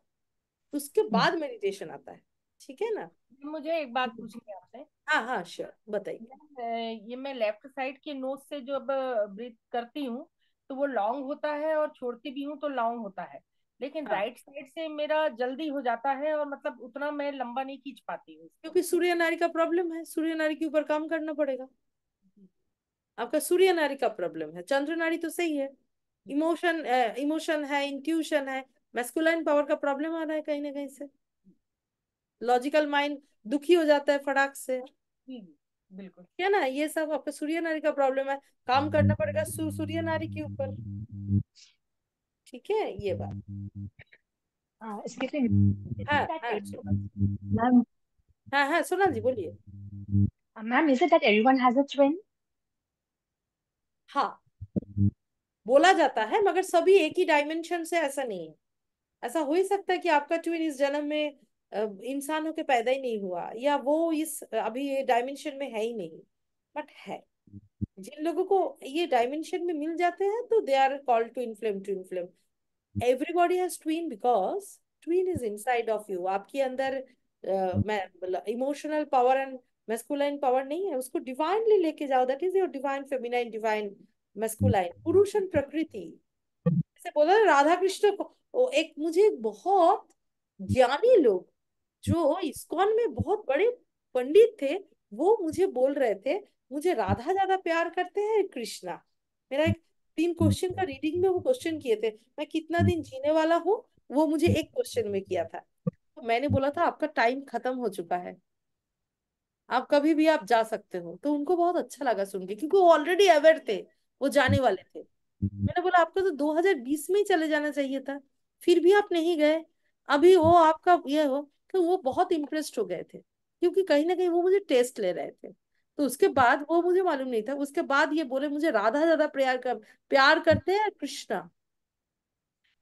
Speaker 1: उसके बाद मेडिटेशन आता है ठीक है ना
Speaker 3: मुझे एक बात पूछनी है आपसे
Speaker 1: हाँ हाँ श्योर बताइए
Speaker 3: ये मैं लेफ्ट साइड के नोज से जो अब ब्रीथ करती हूँ तो वो लॉन्ग होता है और छोड़ती भी हूँ तो लॉन्ग होता है लेकिन हाँ। राइट साइड से मेरा जल्दी हो जाता है और मतलब उतना मैं लंबा नहीं खींच पाती हूँ
Speaker 1: क्योंकि सूर्य नारी का प्रॉब्लम है सूर्य नारी के ऊपर काम करना पड़ेगा आपका सूर्य नारी का प्रॉब्लम है चंद्र नारी तो सही है इमोशन इमोशन है इंट्यूशन है मैस्कुलाइन पावर का प्रॉब्लम आ रहा है कहीं ना कहीं से लॉजिकल माइंड दुखी हो जाता है फटाक से
Speaker 3: बिल्कुल
Speaker 1: क्या ना ये सब आपका सूर्य नारी का प्रॉब्लम है काम करना पड़ेगा सूर्य नारी के ऊपर ठीक है ये बात हाँ हाँ, हाँ हाँ जी बोलिए ma'am is it that everyone has a twin हाँ बोला जाता है मगर सभी एक ही डायमेंशन से ऐसा नहीं है ऐसा हो ही सकता है कि आपका ट्विन इस जन्म में uh, इंसानों के पैदा ही नहीं हुआ या वो इस अभी डायमेंशन में है ही नहीं बट है जिन लोगों को ये डायमेंशन में मिल जाते हैं तो they are called twin flame twin flame everybody has twin because twin is inside of you आपके अंदर emotional power and masculine power नहीं है उसको डिवाइनली लेके जाओ that is your divine feminine divine masculine पुरुष एंड प्रकृति जैसे बोला ना राधा कृष्ण को एक मुझे बहुत ज्ञानी लोग जो इस्कॉन में बहुत बड़े पंडित थे वो मुझे बोल रहे थे मुझे राधा ज्यादा प्यार करते हैं कृष्णा मेरा एक तीन क्वेश्चन हम्म। का रीडिंग में वो क्वेश्चन किए थे मैं कितना हम्म। दिन जीने वाला हूँ वो मुझे हम्म। एक क्वेश्चन में किया था तो मैंने बोला था आपका टाइम खत्म हो चुका है आप कभी भी आप जा सकते हो तो उनको बहुत अच्छा लगा सुन के क्योंकि वो ऑलरेडी अवेयर थे वो जाने वाले थे मैंने बोला आपको तो 2020 में ही चले जाना चाहिए था फिर भी आप नहीं गए अभी हो आपका ये हो तो वो बहुत इम्प्रेस्ड हो गए थे क्योंकि कहीं ना कहीं वो मुझे टेस्ट ले रहे थे तो उसके बाद वो मुझे मालूम नहीं था उसके बाद ये बोले मुझे राधा ज्यादा प्यार कर प्यार करते हैं कृष्णा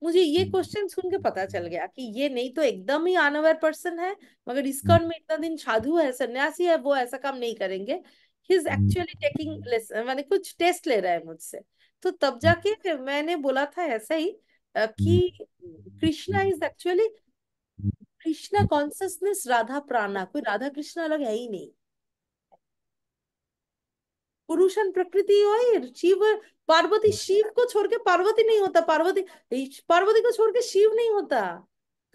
Speaker 1: मुझे ये क्वेश्चन हम्म। सुन के पता चल गया कि ये नहीं तो एकदम ही अनअवेयर पर्सन है मगर इसका में इतना दिन साधु है सन्यासी है वो ऐसा काम नहीं करेंगे एक्चुअली हम्म। टेकिंग मैंने कुछ टेस्ट ले रहा है मुझसे तो तब हम्म। जाके मैंने बोला था ऐसा ही कि Krishna is actually Krishna consciousness Radha prana कोई राधा कृष्णा अलग है ही नहीं पुरुषन प्रकृति और शिव पार्वती हम्म। शिव को छोड़ के पार्वती नहीं होता पार्वती पार्वती को छोड़ के शिव नहीं होता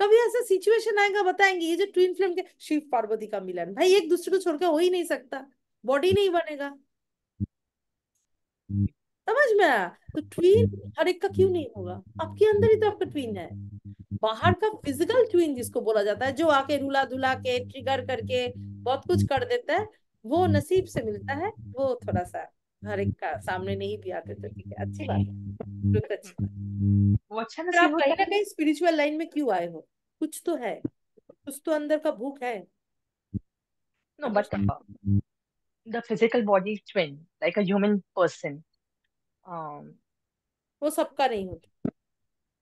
Speaker 1: कभी ऐसा सिचुएशन आएगा बताएंगे ये जो ट्विन फिल्म के शिव पार्वती का मिलन भाई एक दूसरे को छोड़ के हो ही नहीं सकता बॉडी नहीं बनेगा हम्म। समझ में आया तो ट्वीन हर एक का क्यों नहीं होगा आपके अंदर ही तो आपका ट्वीन है बाहर का फिजिकल ट्वीन जिसको बोला जाता है जो आके रुला धुला के ट्रिगर करके बहुत कुछ कर देता है वो नसीब से मिलता है वो थोड़ा सा हर एक का सामने नहीं भी आते तो ठीक है अच्छी बात है अच्छी बात वो अच्छा नसीब आप कहीं ना कहीं स्पिरिचुअल लाइन में क्यों आए हो कुछ तो है कुछ तो अंदर का भूख है
Speaker 3: no but the physical body twin like a human person वो सबका नहीं होता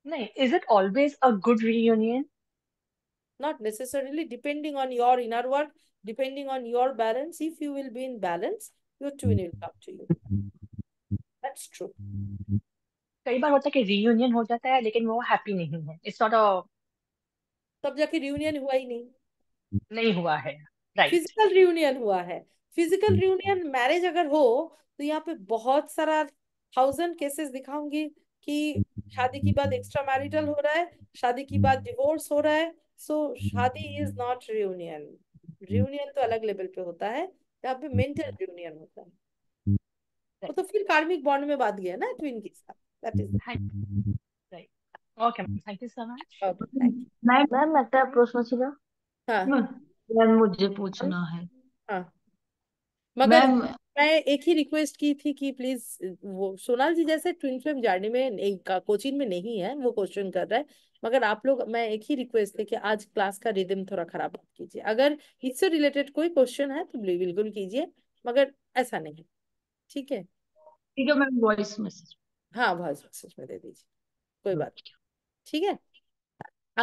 Speaker 8: नहीं is it always a good reunion
Speaker 1: not necessarily depending on your inner work depending on your balance, if you will be in balance, your twin will come to you. That's true.
Speaker 5: कई बार होता है कि reunion हो जाता है लेकिन
Speaker 1: वो happy नहीं है इट्स नॉट अ तब जाके रियूनियन हुआ ही नहीं नहीं हुआ है राइट फिजिकल रियूनियन हुआ है फिजिकल रियूनियन मैरिज अगर हो तो यहाँ पे बहुत सारा थाउजेंड केसेस दिखाऊंगी कि शादी के बाद एक्स्ट्रा मैरिटल हो रहा है शादी के बाद डिवोर्स हो रहा है सो शादी is not reunion reunion hmm. तो अलग लेवल पे होता है जहाँ पे मेंटल हम्म। रियूनियन होता है हम्म। वो तो फिर कार्मिक बॉन्ड में बात गया ना ट्विन के साथ that is
Speaker 3: okay thank you so much
Speaker 4: ma'am ma'am একটা প্রশ্ন ছিল हाँ मैम hmm. मुझे पूछना हाँ। है
Speaker 1: हाँ मगर मैम मैं एक ही रिक्वेस्ट की थी कि प्लीज वो सोनाल जी जैसे ट्विन फ्लेम जर्नी में कोचिंग में नहीं है वो क्वेश्चन कर रहा है मगर आप लोग मैं एक ही रिक्वेस्ट है कि आज क्लास का रिदम थोड़ा खराब मत कीजिए अगर इससे रिलेटेड कोई क्वेश्चन है तो बिल्कुल कीजिए मगर ऐसा नहीं है ठीक है ठीक है मैम वॉइस मैसेज हाँ वॉइस मैसेज में दे दीजिए कोई बात नहीं ठीक है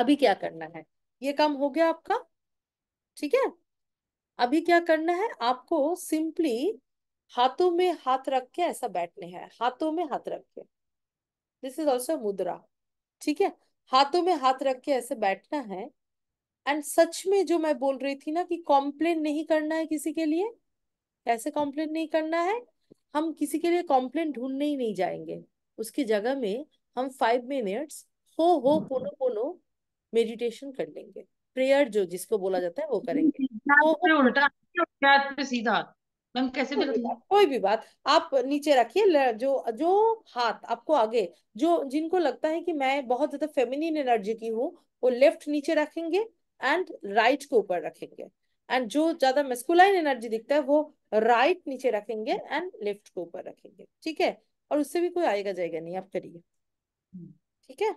Speaker 1: अभी क्या करना है ये काम हो गया आपका ठीक है अभी क्या करना है आपको सिंपली हाथों में हाथ रख के ऐसा बैठने हैं हाथों में हाथ रख के दिस इज ऑल्सो मुद्रा ठीक है हाथों में हाथ रख के ऐसे बैठना है एंड सच में जो मैं बोल रही थी ना कि कॉम्प्लेन नहीं करना है किसी के लिए कैसे कॉम्प्लेन नहीं करना है हम किसी के लिए कॉम्प्लेन ढूंढने ही नहीं जाएंगे उसकी जगह में हम फाइव मिनट्स हो हो पोनो पोनो मेडिटेशन कर लेंगे प्रेयर जो जिसको बोला जाता है वो करेंगे [LAUGHS] उल्टा सीधा मैम कैसे भी कोई भी बात आप नीचे रखिए जो जो हाथ आपको आगे जो जिनको लगता है कि मैं बहुत ज्यादा फेमिनिन एनर्जी की हूँ वो लेफ्ट नीचे रखेंगे एंड राइट के ऊपर रखेंगे एंड जो ज्यादा मेस्कुलाइन एनर्जी दिखता है वो राइट नीचे रखेंगे एंड लेफ्ट के ऊपर रखेंगे ठीक है और उससे भी कोई आएगा जाएगा नहीं आप करिए हम्म। ठीक है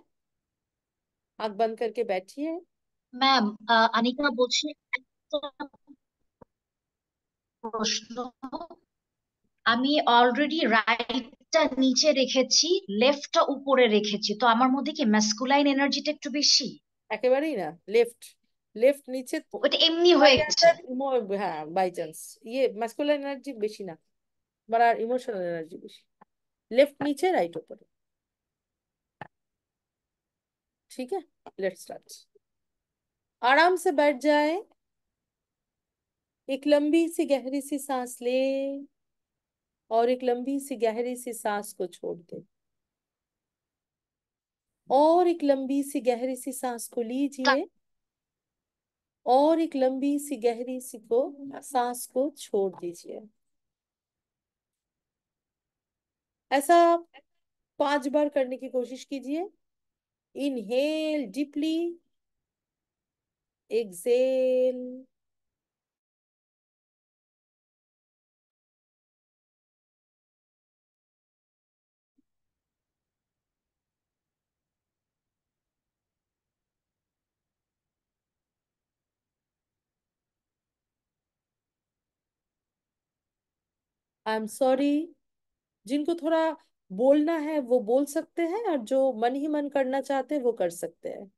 Speaker 1: आग बंद करके बैठिए मैम अनिका बोल
Speaker 5: প্রশ্ন আমি অলরেডি রাইটটা নিচে রেখেছি লেফটটা উপরে রেখেছি তো আমার মধ্যে কি
Speaker 1: ম্যাস্কুলাইন এনার্জিটা একটু বেশি একেবারেই না লেফট লেফট নিচে ওটা এমনি হয়ে গেছে হ্যাঁ বাই চান্স ইয়ে ম্যাস্কুলাইন এনার্জি বেশি না মানে আর ইমোশনাল এনার্জি বেশি লেফট নিচে রাইট উপরে ঠিক আছে लेट्स स्टार्ट आराम से एक लंबी सी गहरी सी सांस ले और एक लंबी सी गहरी सी सांस को छोड़ दे और एक लंबी सी गहरी सी सांस को लीजिए और एक लंबी सी गहरी सी को सांस को छोड़ दीजिए ऐसा पांच बार करने की कोशिश कीजिए inhale deeply exhale I am sorry जिनको थोड़ा बोलना है वो बोल सकते हैं और जो मन ही मन करना चाहते हैं वो कर सकते हैं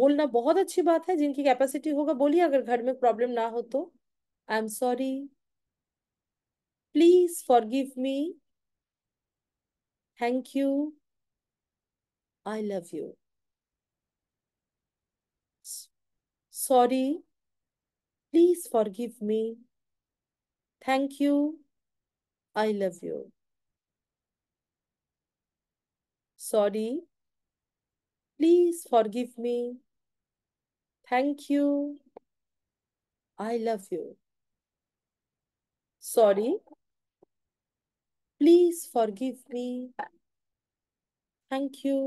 Speaker 1: बोलना बहुत अच्छी बात है जिनकी कैपेसिटी होगा बोलिए अगर घर में प्रॉब्लम ना हो तो I am sorry please forgive me thank you I love you sorry please forgive me thank you I love you. Sorry. Please forgive me. Thank you. I love you. Sorry. Please forgive me. Thank you.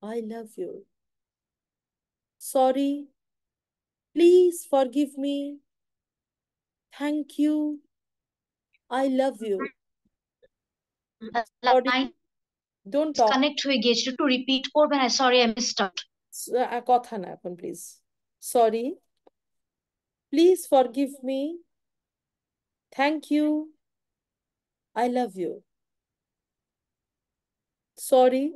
Speaker 1: I love you. Sorry. Please forgive me. Thank you. I love you.
Speaker 5: Don't talk. Connect to engage to repeat.
Speaker 1: Corbin, I sorry, I missed out. Kothana, please. Sorry. Please forgive me. Thank you. I love you. Sorry.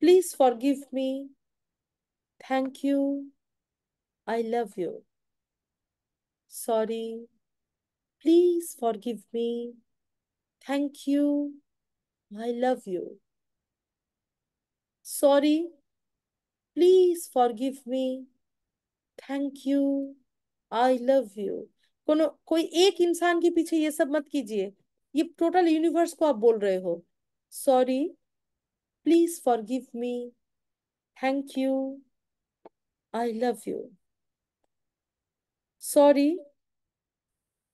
Speaker 1: Please forgive me. Thank you. I love you. Sorry. Please forgive me. Thank you. I love you. Sorry. Please forgive me. Thank you I love you कोनो कोई एक इंसान के पीछे ये सब मत कीजिए ये टोटल यूनिवर्स को आप बोल रहे हो sorry please forgive me thank you I love you sorry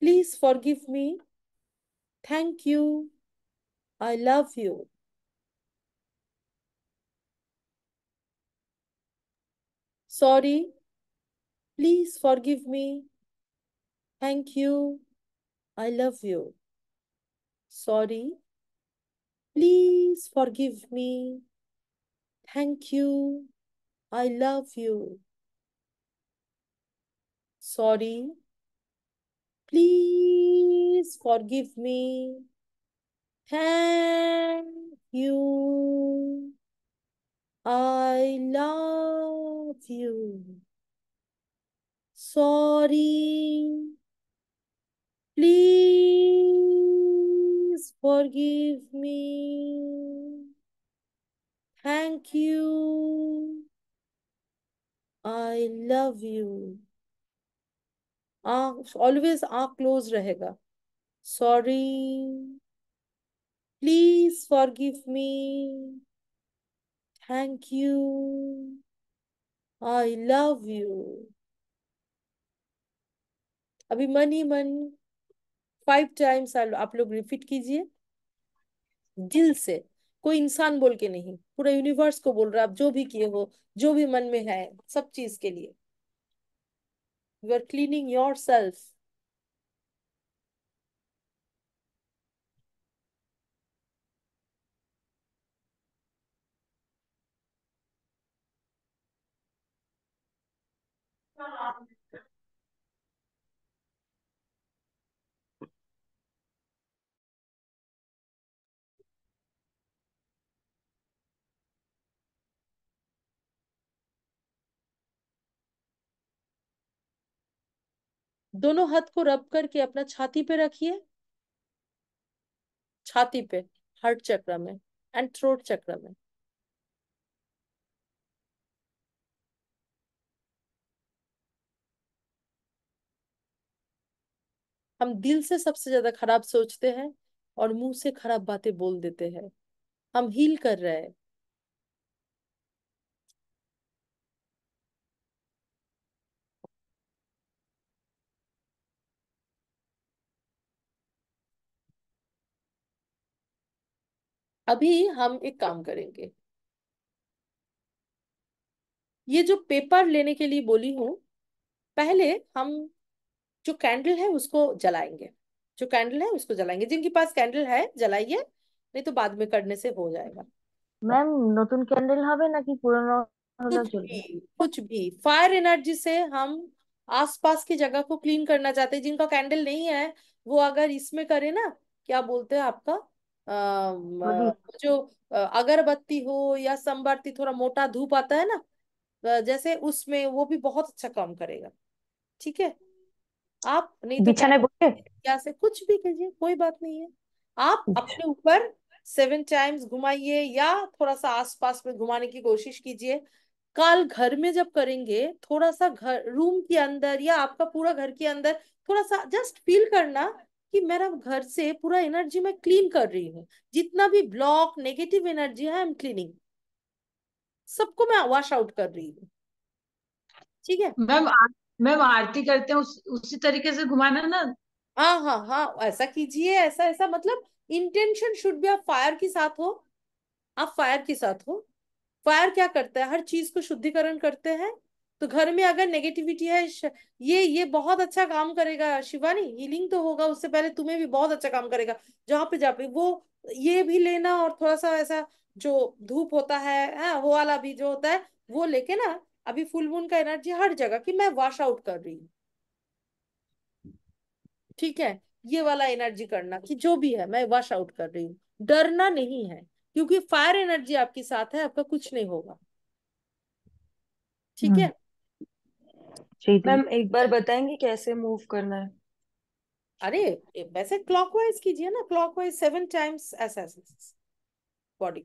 Speaker 1: Please forgive me. Thank you. I love you. Sorry. Please forgive me. Thank you. I love you. Sorry. Please forgive me. Thank you. I love you. Sorry. Please forgive me. Thank you. I love you. Sorry. Please forgive me. Thank you. I love you. Always आंख close रहेगा sorry please forgive me thank you I love you अभी मन ही मन five times आप लोग repeat कीजिए दिल से कोई इंसान बोल के नहीं पूरा यूनिवर्स को बोल रहा आप जो भी किए हो जो भी मन में है सब चीज के लिए you are cleaning yourself दोनों हाथ को रब करके अपना छाती पे रखिए छाती पे हार्ट चक्र में एंड थ्रोट चक्र में हम दिल से सबसे ज्यादा खराब सोचते हैं और मुंह से खराब बातें बोल देते हैं हम हील कर रहे हैं अभी हम एक काम करेंगे ये जो पेपर लेने के लिए बोली हूँ पहले हम जो कैंडल है उसको जलाएंगे जो कैंडल है उसको जलाएंगे जिनके पास कैंडल है जलाइए नहीं तो बाद में करने से हो जाएगा
Speaker 8: मैम নতুন ক্যান্ডেল হবে ना कि पुराना कुछ भी कुछ भी
Speaker 1: फायर एनर्जी से हम आसपास की जगह को क्लीन करना चाहते हैं जिनका कैंडल नहीं है वो अगर इसमें करे ना क्या बोलते हैं आपका हाँ जो अगरबत्ती हो या संबरती थोड़ा मोटा धूप आता है ना जैसे उसमें वो भी बहुत अच्छा काम करेगा ठीक है आप नहीं तो बिछाने क्या से कुछ भी कीजिए कोई बात नहीं है आप अच्छा। अपने ऊपर सेवन टाइम्स घुमाइए या थोड़ा सा आसपास में घुमाने की कोशिश कीजिए कल घर में जब करेंगे थोड़ा सा घर रूम के अंदर या आपका पूरा घर के अंदर थोड़ा सा जस्ट फील करना कि मेरा घर से पूरा एनर्जी मैं क्लीन कर रही हूँ जितना भी ब्लॉक नेगेटिव एनर्जी है आई एम क्लीनिंग सबको मैं वॉश आउट कर रही हूँ ठीक है मैम मैम आरती करते हैं उस, उसी तरीके से घुमाना ना हाँ हाँ हाँ ऐसा कीजिए ऐसा ऐसा मतलब इंटेंशन शुड भी आप फायर के साथ हो आप फायर के साथ हो फायर क्या करता है हर चीज को शुद्धिकरण करते हैं तो घर में अगर नेगेटिविटी है ये ये बहुत अच्छा काम करेगा शिवानी हीलिंग तो होगा उससे पहले तुम्हें भी बहुत अच्छा काम करेगा जहाँ पे जा वो ये भी लेना और थोड़ा सा ऐसा जो धूप होता है हाँ वो वाला भी जो होता है वो लेके ना अभी फुल मून का एनर्जी हर जगह कि मैं वॉश आउट कर रही हूँ ठीक है ये वाला एनर्जी करना कि जो भी है मैं वॉश आउट कर रही हूँ डरना नहीं है क्योंकि फायर एनर्जी आपके साथ है आपका कुछ नहीं होगा
Speaker 6: ठीक हाँ। है जी दी मैम
Speaker 1: एक बार बताएंगे कैसे मूव करना है अरे वैसे क्लॉकवाइज कीजिए ना क्लॉकवाइज सेवन टाइम्स ऐसा ऐसा बॉडी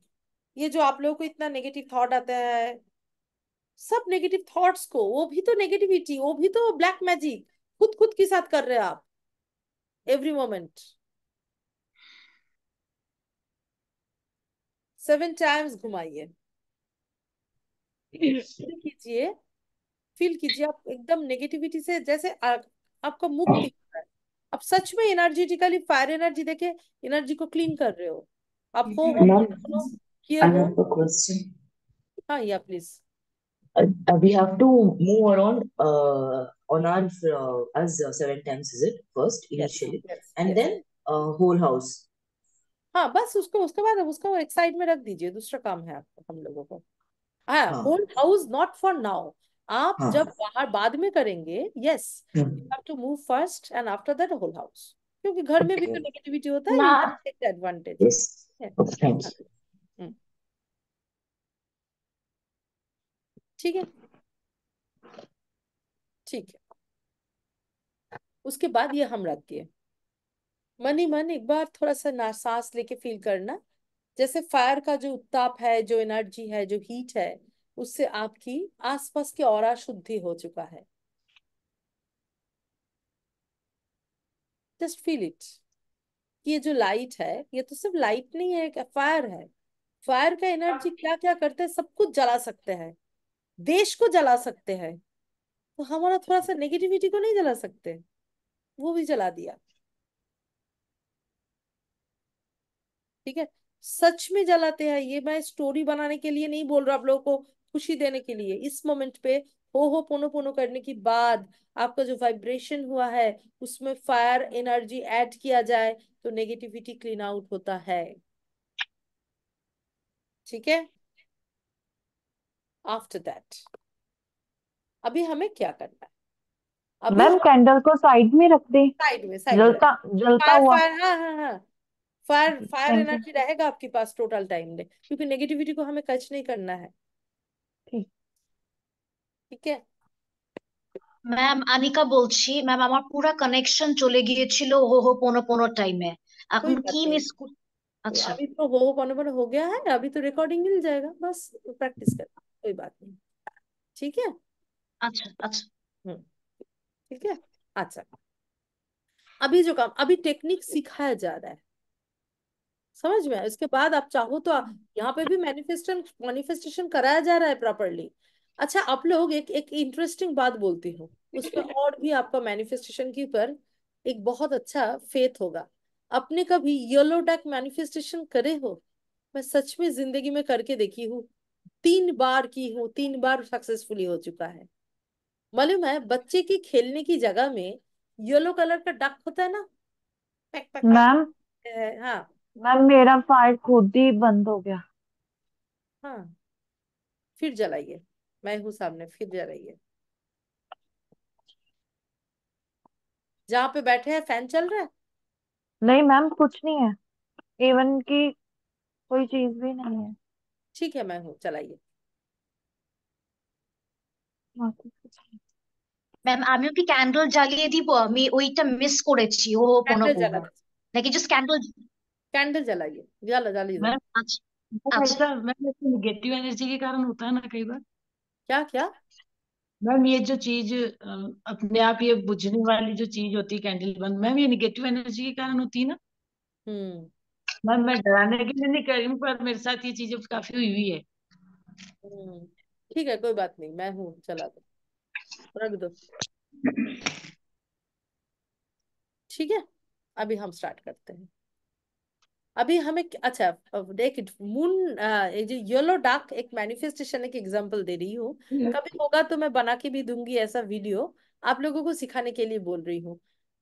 Speaker 1: ये जो आप लोगों को इतना नेगेटिव थॉट आता है सब नेगेटिव थॉट्स को वो भी तो नेगेटिविटी वो भी तो ब्लैक मैजिक खुद खुद के साथ कर रहे हैं आप एवरी मोमेंट सेवन टाइम्स घुमाइए [LAUGHS] कीजिए फील कीजिए आप एकदम नेगेटिविटी से जैसे आ, आपका मुख हाँ। दिख रहा है आप सच में एनर्जेटिकली फायर एनर्जी देखे एनर्जी को क्लीन कर रहे हो आप हो हाँ या please
Speaker 4: Uh, we have to move around uh, on our uh, as uh, seven times is it first initially yes, yes, and yes. then uh, whole house
Speaker 1: हाँ बस उसको उसके बाद उसको एक साइड में रख दीजिए दूसरा काम है हम लोगों को हाँ whole house not for now आप हाँ. जब बाहर बाद में करेंगे yes you have to move first and after that whole house क्योंकि घर में भी तो नेगेटिविटी होता है एडवांटेज हाँ। हाँ।
Speaker 6: हम्म।
Speaker 1: ठीक है ठीक है उसके बाद ये हम रख दिए मन ही मन एक बार थोड़ा सा ना सांस लेके फील करना जैसे फायर का जो उत्ताप है जो एनर्जी है जो हीट है उससे आपकी आसपास की और शुद्धि हो चुका है जस्ट फील इट ये जो लाइट है ये तो सिर्फ लाइट नहीं है क्या फायर है फायर का एनर्जी हाँ। क्या क्या करते हैं सब कुछ जला सकते हैं देश को जला सकते हैं तो हमारा थोड़ा सा नेगेटिविटी को नहीं जला सकते वो भी जला दिया ठीक है सच में जलाते हैं ये मैं स्टोरी बनाने के लिए नहीं बोल रहा आप लोगों को खुशी देने के लिए इस मोमेंट पे हो हो पोनो पोनो करने के बाद आपका जो वाइब्रेशन हुआ है उसमें फायर एनर्जी ऐड किया जाए तो नेगेटिविटी क्लीन आउट होता है ठीक है आफ्टर दैट अभी हमें क्या करना
Speaker 8: है मैम कैंडल को साइड में रख दे साइड
Speaker 1: में साइड जलता में जलता हुआ फायर हाँ हाँ हाँ फायर फायर एनर्जी रहेगा आपके पास टोटल टाइम में क्योंकि नेगेटिविटी को हमें कच नहीं करना है ঠিক আছে
Speaker 5: ম্যাম আনিকা বলছি ম্যাম আমার পুরা কানেকশন চলে গিয়েছিল হো হো পোনো পোনো টাইমে
Speaker 1: এখন কি মিস अच्छा अभी तो हो पोनो पोनो हो गया है अभी तो रिकॉर्डिंग मिल जाएगा बस प्रैक्टिस कर कोई बात नहीं ठीक है अच्छा अच्छा ठीक है अच्छा अभी जो काम अभी टेक्निक सिखाया जा रहा है समझ में उसके बाद आप चाहो तो यहाँ पे भी मैनिफेस्टेशन मैनिफेस्टेशन कराया जा रहा है प्रॉपरली अच्छा आप लोग एक एक इंटरेस्टिंग बात बोलती हूँ उस पर और भी आपका मैनिफेस्टेशन के ऊपर एक बहुत अच्छा फेथ होगा अपने कभी येलो डक मैनिफेस्टेशन करे हो मैं सच में जिंदगी में करके देखी हूँ तीन बार की हूँ तीन बार सक्सेसफुली हो चुका है मालूम है बच्चे की खेलने की जगह में येलो कलर का डक होता है ना पैक पैक मैम हाँ
Speaker 8: मैम मेरा फायर खुद ही बंद हो गया
Speaker 1: हाँ फिर जलाइए मैं हूं सामने फिर जा रही है जहाँ पे बैठे हैं फैन चल रहा है
Speaker 8: नहीं मैम कुछ नहीं है इवन की कोई चीज भी नहीं है
Speaker 1: ठीक है मैं हूँ चलाइए
Speaker 5: ম্যাম আমিও কি ক্যান্ডেল জ্বালিয়ে দিব আমি ওইটা মিস করেছি ও কোনো নাকি জাস্ট
Speaker 3: ক্যান্ডেল कैंडल जलाइए जला जला मैम अच्छा अच्छा मैम नेगेटिव एनर्जी के कारण होता है ना कई बार क्या क्या मैम ये जो चीज अपने आप ये बुझने वाली जो चीज होती है कैंडल बंद मैम ये निगेटिव एनर्जी के कारण होती है ना
Speaker 8: हम्म मैम मैं डराने के लिए नहीं कर
Speaker 3: रही हूँ पर मेरे साथ ये चीजें काफी हुई हुई है हम्म, ठीक है कोई बात नहीं मैं हूँ चला दो रख दो
Speaker 1: ठीक है अभी हम स्टार्ट करते हैं अभी हमें अच्छा देख मून ये जो येलो डार्क एक मैनिफेस्टेशन एक एग्जांपल दे रही हूँ हम्म। कभी होगा तो मैं बना के भी दूंगी ऐसा वीडियो आप लोगों को सिखाने के लिए बोल रही हूँ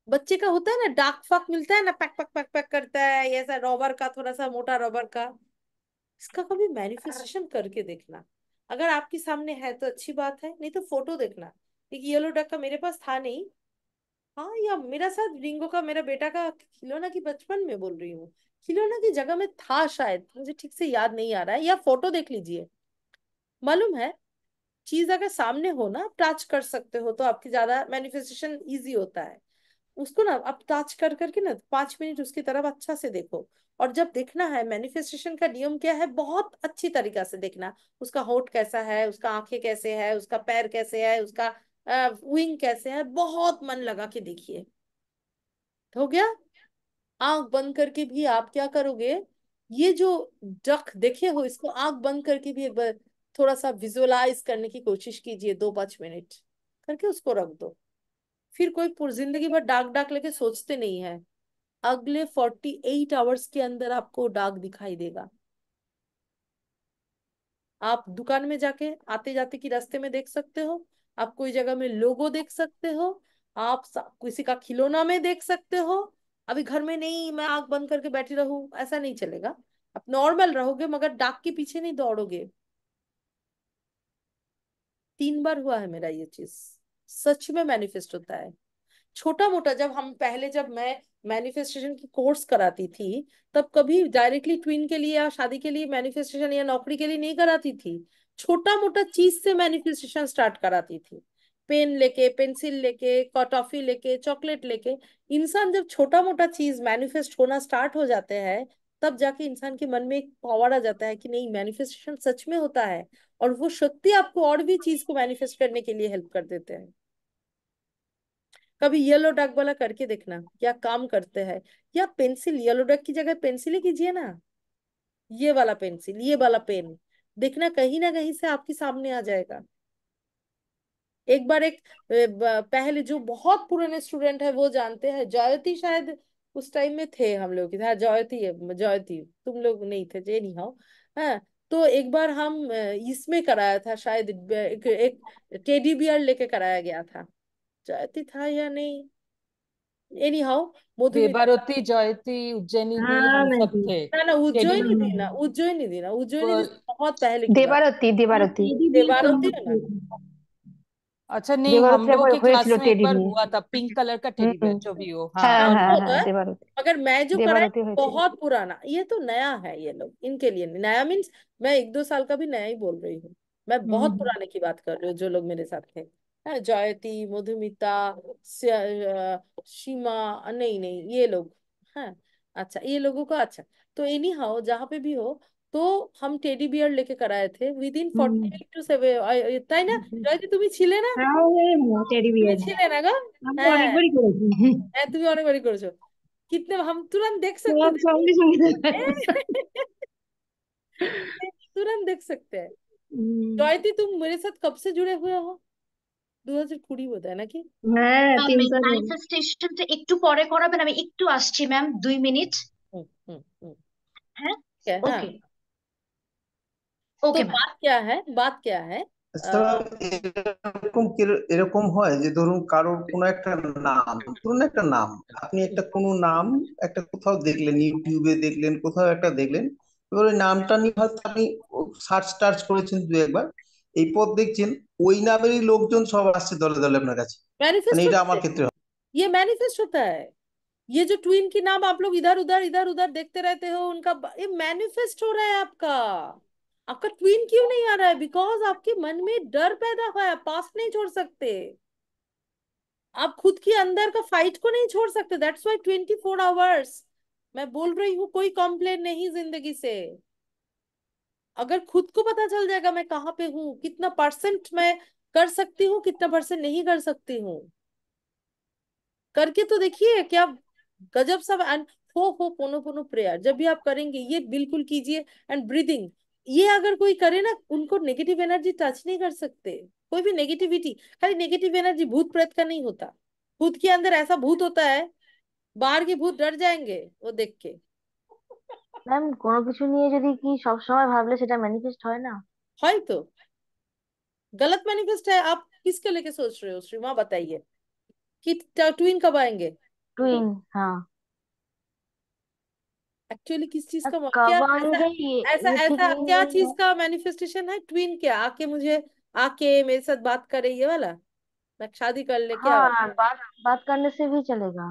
Speaker 1: बच्चे का होता है ना डार्क फक मिलता है ना पैक पैक पैक पैक करता है ऐसा रॉबर का थोड़ा सा मोटा रॉबर का इसका कभी मैनिफेस्टेशन करके देखना अगर आपके सामने है तो अच्छी बात है नहीं तो फोटो देखना क्योंकि येलो डक का मेरे पास था नहीं हाँ या मेरा साथ रिंगो का मेरा बेटा का खिलौना की बचपन में बोल रही हूँ खिलौना की जगह में था शायद मुझे ठीक से याद नहीं आ रहा है या फोटो देख लीजिए मालूम है चीज अगर सामने हो ना टच कर सकते हो तो आपकी ज्यादा मैनिफेस्टेशन इजी होता है उसको ना आप टच कर करके ना पांच मिनट उसकी तरफ अच्छा से देखो और जब देखना है मैनिफेस्टेशन का नियम क्या है बहुत अच्छी तरीका से देखना उसका होठ कैसा है उसका आंखें कैसे है उसका पैर कैसे है उसका विंग कैसे है बहुत मन लगा के देखिए हो गया आंख बंद करके भी आप क्या करोगे ये जो डक देखे हो इसको आंख बंद करके भी एक बार थोड़ा सा विजुअलाइज करने की कोशिश कीजिए दो पांच मिनट करके उसको रख दो फिर कोई पूरी जिंदगी भर डाक डाक लेके सोचते नहीं है अगले फोर्टी एट आवर्स के अंदर आपको डाक दिखाई देगा आप दुकान में जाके आते जाते की रास्ते में देख सकते हो आप कोई जगह में लोगो देख सकते हो आप किसी का खिलौना में देख सकते हो अभी घर में नहीं मैं आग बंद करके बैठी रहू ऐसा नहीं चलेगा आप नॉर्मल रहोगे मगर डाक के पीछे नहीं दौड़ोगे तीन बार हुआ है मेरा ये चीज सच में मैनिफेस्ट होता है छोटा मोटा जब हम पहले जब मैं मैनिफेस्टेशन की कोर्स कराती थी तब कभी डायरेक्टली ट्विन के लिए या शादी के लिए मैनिफेस्टेशन या नौकरी के लिए नहीं कराती थी छोटा मोटा चीज से मैनिफेस्टेशन स्टार्ट कराती थी पेन लेके पेंसिल लेके टॉफी लेके चॉकलेट लेके इंसान जब छोटा मोटा चीज मैनिफेस्ट होना स्टार्ट हो जाते हैं तब जाके इंसान के मन में एक पावर आ जाता है कि नहीं मैनिफेस्टेशन सच में होता है और वो शक्ति आपको और भी चीज को मैनिफेस्ट करने के लिए हेल्प कर देते हैं कभी येलो डक वाला करके देखना क्या काम करते हैं या पेंसिल येलो डक की जगह पेंसिल ही कीजिए ना ये वाला पेंसिल ये वाला पेन देखना कहीं ना कहीं से आपके सामने आ जाएगा एक बार एक पहले जो बहुत पुराने स्टूडेंट है वो जानते हैं जयती शायद उस टाइम में थे हम लोग हाँ जयती जयती तुम लोग नहीं थे जे नहीं हो हाँ तो एक बार हम इसमें कराया था शायद एक, एक टेडी बियर लेके कराया गया था जयती था या नहीं एनी हाउ देवरती जयती उज्जैनी हाँ, हम सब थे ना ना उज्जैनी थी ना उज्जैनी थी ना उज्जैनी बहुत पहले देवरती
Speaker 3: देवरती देवरती अच्छा नहीं हम लोगों के क्लास
Speaker 8: में एक बार हुआ
Speaker 3: था पिंक कलर का टेडी बेयर जो भी हो
Speaker 1: हाँ हाँ
Speaker 3: मैं
Speaker 8: जो करा बहुत
Speaker 1: पुराना ये तो नया है ये लोग इनके लिए नया मीन्स मैं एक दो साल का भी नया ही बोल रही हूँ मैं बहुत पुराने की बात कर रही हूँ जो लोग मेरे साथ थे है जयती मधुमिता सीमा नहीं नहीं ये लोग हैं अच्छा ये लोगों का अच्छा तो एनी हाउ जहाँ पे भी हो तो হাম টেডি বিয়ার লেকে করায়ে থে উইদিন कितने हम तुरंत देख तो सकते हैं [LAUGHS] तुरंत देख सकते हैं हम्म। जयती तुम मेरे साथ कब से जुड़े हुए हो দু হাজার কুড়ি বোধ হয় নাকি হ্যাঁ, হ্যাঁ তিন চার
Speaker 5: ম্যানিফেস্টেশনটা একটু পরে করাবেন আমি একটু আসছি ম্যাম দুই মিনিট
Speaker 3: হুম হুম হুম
Speaker 1: হ্যাঁ ওকে ওকে বাত क्या है बात क्या है
Speaker 3: এরকম এরকম হয় যে ধরুন কারোর কোনো একটা নাম ধরুন একটা নাম আপনি একটা কোনো নাম একটা কোথাও দেখলেন ইউটিউবে দেখলেন কোথাও একটা দেখলেন এবার ওই নামটা নিয়ে হয়তো আপনি সার্চ টার্চ করেছেন দু একবার এই পথ দেখছেন ওই নামেরই লোকজন সব আসছে দলে দলে আপনার কাছে
Speaker 1: মানে এটা আমার ক্ষেত্রে ये मैनिफेस्ट होता है ये जो ट्विन की नाम आप लोग इधर उधर इधर उधर देखते रहते हो उनका ये मैनिफेस्ट हो रहा है आपका आपका ट्विन क्यों नहीं आ रहा है बिकॉज आपके मन में डर पैदा हुआ है पास नहीं छोड़ सकते आप खुद के अंदर का फाइट को नहीं छोड़ सकते that's why twenty four hours मैं बोल रही हूँ कोई कॉम्प्लेन नहीं जिंदगी से अगर खुद को पता चल जाएगा मैं कहाँ पे हूँ कितना परसेंट मैं कर सकती हूँ कितना परसेंट नहीं कर सकती हूँ करके तो देखिए क्या गजब सब एंड हो हो पोनो पोनो प्रेयर जब भी आप करेंगे ये बिल्कुल कीजिए एंड ब्रीदिंग ये अगर कोई करे ना उनको नेगेटिव एनर्जी टच नहीं कर सकते कोई भी नेगेटिविटी खाली नेगेटिव एनर्जी भूत प्रेत का नहीं होता भूत के अंदर ऐसा भूत होता है बाहर के भूत डर जाएंगे वो देख के
Speaker 5: ম্যাম কোনো কিছু নিয়ে যদি কি সব সময় ভাবলে সেটা ম্যানিফেস্ট হয় ना
Speaker 1: হয় तो गलत मैनिफेस्ट है आप किसके लेके सोच रहे हो श्रीमा बताइए कि ट्विन कब आएंगे ट्विन हाँ एक्चुअली किस चीज का क्या ऐसा ये, ऐसा, ये ऐसा क्या चीज का मैनिफेस्टेशन है ट्विन क्या आके मुझे आके मेरे साथ बात करे ये वाला मैं शादी कर ले क्या हाँ, बात
Speaker 5: बात करने से भी चलेगा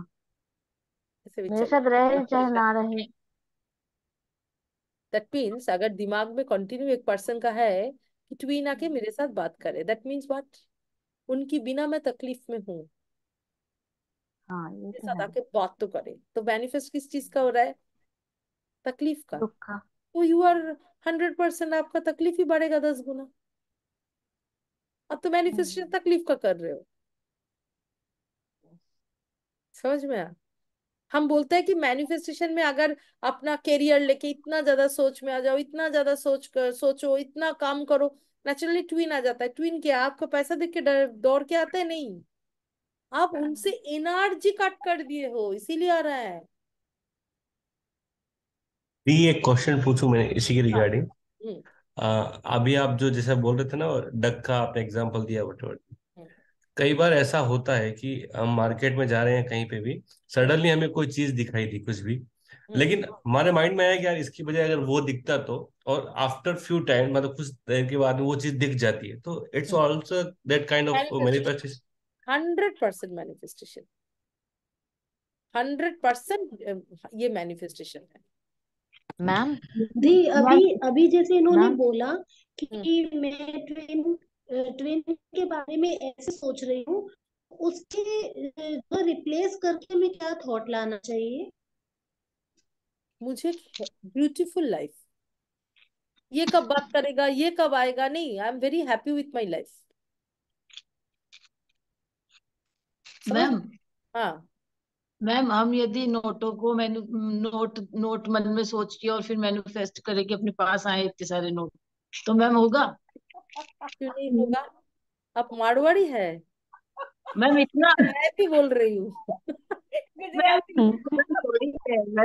Speaker 1: से भी मेरे चलेगा साथ रहे चाहे ना रहे दैट मीन्स अगर दिमाग में कंटिन्यू एक पर्सन का है कि ट्वीन आके मेरे साथ बात करे दैट मीन्स व्हाट उनकी बिना मैं तकलीफ में हूँ हाँ, मेरे तो साथ आके बात तो करे तो बेनिफिट किस चीज का हो रहा है तकलीफ का तो यू आर हंड्रेड परसेंट आपका तकलीफ ही बढ़ेगा दस गुना अब तो मैनिफेस्टेशन हम्म। तकलीफ का कर रहे हो समझ में आ हम बोलते हैं कि मैनिफेस्टेशन में अगर अपना करियर लेके इतना ज्यादा सोच में आ जाओ इतना ज्यादा सोच कर सोचो इतना काम करो नेचुरली ट्विन आ जाता है ट्विन क्या आपको पैसा देख के दौड़ के आता है नहीं आप हाँ। उनसे एनर्जी कट कर दिए हो इसीलिए आ रहा है
Speaker 2: भी एक क्वेश्चन पूछूं मैंने इसी के रिगार्डिंग हाँ। हम्म। अभी आप जो जैसा बोल रहे थे ना डक का आपने एग्जांपल दिया वट कई बार ऐसा होता है कि हम मार्केट में जा रहे हैं कहीं पे भी सडनली हमें कोई चीज दिखाई दी कुछ भी लेकिन हम्म। हमारे माइंड में आया कि यार इसकी बजाय अगर वो दिखता तो और आफ्टर फ्यू टाइम मतलब कुछ देर के बाद वो चीज दिख जाती है तो it's also hmm. That kind of manifestation
Speaker 3: hundred
Speaker 1: percent manifestation hundred percent ये मैनिफेस्टेशन है
Speaker 5: मैम दी अभी अभी जैसे इन्होंने बोला
Speaker 7: कि हम्म। मैं ट्रेन ट्रेन के बारे में ऐसे सोच रही हूँ
Speaker 1: उसके जो रिप्लेस करके हमें क्या थॉट लाना चाहिए मुझे ब्यूटीफुल लाइफ ये कब बात करेगा ये कब आएगा नहीं I am very happy with my life
Speaker 3: ma'am हाँ मैम हम यदि नोटों को मैनु नोट नोट मन में सोच के और फिर मैनुफेस्ट मैनिफेस्ट कि अपने पास आए इतने सारे नोट तो मैम होगा क्यों नहीं होगा आप मारवाड़ी है मैम इतना मैं भी बोल रही हूँ विनीता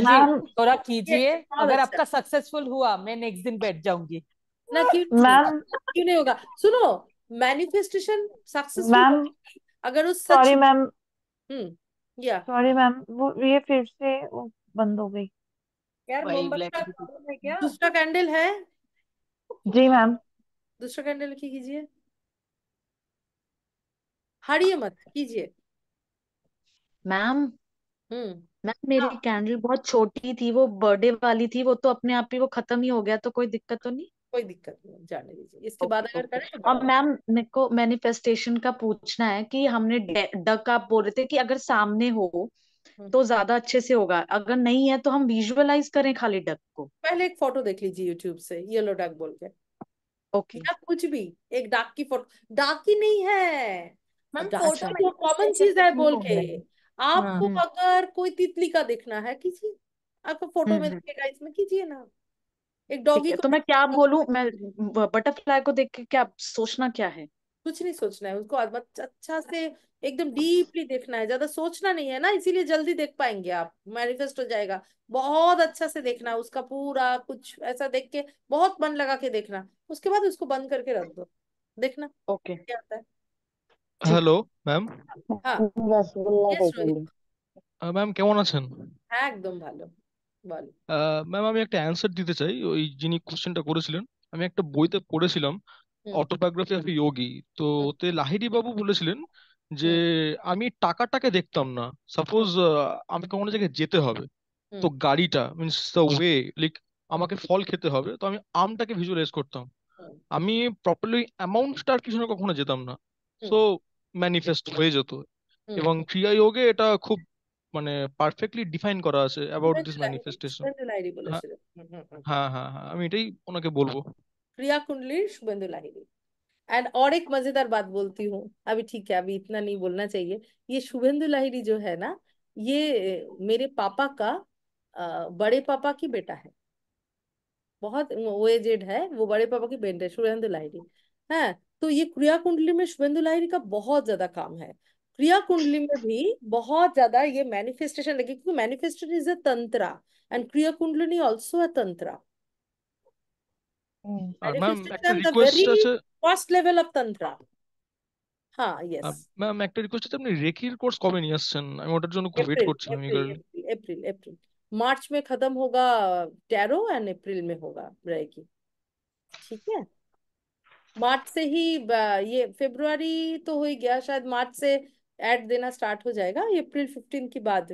Speaker 3: जी थोड़ा कीजिए अगर आपका सक्सेसफुल हुआ मैं नेक्स्ट दिन बैठ जाऊंगी ना क्यों मैम
Speaker 1: क्यों नहीं होगा सुनो मैनिफेस्टेशन सक्सेसफुल मैम
Speaker 8: अगर उस सॉरी मैम हम्म या सॉरी मैम वो ये फिर से वो बंद हो गई
Speaker 1: यार मोमबत्ती दूसरा
Speaker 8: कैंडल है जी मैम
Speaker 1: दूसरा कैंडल की कीजिए हारिए मत कीजिए मैम
Speaker 5: हम्म। मैम मेरी हाँ। कैंडल बहुत छोटी थी वो बर्थडे वाली थी वो तो अपने आप ही वो खत्म ही हो गया तो कोई दिक्कत तो नहीं कोई दिक्कत नहीं जाने दीजिए इसके बाद अगर करें तो और मैम मेरे को मैनिफेस्टेशन का पूछना है कि हमने डक आप बोल रहे थे कि अगर सामने हो तो ज्यादा अच्छे से होगा अगर नहीं है तो हम विजुअलाइज करें खाली डक को
Speaker 1: पहले एक फोटो देख लीजिए यूट्यूब से येलो डक बोल के ओके okay. कुछ भी एक डाक की फोटो डाक ही नहीं है मैम फोटो कॉमन चीज है बोल के आपको हाँ, हाँ। अगर कोई तितली का देखना है किसी आपको फोटो हम्म, में हम्म। दिखेगा इसमें कीजिए ना एक
Speaker 2: डॉगी तो मैं क्या बोलूं मैं बटरफ्लाई को देख के क्या सोचना क्या है
Speaker 1: कुछ नहीं सोचना है उनको अच्छा से एकदम डीपली देखना है ज्यादा सोचना नहीं है ना इसीलिए जल्दी देख पाएंगे आप मैनिफेस्ट हो जाएगा बहुत अच्छा से देखना उसका पूरा कुछ ऐसा देख के बहुत मन लगा के देखना उसके बाद उसको बंद करके रख दो देखना ओके okay. क्या आता है
Speaker 3: হ্যালো ম্যাম হ্যাঁ ম্যাম কেমন আছেন
Speaker 1: হ্যাঁ একদম ভালো
Speaker 3: বল ম্যাম আমি একটা অ্যান্সার দিতে চাই ওই যিনি কোশ্চেনটা করেছিলেন আমি একটা বইতে পড়েছিলাম অটোবায়োগ্রাফি অফ ইয়োগি তো ওতে লাহিড়ি বাবু বলেছিলেন যে আমি টাকাটাকে দেখতাম না সাপোজ আমি কোনো জায়গায় যেতে হবে তো গাড়িটা মিনস দ্য ওয়ে লাইক আমাকে ফল খেতে হবে তো আমি আমটাকে ভিজুয়ালাইজ করতাম আমি প্রপারলি অ্যামাউন্টটা আর কিছু না কখনো যেতাম না তো ম্যানিফেস্ট হয়ে যেত এবং ক্রিয়া যোগে এটা খুব মানে পারফেক্টলি ডিফাইন করা আছে অ্যাবাউট দিস ম্যানিফেস্টেশন হ্যাঁ হ্যাঁ হ্যাঁ আমি এটাই ওনাকে বলবো
Speaker 1: प्रिया कुंडली शुभेंदु लाहिड़ी एंड और एक मजेदार बात बोलती हूँ अभी ठीक है अभी इतना नहीं बोलना चाहिए ये शुभेंदु लाहिड़ी जो है ना ये मेरे पापा का बड़े पापा की बेटा है बहुत वो एजेड है वो बड़े पापा की बेटे शुभेंदु लाहिड़ी है तो ये क्रिया कुंडली में शुभेंदु लाहिड़ी का बहुत ज्यादा काम है क्रिया कुंडली में भी बहुत ज्यादा ये मैनिफेस्टेशन लगे क्योंकि manifestation is a tantra and kriya kundali also a tantra march hmm. ah, ah, में खत्म होगा टैरो एंड अप्रैल में होगा रेकी ठीक है मार्च से ही ये फेब्रुआरी तो हो ही गया शायद मार्च से एड देना स्टार्ट हो जाएगा अप्रैल फिफ्टीन के बाद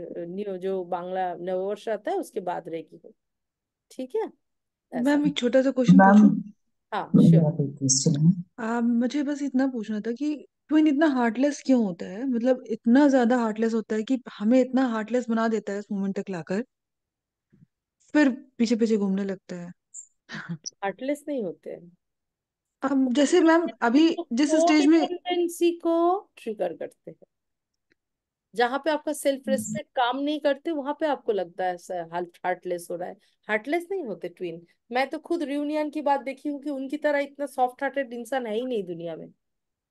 Speaker 1: जो बांग्ला नववर्ष आता है उसके बाद रहेगी ठीक है मैम
Speaker 2: एक छोटा सा क्वेश्चन मैम हाँ मेरा
Speaker 6: श्योर कोई
Speaker 2: आ, um, मुझे बस इतना पूछना था कि ट्विन इतना हार्टलेस क्यों होता है मतलब इतना ज्यादा हार्टलेस होता है कि हमें इतना हार्टलेस बना देता है इस मोमेंट तक लाकर फिर पीछे पीछे घूमने लगता है
Speaker 1: हार्टलेस नहीं होते हैं
Speaker 2: अब um, जैसे मैम अभी तो जिस स्टेज में
Speaker 1: कोडिपेंडेंसी को ट्रिगर करते हैं जहां पे आपका सेल्फ हम्म, रिस्पेक्ट हम्म। काम नहीं करते वहां पे आपको लगता है हार्ट हार्टलेस हो रहा है हार्टलेस नहीं होते ट्विन मैं तो खुद रियूनियन की बात देखी हूँ कि उनकी तरह इतना सॉफ्ट हार्टेड इंसान है ही नहीं दुनिया में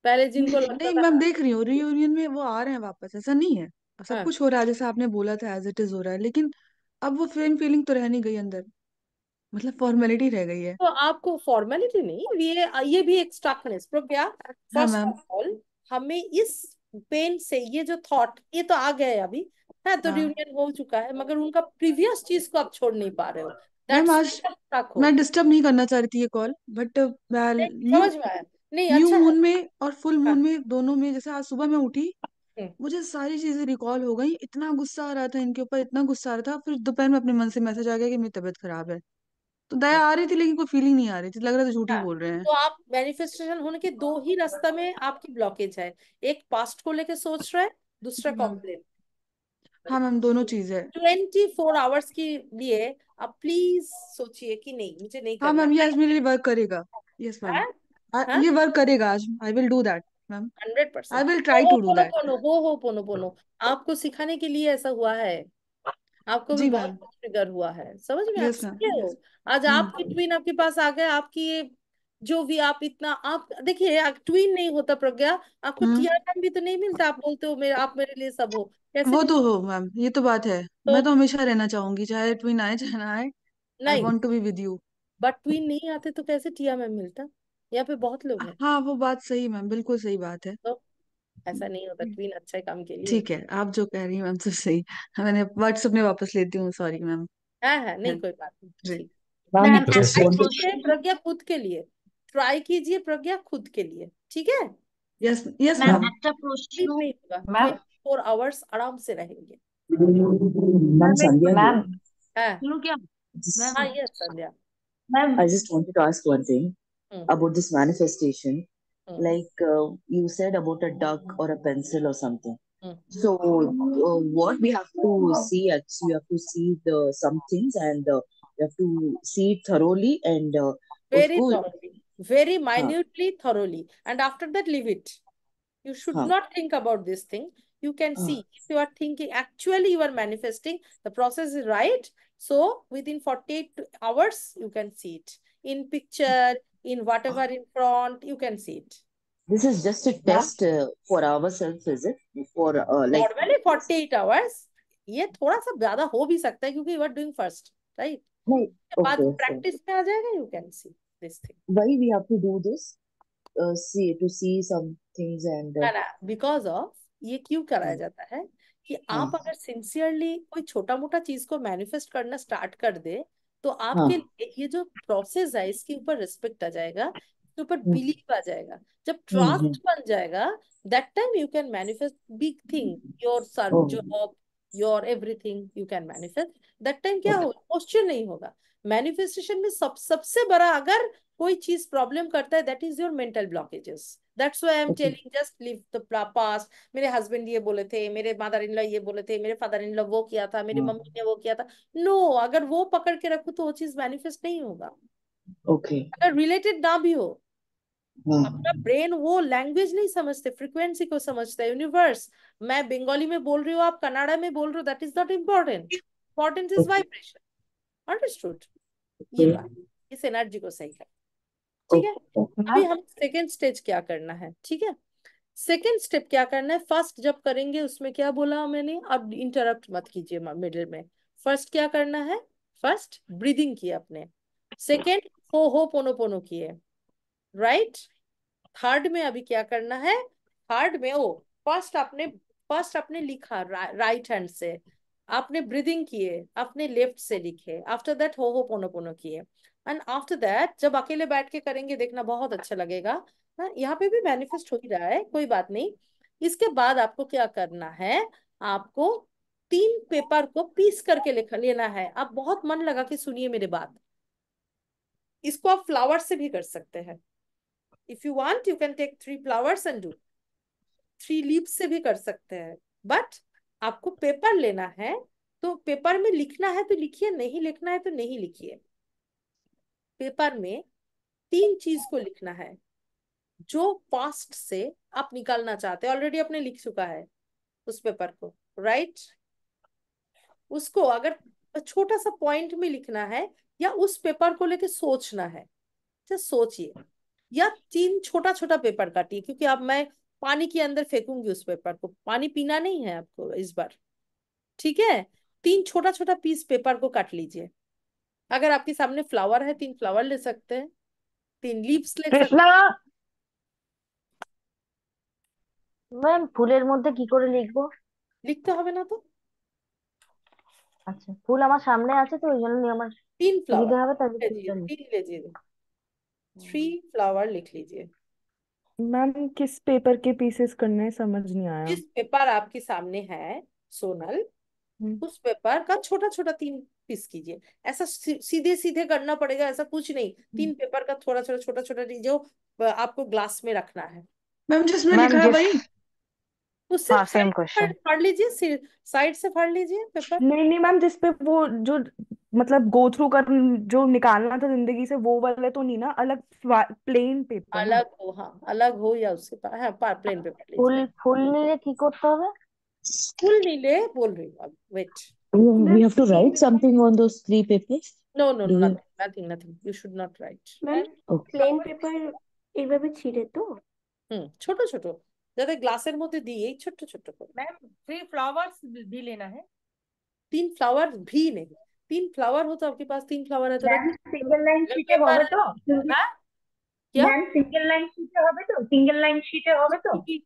Speaker 2: पहले जिनको नहीं नहीं मैम देख रही हूँ रियूनियन में वो आ रहे हैं वापस ऐसा नहीं है सब हाँ. कुछ हो रहा है जैसे आपने बोला था एज इट इज हो रहा है लेकिन अब वो फेम फीलिंग तो रह नहीं गई अंदर मतलब फॉर्मेलिटी रह गई है तो आपको फॉर्मेलिटी नहीं ये ये भी एक स्टकनेस प्रो क्या
Speaker 1: हमें इस पेन से ये जो थॉट ये तो आ है अभी है हाँ, तो रियूनियन हाँ। हो चुका है मगर उनका प्रीवियस चीज को आप छोड़ नहीं पा रहे हो हाँ। मैम आज मैं
Speaker 2: डिस्टर्ब नहीं करना चाह रही थी ये कॉल बट uh, समझ में आया नहीं न्यू अच्छा मून में और फुल मून में दोनों में जैसे आज सुबह मैं उठी हम्म। मुझे सारी चीजें रिकॉल हो गई इतना गुस्सा आ रहा था इनके ऊपर इतना गुस्सा आ रहा था फिर दोपहर में अपने मन से मैसेज आ गया कि मेरी तबीयत खराब है तो दया आ रही थी लेकिन कोई फीलिंग नहीं आ रही थी लग रहा था झूठ ही हाँ, बोल रहे हैं तो
Speaker 1: आप मैनिफेस्टेशन होने के दो ही रास्ता में आपकी ब्लॉकेज है एक पास्ट को लेके सोच रहा है दूसरा कॉम्प्लेन
Speaker 2: हाँ।, हाँ मैम दोनों चीज है
Speaker 1: ट्वेंटी फोर आवर्स के लिए आप प्लीज सोचिए कि नहीं मुझे नहीं
Speaker 2: हाँ मैम ये आज मेरे लिए वर्क करेगा यस मैम हाँ? ये वर्क करेगा आज I will do that ma'am hundred percent I will try to do that
Speaker 1: हो हो पोनो पोनो आपको सिखाने के लिए ऐसा हुआ है आपको भी बहुत ट्रिगर हुआ है समझ में yes, आप yes. आज हम्म। आपके ट्वीन आपके पास आ गए आपकी ये जो भी आप इतना आप देखिए ट्वीन नहीं होता प्रज्ञा
Speaker 2: आपको टीआरएम हम्म। भी तो नहीं मिलता आप बोलते हो मेरे आप मेरे लिए सब हो कैसे वो तो हो मैम ये तो बात है तो, मैं तो हमेशा रहना चाहूंगी चाहे ट्वीन आए चाहे ना आए I want to be with you but twin नहीं आते तो कैसे टीआरएम मिलता यहाँ पे बहुत लोग हैं हाँ वो बात सही मैम बिल्कुल सही
Speaker 1: बात है तो ऐसा नहीं होता क्वीन हम्म। अच्छा काम के लिए ठीक
Speaker 2: है आप जो कह रही हैं मैम सब तो सही हाँ, मैंने व्हाट्सएप में वापस लेती हूँ सॉरी मैम
Speaker 1: हाँ हाँ नहीं हाँ, कोई बात
Speaker 2: नहीं तो
Speaker 1: प्रज्ञा खुद के लिए ट्राई कीजिए प्रज्ञा खुद के लिए ठीक है यस यस मैम अच्छा प्रश्न मैम फोर आवर्स आराम से रहेंगे
Speaker 6: मैम मैम मैम
Speaker 1: हाँ यस हाँ, Sandhya ma'am
Speaker 4: I just wanted to ask one thing about this manifestation Mm. Like uh, you said about a duck or a pencil or something. Mm. So uh, what we have to see, actually, you have to see the some things and uh, you have to see it thoroughly and uh,
Speaker 1: very thoroughly, very minutely, thoroughly, and after that leave it. You should not think about this thing. You can see if you are thinking. Actually, you are manifesting. The process is right. So within 48 hours, you can see it in picture, in whatever in front, you can see it.
Speaker 4: This is just a test uh, for ourselves, is it? For uh, like
Speaker 1: normally 48 hours. ये थोड़ा सा ज्यादा हो भी सकता है क्योंकि you are doing first right बाद प्रैक्टिस में आ जाएगा you can see this thing
Speaker 4: why we have to do this see to see some things and
Speaker 1: because of ये क्यों कराया hmm. जाता है कि hmm. आप अगर सिंसियरली कोई छोटा मोटा चीज को मैनिफेस्ट करना स्टार्ट कर दे तो आपके हाँ। लिए ये जो प्रोसेस है इसके ऊपर रिस्पेक्ट आ जाएगा इसके ऊपर बिलीव हम्म। आ जाएगा जब ट्रस्ट हम्म, हम्म। बन जाएगा that time you can manifest big thing your serve job your everything you can manifest that time क्या होगा क्वेश्चन नहीं होगा मैनिफेस्टेशन में सब सबसे बड़ा अगर कोई चीज प्रॉब्लम करता है that is your mental blockages that's why I am telling just leave the past मेरे हस्बैंड ये बोले थे मेरे मदर इन लॉ ये बोले थे मेरे फादर इन लॉ वो किया था मेरी हाँ। मम्मी ने वो किया था नो no, अगर वो पकड़ के रखो तो वो चीज मैनिफेस्ट नहीं होगा ओके okay. अगर रिलेटेड ना भी हो हाँ। अपना ब्रेन वो लैंग्वेज नहीं समझते फ्रीक्वेंसी को समझते है यूनिवर्स मैं बंगाली में बोल रही हूँ आप कनाडा में बोल रहे हो that is not important important is vibration understood ये बात इस एनर्जी को सही कर ठीक है अभी हम सेकेंड स्टेज क्या करना है ठीक है सेकेंड स्टेप क्या करना है फर्स्ट जब करेंगे उसमें क्या बोला मैंने अब इंटरप्ट मत कीजिए मिडिल में फर्स्ट क्या करना है फर्स्ट ब्रीदिंग किया अपने सेकेंड हो हो पोनो पोनो किए राइट थर्ड में अभी क्या करना है थर्ड में ओ फर्स्ट आपने फर्स्ट आपने लिखा रा, राइट हैंड से आपने ब्रीदिंग किए अपने लेफ्ट से लिखे आफ्टर दैट हो हो पोनो पोनो किए एंड आफ्टर दैट जब अकेले बैठ के करेंगे देखना बहुत अच्छा लगेगा हाँ, यहाँ पे भी मैनिफेस्ट हो ही रहा है कोई बात नहीं इसके बाद आपको क्या करना है आपको तीन पेपर को पीस करके लिख लेना है आप बहुत मन लगा के सुनिए मेरे बात इसको आप फ्लावर से भी कर सकते हैं if you want you can take three flowers and do three leap से भी कर सकते हैं बट आपको पेपर लेना है तो पेपर में लिखना है तो लिखिए नहीं लिखना है तो नहीं लिखिए पेपर में तीन चीज को लिखना है जो पास्ट से आप निकालना चाहते हैं ऑलरेडी आपने लिख चुका है उस पेपर को राइट उसको अगर छोटा सा पॉइंट में लिखना है या उस पेपर को लेके सोचना है सोचिए या तीन छोटा छोटा पेपर काटिए क्योंकि अब मैं पानी के अंदर फेंकूंगी उस पेपर को पानी पीना नहीं है आपको इस बार ठीक है तीन छोटा छोटा पीस पेपर को काट लीजिए अगर आपके सामने फ्लावर है तीन फ्लावर ले सकते हैं तीन लीव्स ले सकते हैं ম্যাম ফুলের মধ্যে কি করে লিখবো লিখতে হবে না তো
Speaker 8: আচ্ছা ফুল আমার সামনে আছে তো ওই জন্য আমার तीन फ्लावर लिखना হবে तभी तो तीन
Speaker 1: लीजिए हम्म। थ्री फ्लावर लिख लीजिए
Speaker 2: मैम किस पेपर के पीसेस करने समझ नहीं आया जिस
Speaker 1: पेपर आपके सामने है सोनल हम्म। उस पेपर का छोटा छोटा तीन पीस कीजिए ऐसा सीधे सीधे करना पड़ेगा ऐसा कुछ नहीं तीन पेपर हम्म। का थोड़ा थोड़ा छोटा छोटा जो आपको ग्लास में रखना है
Speaker 2: मैम तो हाँ, फाड़
Speaker 1: लीजिए साइड से फाड़ लीजिए पेपर
Speaker 8: नहीं नहीं मैम जिसपे वो जो मतलब गो थ्रू कर जो निकालना था जिंदगी से वो वाले तो नहीं ना अलग प्लेन पेपर
Speaker 1: अलग हो हाँ अलग हो या उससे हाँ, प्लेन पेपर फुल फुल ठीक होता है school nile bol rahi hu wait
Speaker 4: we have to write something on those three papers
Speaker 1: no no Do nothing you... nothing nothing you should not write ma'am okay. plain paper এইভাবে ছিঁড়ে তো হুম ছোট ছোট যাতে গ্লাসের মধ্যে দিই এই ছোট ছোট করে
Speaker 3: मैम थ्री फ्लावर्स भी लेना है
Speaker 1: तीन फ्लावर भी नहीं तीन फ्लावर हो तो आपके पास तीन फ्लावर है तो सिंगल लाइन शीट है बोलो तो ma'am single line single line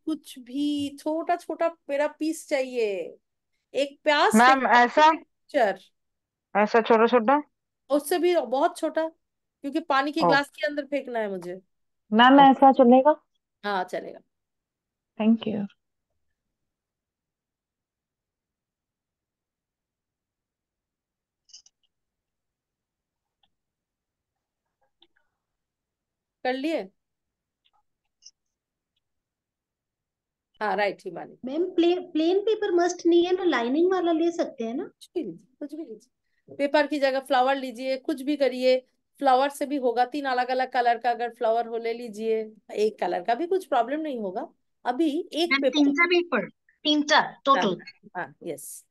Speaker 1: कुछ भी छोटा छोटा मेरा पीस चाहिए एक प्याज मैम
Speaker 3: ऐसा
Speaker 8: पिक्चर ऐसा छोटा छोटा
Speaker 1: उससे भी बहुत छोटा क्योंकि पानी के ग्लास oh. के अंदर फेंकना है मुझे
Speaker 8: मैम ऐसा चलेगा हाँ चलेगा थैंक यू
Speaker 3: कर लिए
Speaker 1: हाँ राइट ही ma'am plain plain paper must नहीं है ना तो लाइनिंग वाला ले सकते हैं ना कुछ भी लीजिए कुछ भी लीजिए पेपर की जगह फ्लावर लीजिए कुछ भी करिए फ्लावर से भी होगा तीन अलग अलग कलर का अगर फ्लावर हो ले लीजिए एक कलर का भी कुछ प्रॉब्लम नहीं होगा अभी एक पेपर तीन पेपर तीन टोटल हाँ यस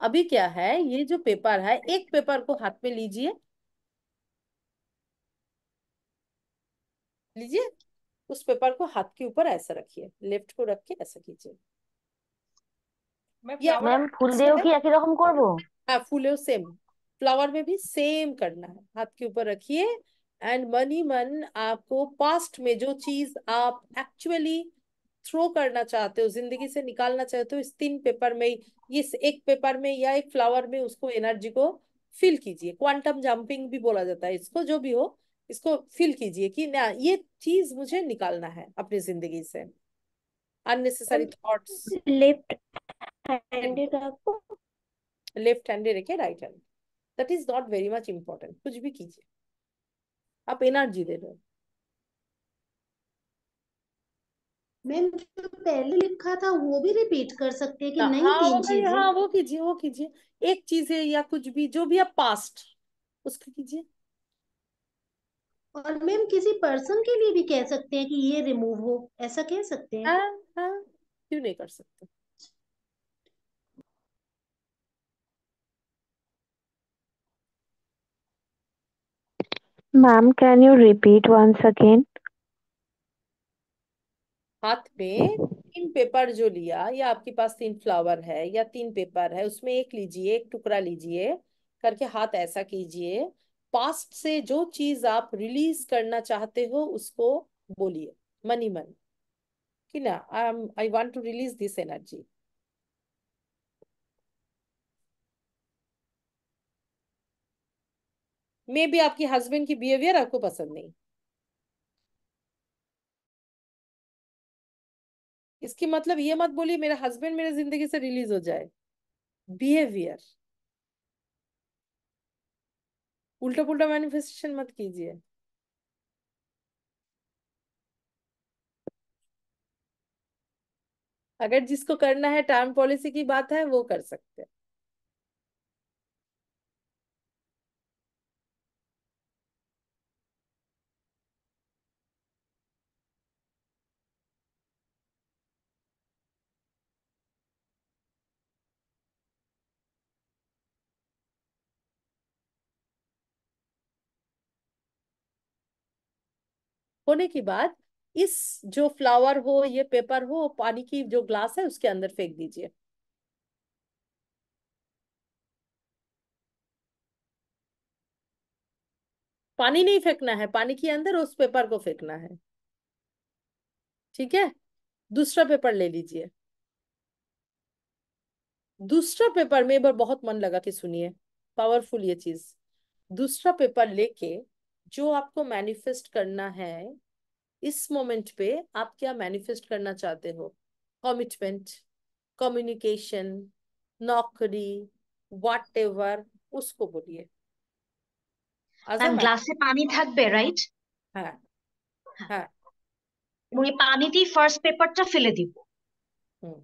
Speaker 1: हाँ, अभी क्या है ये जो पेपर है एक पेपर को हाथ में लीजिए लीजिए उस पेपर को हाथ के ऊपर ऐसा रखिए लेफ्ट को रख के ऐसा कीजिए
Speaker 6: मैम ফুল দিয়েও কি একই
Speaker 1: রকম করব फूल देव सेम फ्लावर में भी सेम करना है हाथ के ऊपर रखिए एंड मन ही मन आपको पास्ट में जो चीज आप एक्चुअली थ्रो करना चाहते हो जिंदगी से निकालना चाहते हो इस तीन पेपर में इस एक पेपर में या एक फ्लावर में उसको एनर्जी को फिल कीजिए क्वांटम जंपिंग भी बोला जाता है इसको जो भी हो इसको फील कीजिए कि ना ये चीज मुझे निकालना है अपनी जिंदगी से अननेसेसरी थॉट्स लेफ्ट हैंडेड आपको लेफ्ट हैंडेड है क्या right hand that is not very much important कुछ भी कीजिए आप एनर्जी दे दो मैम जो पहले लिखा था वो भी रिपीट कर सकते हैं कि हाँ, नहीं हाँ, तीन चीजें हाँ वो कीजिए वो कीजिए एक चीज है या कुछ भी जो भी आप पास्ट उसको कीजिए
Speaker 7: और मैम किसी पर्सन के लिए भी कह सकते हैं कि ये रिमूव हो ऐसा कह सकते हैं हाँ
Speaker 1: हाँ क्यों नहीं कर सकते
Speaker 8: ma'am can you repeat once again
Speaker 1: हाथ में तीन पेपर जो लिया या आपके पास तीन फ्लावर है या तीन पेपर है उसमें एक लीजिए एक टुकड़ा लीजिए करके हाथ ऐसा कीजिए पास्ट से जो चीज आप रिलीज करना चाहते हो उसको बोलिए मनी मन कि ना I I want to release this energy may be आपकी हस्बैंड की बिहेवियर आपको पसंद नहीं इसकी मतलब ये मत बोलिए मेरा हस्बैंड मेरे जिंदगी से रिलीज हो जाए बिहेवियर उल्टा पुल्टा मैनिफेस्टेशन मत कीजिए अगर जिसको करना है टर्म पॉलिसी की बात है वो कर सकते हैं होने के बाद इस जो फ्लावर हो ये पेपर हो पानी की जो ग्लास है उसके अंदर फेंक दीजिए पानी नहीं फेंकना है पानी के अंदर उस पेपर को फेंकना है ठीक है दूसरा पेपर ले लीजिए दूसरा पेपर में एक बार बहुत मन लगा के सुनिए पावरफुल ये चीज दूसरा पेपर लेके जो आपको मैनिफेस्ट करना है इस मोमेंट पे आप क्या मैनिफेस्ट करना चाहते हो कमिटमेंट कम्युनिकेशन नौकरी वाट एवर उसको बोलिए मैम গ্লাসে
Speaker 5: পানি থাকবে রাইট হ্যাঁ হ্যাঁ এবং এই পানিতেই ফার্স্ট পেপারটা ফেলে দিব হুম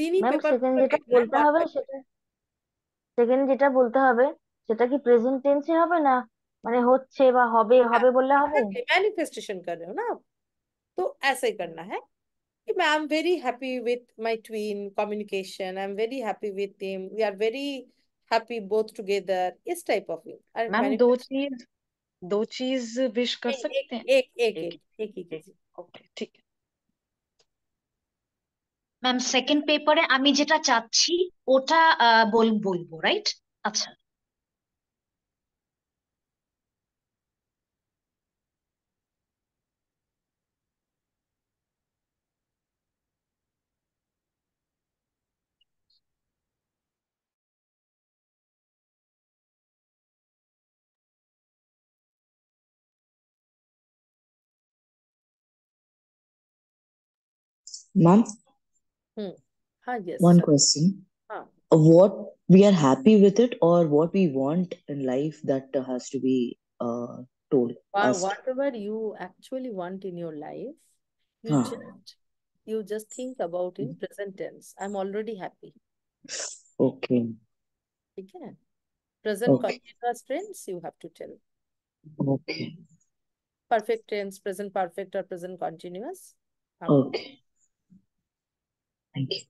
Speaker 5: তিনি পেপার যেটা বলতে হবে সেটা সেকেন্ড যেটা বলতে হবে সেটা কি প্রেজেন্ট টেন্সে হবে না मैंने মানে হচ্ছে हॉबे
Speaker 1: হবে হবে বললে হবে मैनिफेस्टेशन कर रहे हो ना तो ऐसे ही करना है कि मैं I am very happy with my twin communication I am very happy with him we are very happy both together इस टाइप ऑफ थिंग मैम दो
Speaker 2: चीज दो
Speaker 8: चीज विश कर सकते हैं एक एक एक एक ही कीजिए ओके ठीक है
Speaker 5: ম্যাম সেকেন্ড পেপারে আমি যেটা চাচ্ছি ওটা বল বলবো রাইট আচ্ছা
Speaker 4: Mom,
Speaker 6: Hmm. Ah, yes. one question. Ah.
Speaker 4: What we are happy with it or what we want in life that uh, has to be uh, told, Wha- Whatever
Speaker 1: you actually want in your life, you Ah. just you just think about in present tense. I'm already happy. Okay. Again, present present Okay. Continuous tense you have to tell Okay. Perfect tense present perfect और present continuous
Speaker 4: Okay. Thank you.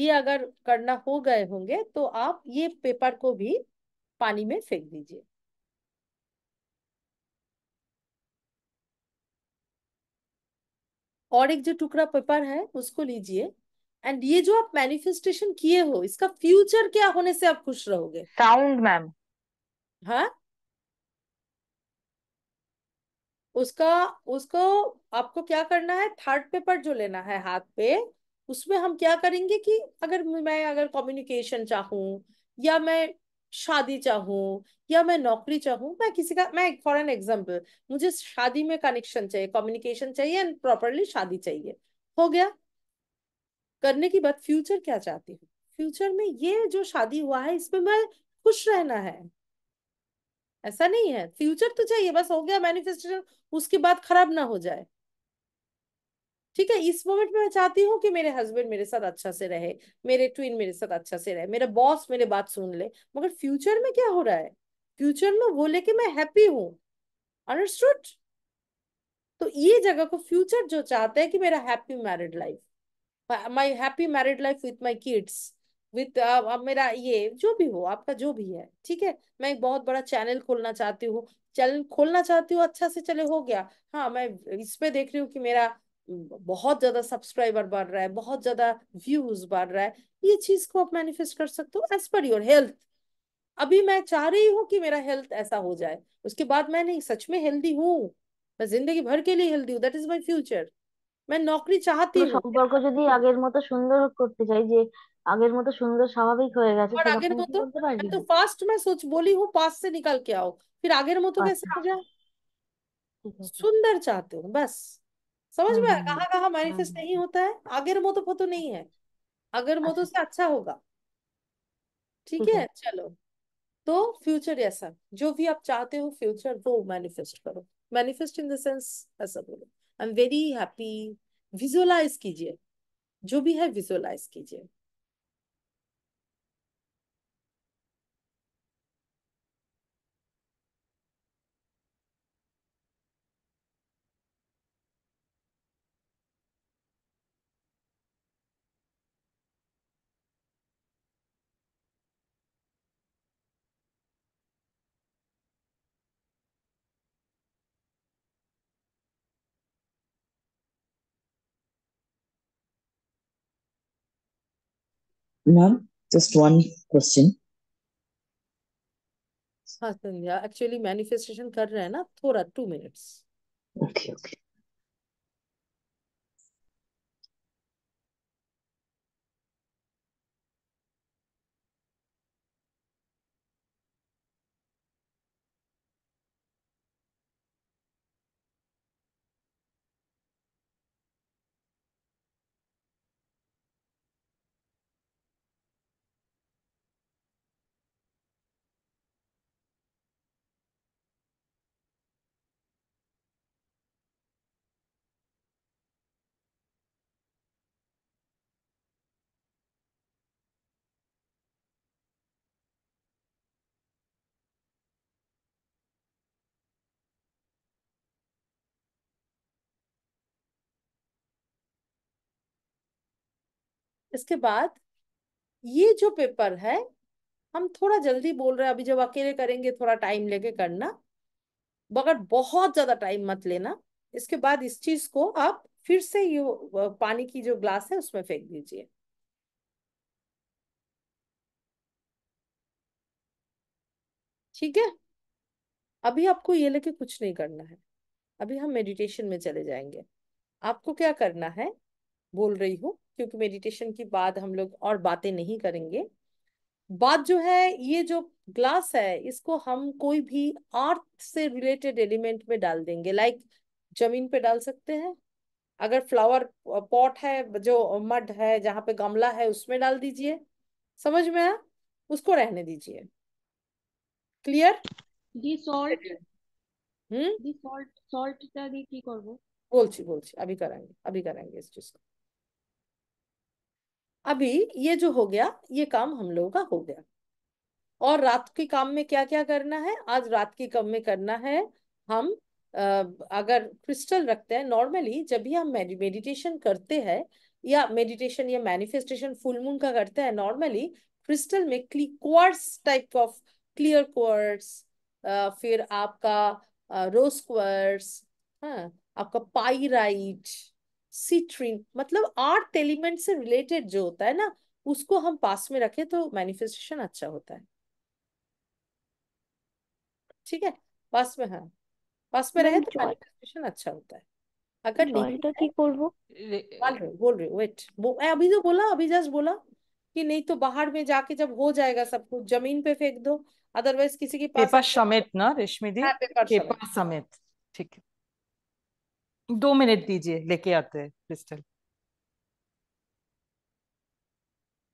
Speaker 1: ये अगर करना हो गए होंगे तो आप ये पेपर को भी पानी में फेंक दीजिए और एक जो टुकड़ा पेपर है उसको लीजिए एंड ये जो आप मैनिफेस्टेशन किए हो इसका फ्यूचर क्या होने से आप खुश रहोगे साउंड मैम हाँ उसका उसको आपको क्या करना है थर्ड पेपर जो लेना है हाथ पे उसमें हम क्या करेंगे कि अगर मैं अगर कम्युनिकेशन चाहूँ या मैं शादी चाहूँ या मैं नौकरी चाहूँ मैं किसी का मैं फॉर एन एग्जाम्पल मुझे शादी में कनेक्शन चाहिए कम्युनिकेशन चाहिए एंड प्रॉपरली शादी चाहिए हो गया करने की बात फ्यूचर क्या चाहती हूँ फ्यूचर में ये जो शादी हुआ है इसमें मैं खुश रहना है ऐसा नहीं है फ्यूचर तो चाहिए बस हो गया मैनिफेस्टेशन उसके बाद खराब ना हो जाए ठीक है इस मोमेंट में मैं चाहती हूँ कि मेरे हस्बैंड मेरे साथ अच्छा से रहे मेरे ट्विन मेरे साथ अच्छा से रहे मेरा बॉस मेरे बात सुन ले मगर फ्यूचर में क्या हो रहा है फ्यूचर में वो लेके मैं हैप्पी हूँ अंडरस्टूड तो ये जगह को फ्यूचर जो चाहता है कि मेरा happy married life my happy married life with my kids with मेरा ये जो भी हो आपका जो भी है ठीक है मैं एक बहुत बड़ा चैनल खोलना चाहती हूँ चैनल खोलना चाहती हूँ अच्छा से चले हो गया हाँ मैं इस पे देख रही हूँ कि मेरा बहुत ज्यादा सब्सक्राइबर बढ़ रहा है बहुत ज्यादा व्यूज बढ़ रहा है ये चीज को आप मैनिफेस्ट कर सकते हो एज पर योर हेल्थ अभी मैं चाह रही हूँ कि मेरा हेल्थ ऐसा हो जाए उसके बाद मैं नहीं सच में हेल्दी हूँ मैं जिंदगी भर के लिए हेल्दी हूँ दैट इज माई फ्यूचर मैं नौकरी चाहती तो हूँ সম্পর্ক যদি আগের মতো সুন্দর করতে চাই যে আগের মতো সুন্দর স্বাভাবিক হয়ে গেছে और আগের মতো मैं तो फास्ट में सोच बोली हूँ पास से निकल के आओ फिर आगे मतो कैसे हो जाए सुंदर चाहते हो बस समझ में आया कहाँ कहाँ मैनिफेस्ट नहीं हाँ। होता है अगर मो तो फोतो नहीं है अगर मो तो अच्छा। उससे अच्छा होगा ठीक हम्म, है हम्म। चलो तो फ्यूचर ऐसा जो भी आप चाहते हो फ्यूचर वो मैनिफेस्ट करो मैनिफेस्ट इन द सेंस ऐसा बोलो I am very happy visualise कीजिए जो भी है विजुअलाइज कीजिए
Speaker 4: just one question.
Speaker 1: Yeah, actually manifestation kar rahe na, thora, two minutes. Okay, okay. इसके बाद ये जो पेपर है हम थोड़ा जल्दी बोल रहे हैं अभी जब अकेले करेंगे थोड़ा टाइम लेके करना मगर बहुत ज्यादा टाइम मत लेना इसके बाद इस चीज को आप फिर से ये पानी की जो ग्लास है उसमें फेंक दीजिए ठीक है अभी आपको ये लेके कुछ नहीं करना है अभी हम मेडिटेशन में चले जाएंगे आपको क्या करना है बोल रही हूँ क्योंकि मेडिटेशन की बाद हम लोग और बातें नहीं करेंगे बात जो है ये जो ग्लास है इसको हम कोई भी अर्थ से रिलेटेड एलिमेंट में डाल देंगे लाइक like, जमीन पे डाल सकते हैं अगर फ्लावर पॉट है जो मड है जहाँ पे गमला है उसमें डाल दीजिए समझ में आया उसको रहने दीजिए
Speaker 3: क्लियर सॉल्ट সল্ট হুম জি সল্ট সল্টটা দিয়ে কি করব
Speaker 1: বলছি বলছি আমি করাঙ্গে अभी ये जो हो गया ये काम हम लोगों का हो गया और रात के काम में क्या क्या करना है आज रात के काम में करना है हम अगर क्रिस्टल रखते हैं नॉर्मली जब भी हम मेडिटेशन करते हैं या मेडिटेशन या मैनिफेस्टेशन फुल मून का करते हैं नॉर्मली क्रिस्टल में quartz type of clear quartz फिर आपका रोज क्वार्स हाँ आपका पाइराइट सिट्रिन मतलब आर्ट एलिमेंट से रिलेटेड जो होता है ना उसको हम पास में रखें तो मैनिफेस्टेशन अच्छा होता है ठीक है पास में हाँ पास में रहे तो मैनिफेस्टेशन अच्छा होता है अगर नहीं কি बोल रहे अभी तो बोला अभी जस्ट बोला कि नहीं तो बाहर में जाके जब हो जाएगा सब कुछ जमीन पे फेंक दो अदरवाइज
Speaker 3: किसी के पास पेपर समेत ना रेशमी दी हाँ, पेपर समेत ठीक है दो मिनट दीजिए लेके आते हैं क्रिस्टल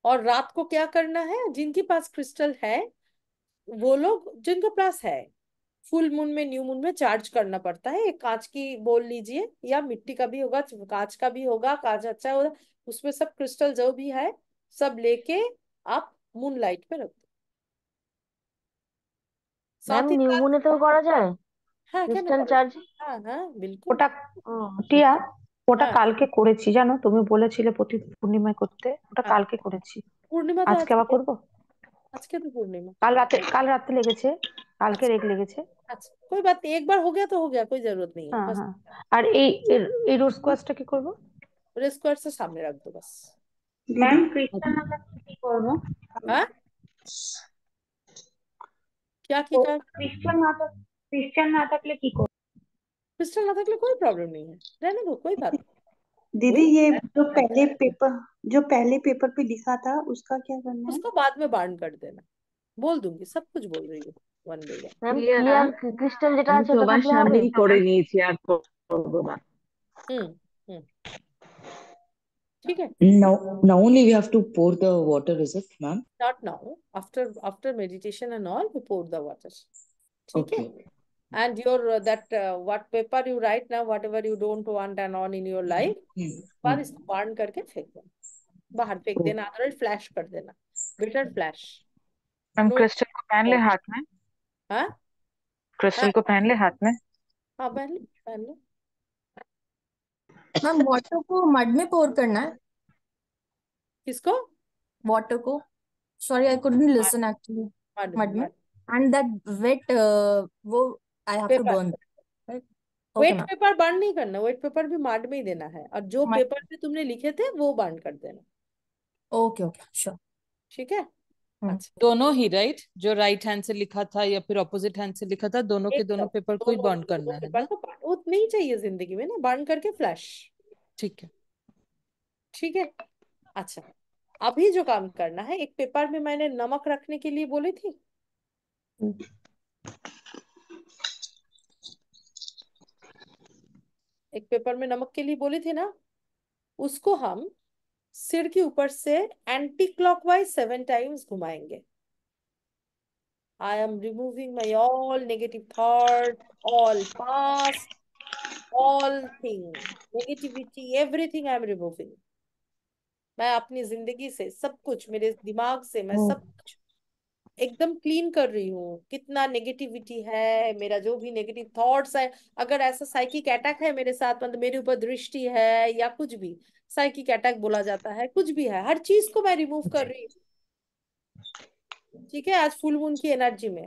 Speaker 1: और रात को क्या करना है जिनके पास क्रिस्टल है वो लोग जिनके पास है फुल मून में न्यू मून में चार्ज करना पड़ता है एक कांच की बोल लीजिए या मिट्टी का भी होगा कांच का भी होगा कांच अच्छा होगा उसमें सब क्रिस्टल जो भी है सब लेके आप मून लाइट पे रख
Speaker 8: दो न्यू मून तो करा जाए
Speaker 1: হ্যাঁ কেন চার্জ বিলকুল ওটা
Speaker 8: টিয়া ওটা হ্যাঁ কালকে করেছি জানো তুমি বলেছিলে প্রতি পূর্ণিমায় করতে
Speaker 1: ওটা হ্যাঁ। কালকে করেছি পূর্ণিমা তো আজকে আবার আজকে করব আজকে তো পূর্ণিমা কাল রাতে কাল রাতে লেগেছে কালকে আচ্ছা। রেগ লেগেছে अच्छा कोई बात नहीं एक হ্যাঁ হ্যাঁ আর এই এর-
Speaker 3: এই রোড স্কোয়াশটা কি করব
Speaker 1: स्क्वायर से সামনে रख दो
Speaker 3: ম্যাম কৃষ্ণা
Speaker 1: কি করবো হ্যাঁ?
Speaker 5: কৃষ্ণা মাতা ক্রিশ্চিয়ান না থাকলে কি করব
Speaker 8: क्रिस्टल ना था कोई प्रॉब्लम नहीं है रहने दो कोई बात
Speaker 1: दीदी ये जो पहले
Speaker 8: पेपर जो पहले
Speaker 7: पेपर
Speaker 3: पे लिखा था उसका क्या करना है उसको
Speaker 1: बाद में बार्न कर देना बोल दूंगी सब कुछ बोल रही है वन डे मैम
Speaker 3: ক্রিস্টাল যেটা আছে সবার সামনেই করে নিয়েছি আর করব
Speaker 4: না
Speaker 1: হুম হুম ठीक है now now
Speaker 4: only we have to pour the water is it ma'am
Speaker 1: not now after after meditation and all we pour the water ठीक है and your uh, that uh, what paper you write now whatever you don't want and on in your hmm. life पर hmm. इसको burn करके फेंक देना बाहर फेंक hmm. देना अदरवाइज फ्लैश कर देना बेटर फ्लैश हम क्रिस्टल को पहन ले हाथ में हाँ
Speaker 3: क्रिस्टल हाँ? को पहन ले हाथ में
Speaker 1: हाँ पहन ले पहन ले
Speaker 3: मैम वाटर को मड में पोर करना है
Speaker 5: किसको वाटर को sorry I couldn't listen actually mud में एंड
Speaker 1: दैट वेट वो I have to burn right wet paper burn नहीं करना वेट पेपर भी मार्ड में ही देना है और जो मार्ड पेपर पे तुमने लिखे थे वो बर्न कर देना
Speaker 3: ओके ओके श्योर ठीक है hmm. अच्छा दोनों ही राइट right? जो राइट right हैंड से लिखा था या फिर ऑपोजिट हैंड से लिखा था दोनों के दोनों पेपर को ही बर्न करना है पेपर को वो नहीं चाहिए जिंदगी में ना बर्न करके फ्लैश ठीक है ठीक है अच्छा
Speaker 1: अभी जो काम करना है एक पेपर में मैंने नमक रखने के लिए बोली थी एक पेपर में नमक के लिए बोले थे ना उसको हम सिर के ऊपर से एंटी क्लॉकवाइज सेवन टाइम्स घुमाएंगे I am removing my all negative thought all past all thing negativity everything I am removing मैं अपनी जिंदगी से सब कुछ मेरे दिमाग से मैं oh. सब कुछ एकदम क्लीन कर रही हूँ कितना नेगेटिविटी है मेरा जो भी नेगेटिव थॉट्स है अगर ऐसा साइकिक अटैक है मेरे साथ मतलब मेरे ऊपर दृष्टि है या कुछ भी साइकिक अटैक बोला जाता है कुछ भी है हर चीज को मैं रिमूव कर रही हूँ ठीक है आज फुल मून की एनर्जी में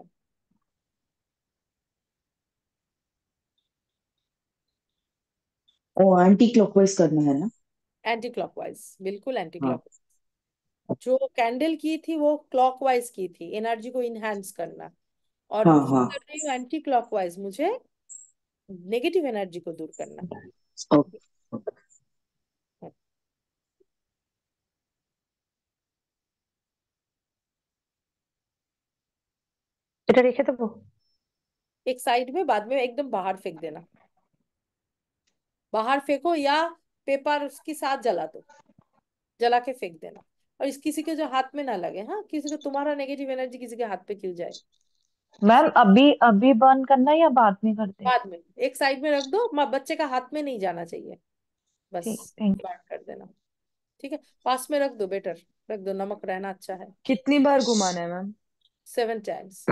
Speaker 4: ओ एंटी क्लॉकवाइज करना है ना
Speaker 1: एंटी क्लॉकवाइज बिल्कुल एंटी क्लॉकवाइज हाँ। जो कैंडल की थी वो क्लॉकवाइज की थी एनर्जी को इनहेंस करना और हाँ, हाँ, कर रही हूँ एंटी क्लॉकवाइज मुझे नेगेटिव एनर्जी को दूर करना
Speaker 6: okay.
Speaker 8: এটা तो
Speaker 1: एक साइड में बाद में एकदम बाहर फेंक देना बाहर फेंको या पेपर उसके साथ जला दो जला के फेंक देना और इस किसी के जो हाथ में ना लगे हाँ किसी को तुम्हारा नेगेटिव एनर्जी किसी के हाथ पे क्यों जाए
Speaker 8: मैम अभी अभी बर्न करना या बाद में करते
Speaker 1: बाद में एक साइड में रख दो बच्चे का हाथ में नहीं जाना चाहिए बस बर्न कर देना ठीक है पास में रख दो बेटर रख दो नमक रहना अच्छा है
Speaker 2: कितनी बार घुमाना है मैम
Speaker 1: सेवन टाइम्स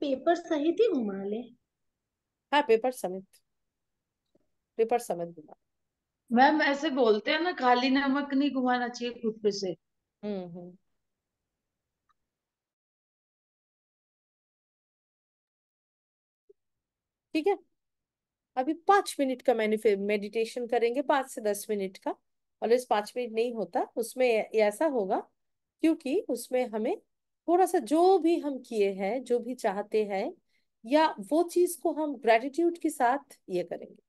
Speaker 1: पेपर सहित ही घुमा ले हाँ पेपर समेत पेपर समझ में मैम ऐसे बोलते हैं ना खाली नमक नहीं घुमाना चाहिए खुद पे से
Speaker 6: हम्म हम्म
Speaker 1: ठीक है अभी पांच मिनट का मैंने मेडिटेशन करेंगे पांच से दस मिनट का और इस पांच मिनट नहीं होता उसमें ऐसा होगा क्योंकि उसमें हमें थोड़ा सा जो भी हम किए हैं जो भी चाहते हैं या वो चीज को हम ग्रेटिट्यूड के साथ ये करेंगे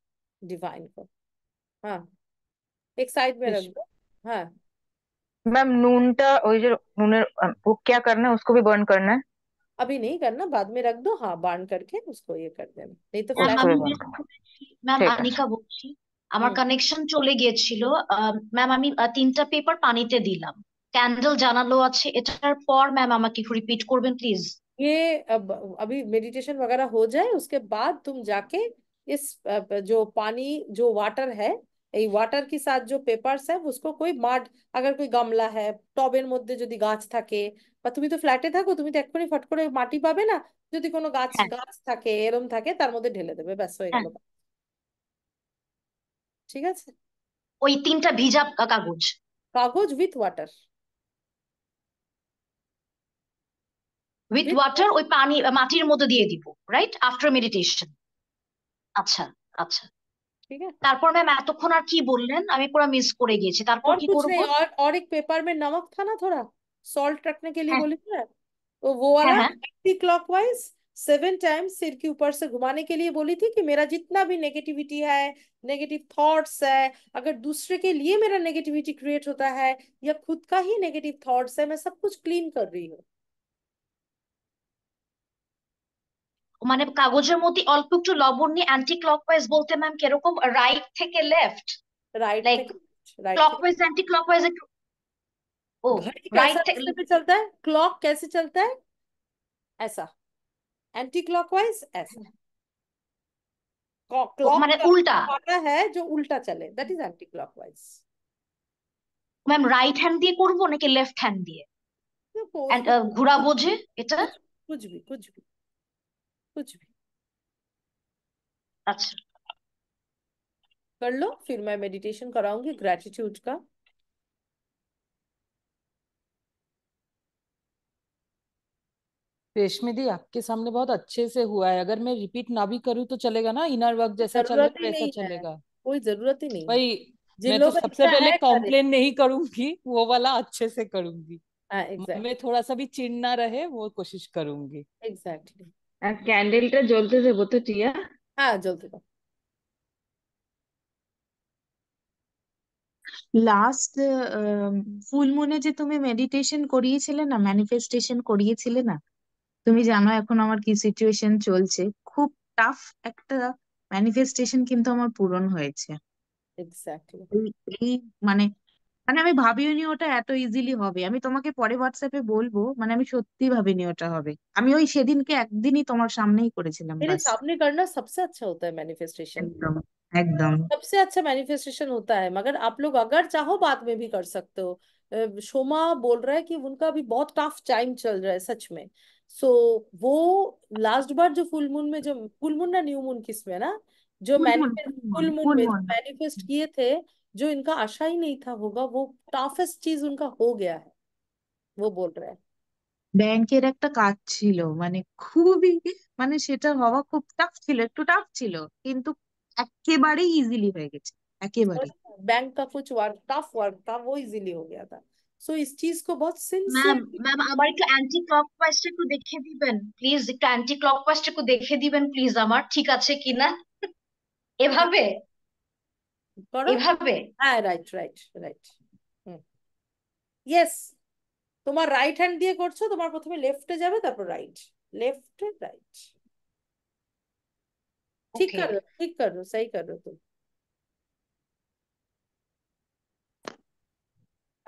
Speaker 1: डिवाइन को हाँ एक साइड में रख दो हाँ
Speaker 3: मैम नूनटा वही वो क्या करना है उसको भी बर्न करना है
Speaker 1: अभी नहीं करना बाद में रख दो हाँ बर्न करके उसको ये कर देना नहीं तो फ्लैश हाँ। मैम আমি ম্যাম
Speaker 5: আমার কানেকশন চলে গিয়েছিল ম্যাম আমি তিনটা পেপার পানিতে দিলাম ক্যান্ডেল
Speaker 1: জানালো আছে এটার পর ম্যাম আমাকে একটু रिपीट করবেন প্লিজ ये अभी मेडिटेशन वगैरह हो जाए उसके बाद तुम जाके इस जो पानी जो वाटर है এই ওয়াটার কি সাথ जो পেপারস है उसको कोई মাড अगर कोई গামলা है টবের মধ্যে যদি গাছ থাকে বা তুমি তো ফ্ল্যাটে থাকো তুমি তো এক্ষুনি ফট করে মাটি পাবে না যদি কোনো গাছ গাছ থাকে এরম থাকে তার মধ্যে ঢেলে দেবে ব্যাস হয়ে গেল ঠিক আছে ওই তিনটা ভিজা কাগজ কাগজ উইথ ওয়াটার
Speaker 5: উইথ ওয়াটার ওই পানি মাটির মধ্যে দিয়ে দিব রাইট আফটার মেডিটেশন আচ্ছা আচ্ছা তারপর ম্যাম এতক্ষণ আর কি বললেন আমি পুরো মিস করে তারপর और কি করব
Speaker 1: एक पेपर में नमक था ना थोड़ा सॉल्ट रखने के लिए हाँ। बोले थे ना वाला एंटी सेवन टाइम सिर के ऊपर से घुमाने के लिए बोली थी कि मेरा जितना भी नेगेटिविटी है अगर दूसरे के लिए मेरा नेगेटिविटी क्रिएट होता है या खुद का ही नेगेटिव थॉट्स है मैं सब कुछ क्लीन कर रही हूँ
Speaker 5: মানে কাগজের মধ্যে অল্প একটু লবণ নিয়ে অ্যান্টি ক্লকওয়াইজ বলতে ম্যাম কিরকম রাইট থেকে
Speaker 1: left right like clockwise anti clockwise ओ राइट पे चलता है क्लॉक कैसे चलता है ऐसा एंटी क्लॉकवाइज ऐसा क्लॉक মানে উল্টা है जो उल्टा चले that is anti clockwise ma'am
Speaker 5: right hand দিয়ে করব নাকি লেফট হ্যান্ড দিয়ে uh, ঘোরা বোঝে এটা কুছ ভি
Speaker 1: कुछ भी अच्छा कर लो फिर मैं मेडिटेशन कराऊंगी ग्रेटिट्यूड का
Speaker 3: रेशमी दी आपके सामने बहुत अच्छे से हुआ है अगर मैं रिपीट ना भी करूँ तो चलेगा ना इनर वर्क जैसा तो जरूरत चले वैसा चलेगा कोई जरूरत ही नहीं भाई मैं तो सबसे पहले कॉम्प्लेन नहीं करूंगी वो वाला अच्छे से करूंगी आ, हाँ, exactly. मैं थोड़ा सा भी चिड़ना ना रहे वो कोशिश करूंगी
Speaker 8: एग्जैक्टली exactly. আর ক্যান্ডেলটা জ্বলতে দেবো তো টিয়া হ্যাঁ জ্বলতে দাও
Speaker 3: লাস্ট ফুল মুনে যে তুমি
Speaker 1: মেডিটেশন করিয়েছিলে না ম্যানিফেস্টেশন করিয়েছিলে না তুমি জানো এখন আমার কি সিচুয়েশন চলছে খুব টাফ একটা ম্যানিফেস্টেশন কিন্তু আমার পূরণ হয়েছে এক্স্যাক্টলি এই মানে মানে আমি ভাবিওনি ওটা এত ইজিলি হবে আমি তোমাকে পরে হোয়াটসঅ্যাপে বলবো মানে আমি সত্যি ভাবিনি ওটা হবে আমি ওই সেদিনকে একদিনই তোমার সামনেই করেছিলাম মেরে বাস সামনে করনা সবসে আচ্ছা হোতা ম্যানিফেস্টেশন একদম একদম সবসে আচ্ছা ম্যানিফেস্টেশন হোতা হ্যায় মগর আপ লোগ চাহো বাদ মে ভি কর সকতে হো সোমা বোল রহা কি উনকা আবি বহুত টাফ টাইম চল রহা হ্যায় সচ মে সো ও লাস্ট বার জো ফুল মুন মে জো ফুল মুন না নিউ মুন কিস না জো ম্যানিফেস্ট ফুল মুন মে ম্যানিফেস্ট কিয়ে থে जो इनका आशा ही नहीं था होगा वो टफस्ट चीज उनका हो गया है
Speaker 3: वो बोल रहा है बैंक के रैक्टा कच्ची लो माने खूब ही माने সেটা হওয়া খুব টফ ছিল টু টফ ছিল কিন্তু একবারে ইজিলি হয়ে গেছে
Speaker 1: একবারে ব্যাংক কা ফচ ওয়ার টফ ওয়ার تھا वो इजीली हो गया था सो इस चीज को
Speaker 5: बहुत सेंस मैम
Speaker 1: मैम আমার তো অ্যান্টি
Speaker 5: ক্লক ওয়াইজটা একটু দেখিয়ে দিবেন প্লিজ একটু অ্যান্টি ক্লক ওয়াইজটা একটু দেখিয়ে দিবেন প্লিজ আমার ঠিক আছে কিনা এভাবে
Speaker 1: এভাবে হ্যাঁ রাইট রাইট রাইট यस তোমার রাইট হ্যান্ড দিয়ে করছো তোমার প্রথমে লেফটে যাবে তারপর রাইট লেফটে রাইট ঠিক কর ঠিক করো সাই ঠিক করো তুমি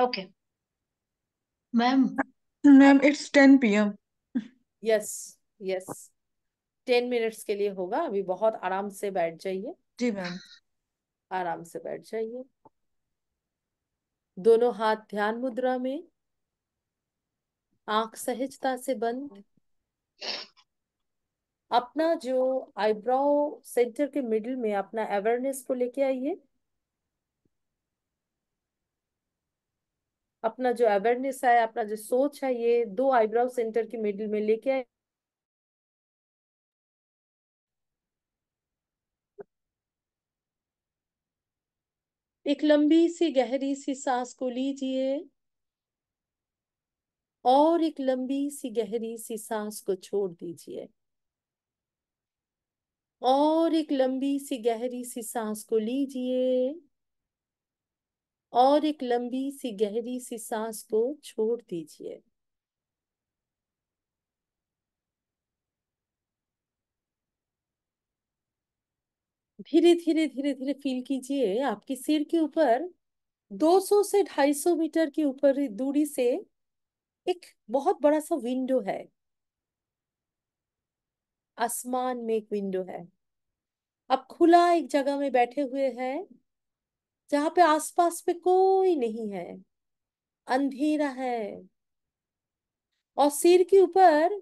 Speaker 2: okay ma'am ma'am it's 10 PM
Speaker 1: yes yes 10 minutes কে liye hoga अभी बहुत आराम से बैठ जाइए जी मैम आराम से बैठ जाइए दोनों हाथ ध्यान मुद्रा में आंख सहजता से बंद अपना जो आईब्रो सेंटर के मिडिल में अपना अवेयरनेस को लेके आइए अपना जो अवेयरनेस है अपना जो सोच है ये दो आईब्रो सेंटर के मिडिल में लेके आइए एक लंबी सी गहरी सी सांस को लीजिए और एक लंबी सी गहरी सी सांस को छोड़ दीजिए और एक लंबी सी गहरी सी सांस को लीजिए और एक लंबी सी गहरी सी सांस को छोड़ दीजिए धीरे धीरे धीरे धीरे फील कीजिए आपके सिर के ऊपर 200 से 250 मीटर की ऊपर दूरी से एक बहुत बड़ा सा विंडो है आसमान में एक विंडो है आप खुला एक जगह में बैठे हुए हैं जहां पे आसपास पे कोई नहीं है अंधेरा है और सिर के ऊपर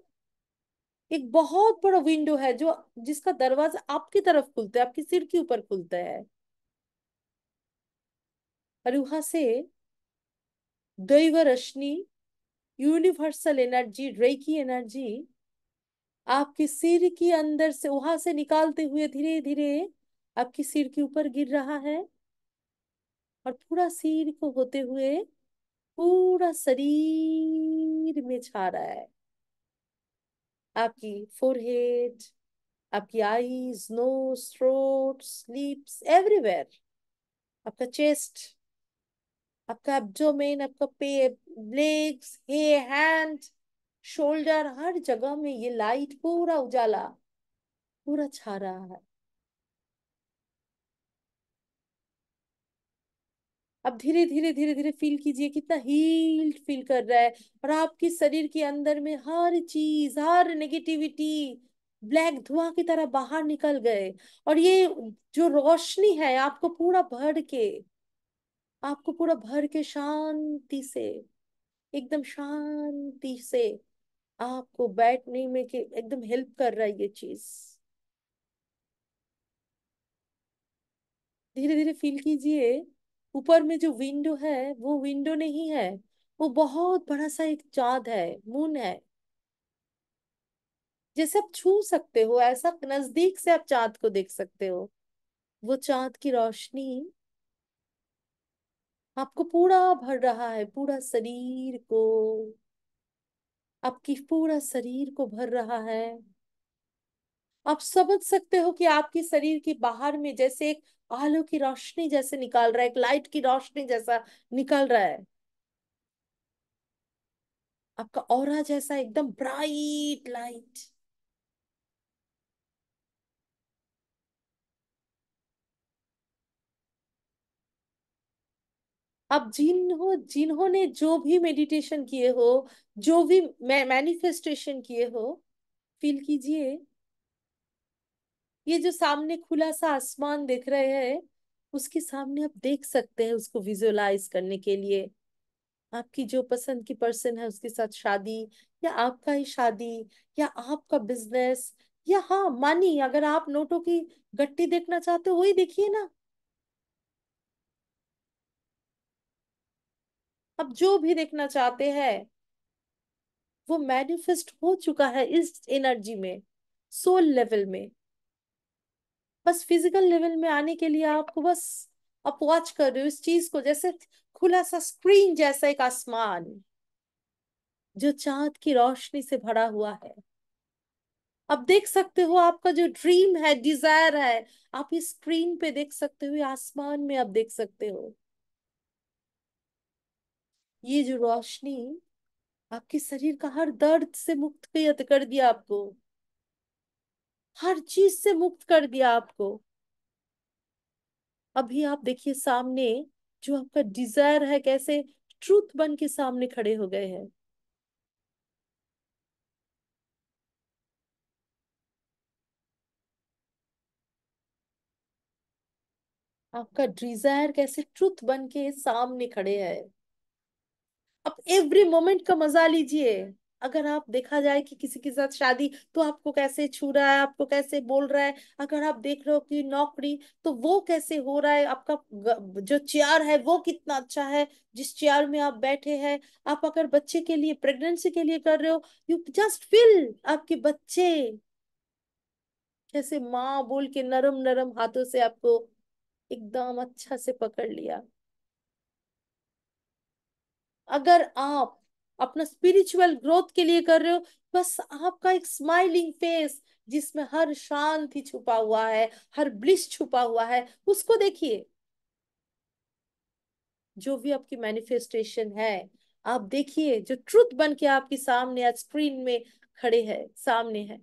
Speaker 1: एक बहुत बड़ा विंडो है जो जिसका दरवाजा आपकी तरफ खुलता है आपके सिर के ऊपर खुलता है और वहां से दैव रश्मि यूनिवर्सल एनर्जी रेकी एनर्जी आपके सिर के अंदर से वहां से निकालते हुए धीरे धीरे आपके सिर के ऊपर गिर रहा है और पूरा सिर को होते हुए पूरा शरीर में छा रहा है आपकी फोरहेड आपकी eyes nose throat lips everywhere आपका चेस्ट आपका एब्डोमेन आपका पे लेग्स हे हैंड शोल्डर हर जगह में ये लाइट पूरा उजाला पूरा छा रहा है अब धीरे धीरे धीरे धीरे फील कीजिए कितना हील्ड फील कर रहा है और आपके शरीर के अंदर में हर चीज हर नेगेटिविटी ब्लैक धुआं की तरह बाहर निकल गए और ये जो रोशनी है आपको पूरा भर के आपको पूरा भर के शांति से एकदम शांति से आपको बैठने में के एकदम हेल्प कर रहा है ये चीज धीरे धीरे फील कीजिए ऊपर में जो विंडो है वो विंडो नहीं है वो बहुत बड़ा सा एक चांद है मून है जैसे आप छू सकते हो ऐसा नजदीक से आप चांद को देख सकते हो वो चांद की रोशनी आपको पूरा भर रहा है पूरा शरीर को आपकी पूरा शरीर को भर रहा है आप समझ सकते हो कि आपके शरीर के बाहर में जैसे एक आलो की रोशनी जैसे निकाल रहा है एक लाइट की रोशनी जैसा निकल रहा है आपका और जैसा एकदम ब्राइट लाइट आप जिन्हों जिन्होंने जो भी मेडिटेशन किए हो जो भी मैनिफेस्टेशन किए हो फील कीजिए ये जो सामने खुला सा आसमान दिख रहे हैं उसके सामने आप देख सकते हैं उसको विजुअलाइज करने के लिए आपकी जो पसंद की पर्सन है उसके साथ शादी या आपका ही शादी या आपका बिजनेस या हाँ मानी अगर आप नोटों की गट्टी देखना चाहते हो वही देखिए ना अब जो भी देखना चाहते हैं वो मैनिफेस्ट हो चुका है इस एनर्जी में सोल लेवल में बस फिजिकल लेवल में आने के लिए आपको बस आप वॉच कर रहे हो इस चीज को जैसे खुला सा स्क्रीन जैसा एक आसमान जो चांद की रोशनी से भरा हुआ है अब देख सकते हो आपका जो ड्रीम है डिजायर है आप इस स्क्रीन पे देख सकते हो आसमान में आप देख सकते हो ये जो रोशनी आपके शरीर का हर दर्द से मुक्त कर दिया आपको हर चीज से मुक्त कर दिया आपको अभी आप देखिए सामने जो आपका डिजायर है कैसे ट्रूथ बन के सामने खड़े हो गए हैं आपका डिजायर कैसे ट्रुथ बन के सामने खड़े है आप एवरी मोमेंट का मजा लीजिए अगर आप देखा जाए कि किसी के साथ शादी तो आपको कैसे छू रहा है आपको कैसे बोल रहा है अगर आप देख रहे हो कि नौकरी तो वो कैसे हो रहा है आपका जो चेयर है वो कितना अच्छा है जिस चेयर में आप बैठे हैं आप अगर बच्चे के लिए प्रेगनेंसी के लिए कर रहे हो यू जस्ट फील आपके बच्चे जैसे माँ बोल के नरम नरम हाथों से आपको एकदम अच्छा से पकड़ लिया अगर आप अपना स्पिरिचुअल ग्रोथ के लिए कर रहे हो बस आपका एक स्माइलिंग फेस जिसमें हर शांति छुपा हुआ है हर ब्लिस छुपा हुआ है उसको देखिए जो भी आपकी मैनिफेस्टेशन है आप देखिए जो ट्रुथ बन के आपके सामने आज स्क्रीन में खड़े है सामने है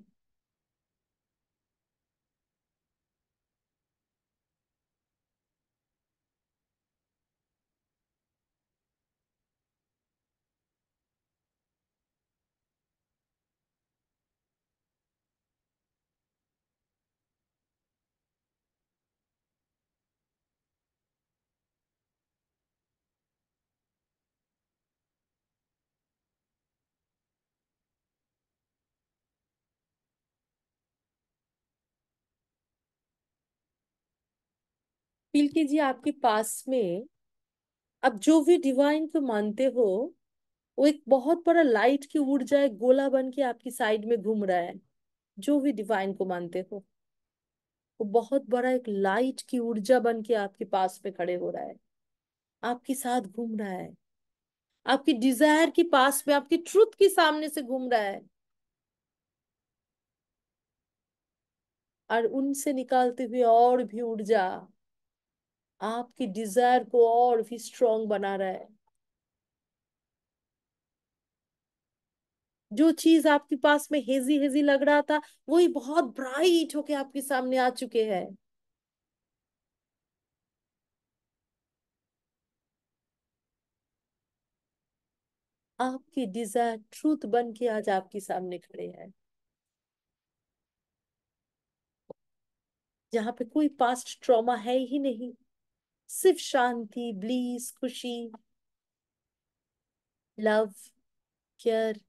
Speaker 1: अपील कीजिए आपके पास में अब जो भी डिवाइन को मानते हो वो एक बहुत बड़ा लाइट की उड़ जाए गोला बन के आपकी साइड में घूम रहा है जो भी डिवाइन को मानते हो वो बहुत बड़ा एक लाइट की ऊर्जा बन के आपके पास में खड़े हो रहा है आपके साथ घूम रहा है आपकी डिजायर के पास में आपकी ट्रुथ के सामने से घूम रहा है और उनसे निकालते हुए और भी ऊर्जा आपकी डिजायर को और भी स्ट्रॉन्ग बना रहा है जो चीज आपके पास में हेजी हेजी लग रहा था वही बहुत ब्राइट होके आपके सामने आ चुके हैं आपकी डिजायर ट्रूथ बन के आज आपके सामने खड़े हैं जहां पे कोई पास्ट ट्रॉमा है ही नहीं सिर्फ शांति ब्लीस खुशी लव केयर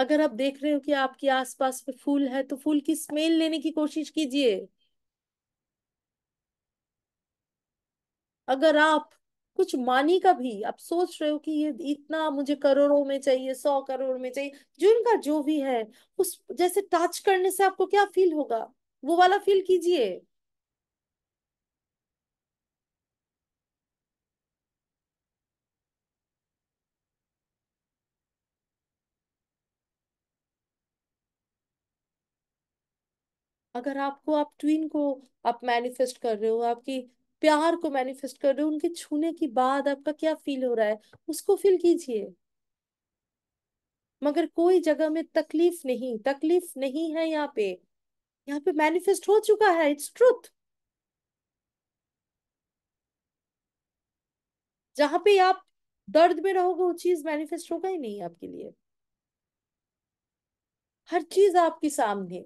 Speaker 1: अगर आप देख रहे हो कि आपके आसपास पे फूल है तो फूल की स्मेल लेने की कोशिश कीजिए अगर आप कुछ मानी का भी आप सोच रहे हो कि ये इतना मुझे करोड़ों में चाहिए सौ करोड़ में चाहिए जो इनका जो भी है उस जैसे टच करने से आपको क्या फील होगा वो वाला फील कीजिए अगर आपको आप ट्वीन को आप मैनिफेस्ट कर रहे हो आपकी प्यार को मैनिफेस्ट कर रहे हो उनके छूने के बाद आपका क्या फील हो रहा है उसको फील कीजिए मगर कोई जगह में तकलीफ नहीं तकलीफ नहीं है यहाँ पे यहाँ पे मैनिफेस्ट हो चुका है इट्स ट्रुथ जहां पे आप दर्द में रहोगे वो चीज मैनिफेस्ट होगा ही नहीं आपके लिए हर चीज आपके सामने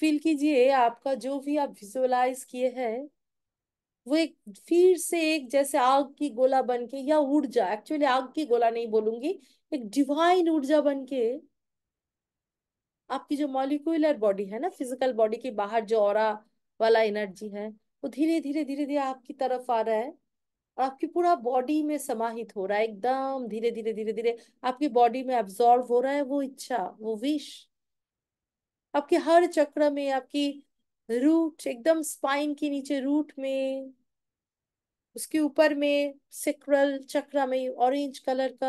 Speaker 1: फील कीजिए आपका जो भी आप विजुअलाइज किए हैं वो एक फिर से एक जैसे आग की गोला बन के या ऊर्जा एक्चुअली आग की गोला नहीं बोलूंगी एक डिवाइन ऊर्जा बन के आपकी जो मॉलिकुलर बॉडी है ना फिजिकल बॉडी के बाहर जो और वाला एनर्जी है वो धीरे धीरे धीरे धीरे आपकी तरफ आ रहा है और आपकी पूरा बॉडी में समाहित हो रहा है एकदम धीरे धीरे धीरे धीरे आपकी बॉडी में एब्जॉर्व हो रहा है वो इच्छा वो विश आपके हर चक्र में आपकी रूट एकदम स्पाइन के नीचे रूट में उसके ऊपर में सिक्रल चक्र में ऑरेंज कलर का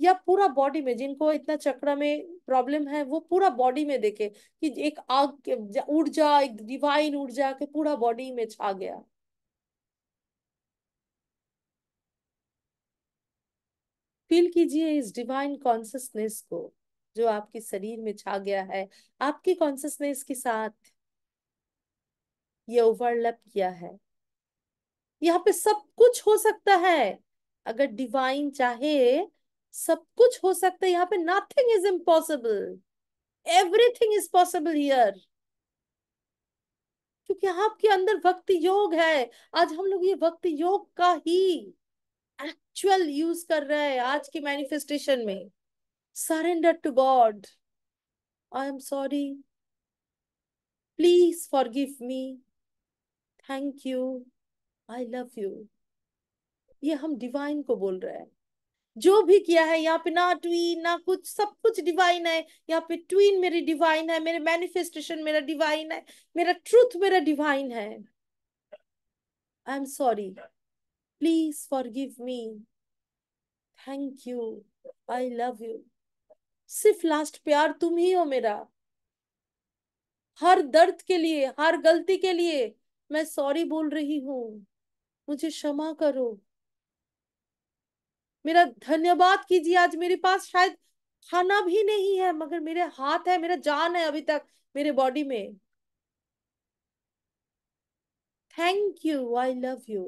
Speaker 1: या पूरा बॉडी में जिनको इतना चक्र में प्रॉब्लम है वो पूरा बॉडी में देखे कि एक आग ऊर्जा एक डिवाइन ऊर्जा के पूरा बॉडी में छा गया फील कीजिए इस डिवाइन कॉन्सियसनेस को जो आपके शरीर में छा गया है आपकी कॉन्सियसनेस के साथ ये ओवरलैप किया है यहाँ पे सब कुछ हो सकता है अगर डिवाइन चाहे सब कुछ हो सकता है यहाँ पे nothing is impossible everything is possible here क्योंकि आपके अंदर भक्ति योग है आज हम लोग ये भक्ति योग का ही एक्चुअल यूज कर रहे हैं आज की मैनिफेस्टेशन में Surrender to God. I am sorry. Please forgive me. Thank you I love you ये हम डिवाइन को बोल रहे हैं जो भी किया है यहाँ पे ना ट्वीन ना कुछ सब कुछ डिवाइन है यहाँ पे ट्वीन मेरी डिवाइन है मेरे मैनिफेस्टेशन मेरा डिवाइन है मेरा ट्रूथ मेरा डिवाइन है I am sorry please forgive me thank you I love you सिर्फ लास्ट प्यार तुम ही हो मेरा हर दर्द के लिए हर गलती के लिए मैं सॉरी बोल रही हूँ मुझे क्षमा करो मेरा धन्यवाद कीजिए आज मेरे पास शायद खाना भी नहीं है मगर मेरे हाथ है मेरा जान है अभी तक मेरे बॉडी में thank you I love you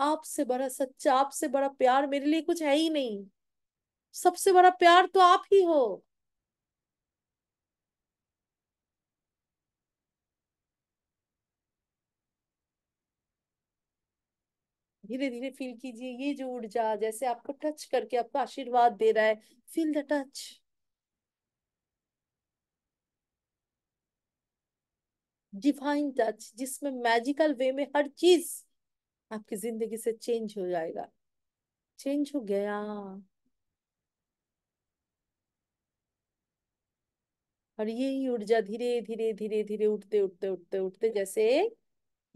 Speaker 1: आपसे बड़ा सच्चा आपसे बड़ा प्यार मेरे लिए कुछ है ही नहीं सबसे बड़ा प्यार तो आप ही हो धीरे धीरे फील कीजिए ये जो ऊर्जा जैसे आपको टच करके आपको आशीर्वाद दे रहा है feel the touch divine touch जिसमें मैजिकल वे में हर चीज आपकी जिंदगी से चेंज हो जाएगा चेंज हो गया और यही ऊर्जा धीरे धीरे धीरे धीरे उठते उठते उठते उठते जैसे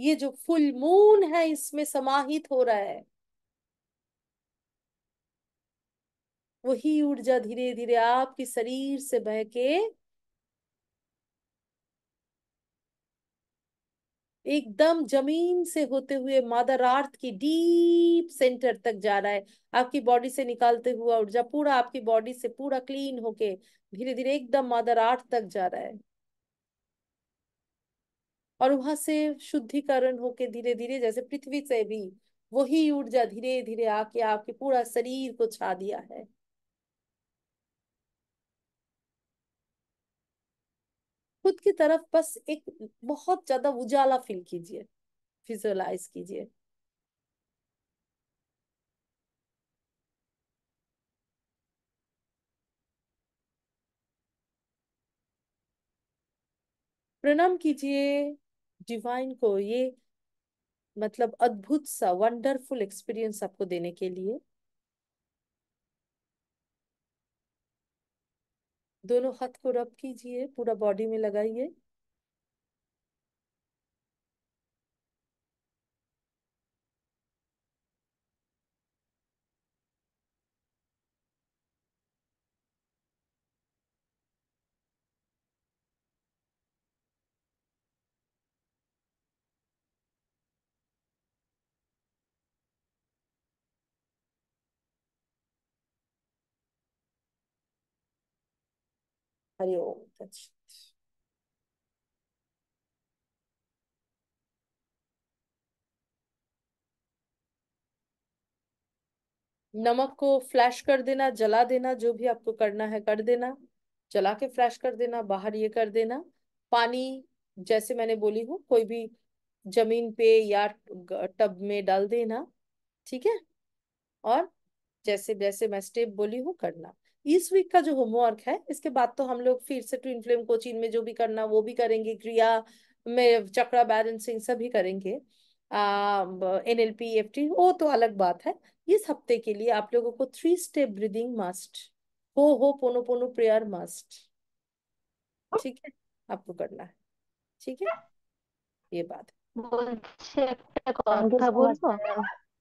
Speaker 1: ये जो फुल मून है इसमें समाहित हो रहा है वही ऊर्जा धीरे धीरे आपके शरीर से बह के एकदम जमीन से होते हुए मादर अर्थ की डीप सेंटर तक जा रहा है आपकी बॉडी से निकालते हुआ ऊर्जा पूरा आपकी बॉडी से पूरा क्लीन होके धीरे धीरे एकदम मादर अर्थ तक जा रहा है और वहां से शुद्धिकरण होके धीरे धीरे जैसे पृथ्वी से भी वही ऊर्जा धीरे धीरे आके आपके पूरा शरीर को छा दिया है खुद की तरफ बस एक बहुत ज्यादा उजाला फील कीजिए विजुअलाइज कीजिए प्रणाम कीजिए डिवाइन को ये मतलब अद्भुत सा वंडरफुल एक्सपीरियंस आपको देने के लिए दोनों हाथ को रब कीजिए पूरा बॉडी में लगाइए
Speaker 6: हरिओम
Speaker 1: नमक को फ्लैश कर देना जला देना जो भी आपको करना है कर देना जला के फ्लैश कर देना बाहर ये कर देना पानी जैसे मैंने बोली हूँ कोई भी जमीन पे या टब में डाल देना ठीक है और जैसे जैसे मैं स्टेप बोली हूँ करना इस वीक का जो होमवर्क है इसके बाद तो हम लोग फिर से ट्विन फ्लेम कोचिंग में जो भी करना वो भी करेंगे क्रिया में चक्रा बैलेंसिंग सब भी करेंगे N L P F T वो तो अलग बात है इस हफ्ते के लिए आप लोगों को थ्री स्टेप ब्रीदिंग मस्ट हो हो पोनो पोनो प्रेयर मस्ट ठीक है आपको करना है ठीक है ये
Speaker 5: बात है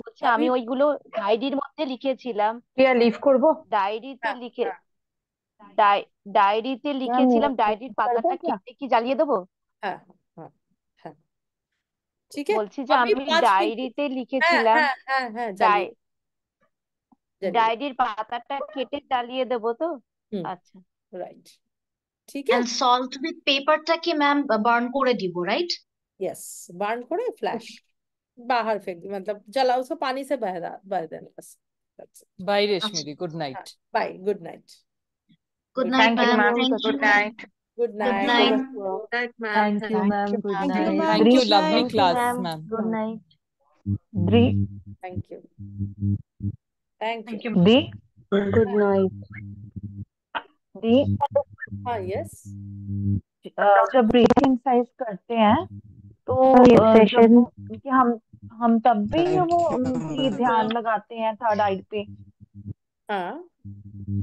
Speaker 5: বলছি আমি ওইগুলো ডায়েরির মধ্যে লিখেছিলাম প্রিয়া লিভ করব ডায়েরিতে লিখে ডায়েরিতে হ্যাঁ। হ্যাঁ, লিখেছিলাম ডায়েরির হ্যাঁ। পাতাটা কেটে কি জ্বালিয়ে দেবো হ্যাঁ
Speaker 1: ঠিক আছে বলছি যে আমি ডায়েরিতে
Speaker 5: লিখেছিলাম হ্যাঁ হ্যাঁ ডায়েরির পাতাটা কেটে জ্বালিয়ে দেবো তো আচ্ছা রাইট
Speaker 1: ঠিক আছে সল্ট উইথ পেপারটাকে ম্যাম বার্ন করে দিব রাইট ইয়েস বার্ন করে ফ্ল্যাশ बाहर फेंक दी मतलब जला उसको पानी से बह देना
Speaker 3: bye Reshmi good night bye good night
Speaker 2: good night good night good night good night thank you ma'am thank you lovely
Speaker 8: class ma'am good night ब्री थैंक यू थैंक यू ब्री गुड नाइट ब्री हां यस जब breathing exercise करते हैं तो हम्म। कि हम हम तब भी वो ध्यान लगाते हैं थर्ड आई पे हाँ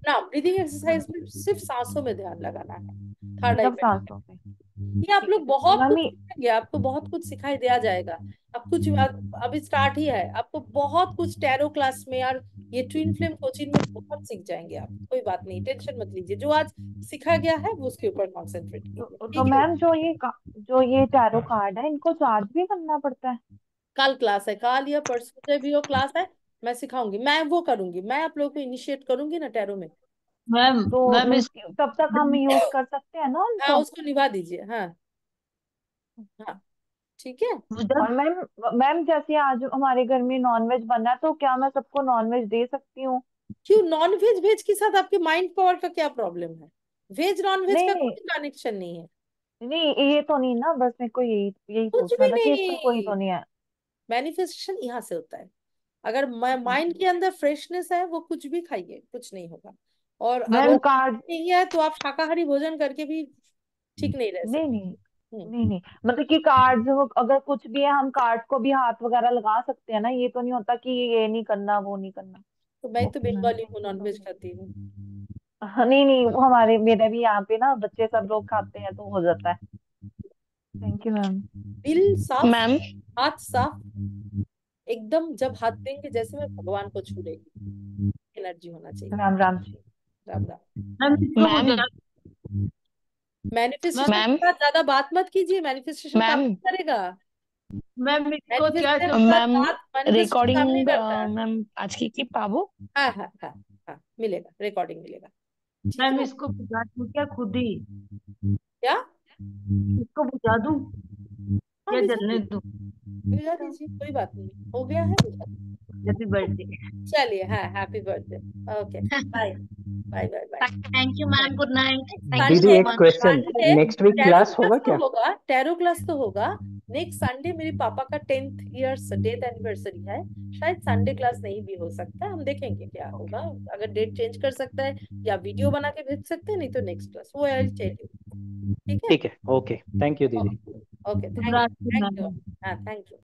Speaker 8: ना ब्रीदिंग एक्सरसाइज में सिर्फ सांसों में ध्यान लगाना है थर्ड आई पे सांसों में
Speaker 1: हम्म। ये आप लोग बहुत हाँ, कुछ आपको बहुत कुछ सिखाई दिया जाएगा अब कुछ हम्म। अभी स्टार्ट ही है आपको बहुत कुछ टैरो क्लास में यार ये ट्विन फ्लेम कोचिंग में बहुत सीख जाएंगे आप कोई बात नहीं टेंशन मत लीजिए जो आज सीखा गया है वो उसके ऊपर कॉन्सेंट्रेट तो, तो मैम जो
Speaker 8: ये जो ये टैरो कार्ड है इनको चार्ज भी करना पड़ता है
Speaker 1: कल क्लास है कल या परसों से भी वो क्लास है मैं सिखाऊंगी मैं वो करूंगी मैं आप लोगों को इनिशिएट करूंगी ना टैरो में
Speaker 6: मैम तो मैम इस
Speaker 1: तब तक हम यूज कर सकते हैं ना हाँ उसको उसको निभा दीजिए हाँ हाँ
Speaker 8: ठीक है और मैम मैम जैसे आज हमारे घर में नॉनवेज बना है तो क्या मैं सबको नॉनवेज दे सकती हूँ क्यों नॉन वेज वेज
Speaker 1: के साथ आपके माइंड पावर का क्या प्रॉब्लम है वेज नॉन वेज का कोई कनेक्शन नहीं है
Speaker 8: नहीं ये तो नहीं ना बस मेरे को यही यही कुछ पूछना भी था कि
Speaker 1: इसका कोई तो नहीं है मैनिफेस्टेशन यहां से होता है अगर माइंड हम्म। के अंदर फ्रेशनेस है वो कुछ भी खाइए कुछ नहीं होगा और मैम कार्ड नहीं है तो आप शाकाहारी भोजन करके भी ठीक नहीं रह सकते नहीं नहीं
Speaker 8: हम्म। नहीं नहीं मतलब कि कार्ड्स अगर कुछ भी है हम कार्ड्स को भी हाथ वगैरह लगा सकते हैं ना ये तो नहीं होता कि ये नहीं करना वो नहीं करना
Speaker 1: तो मैं तो हम्म। बंगाली हूँ नॉनवेज खाती हूँ
Speaker 8: हाँ, नहीं नहीं वो हमारे मेरे भी यहाँ पे ना बच्चे सब लोग खाते हैं तो हो जाता है थैंक यू मैम दिल साफ मैम
Speaker 1: हाथ साफ एकदम जब हाथ देंगे जैसे मैं भगवान को छू लेगी एनर्जी होना चाहिए राम
Speaker 8: राम जी ज्यादा
Speaker 1: बात मत कीजिए मैनिफेस्टेशन काम करेगा मैम मैम रिकॉर्डिंग
Speaker 3: मैम आज की की पाबो
Speaker 1: हाँ हाँ हाँ हाँ मिलेगा रिकॉर्डिंग मिलेगा मैम इसको बुझा दूं क्या खुद ही
Speaker 3: क्या इसको बुझा दूं या जलने दूं भिजा दीजिए कोई बात नहीं हो गया है हैप्पी बर्थडे चलिए
Speaker 1: हाँ happy birthday okay bye bye bye bye thank you ma'am good night दीदी एक क्वेश्चन नेक्स्ट वीक क्लास होगा तो क्या होगा टैरो क्लास तो होगा नेक्स्ट संडे मेरे पापा का टेंथ ईयर्स डेथ एनिवर्सरी है शायद संडे क्लास नहीं भी हो सकता हम देखेंगे क्या होगा अगर डेट चेंज कर सकता है या वीडियो बना के भेज सकते हैं नहीं तो नेक्स्ट क्लास वो आई टेल यू
Speaker 6: ठीक है ठीक है ओके थैंक यू दीदी
Speaker 1: Okay, thank you. Thank you.
Speaker 6: Ah, thank you.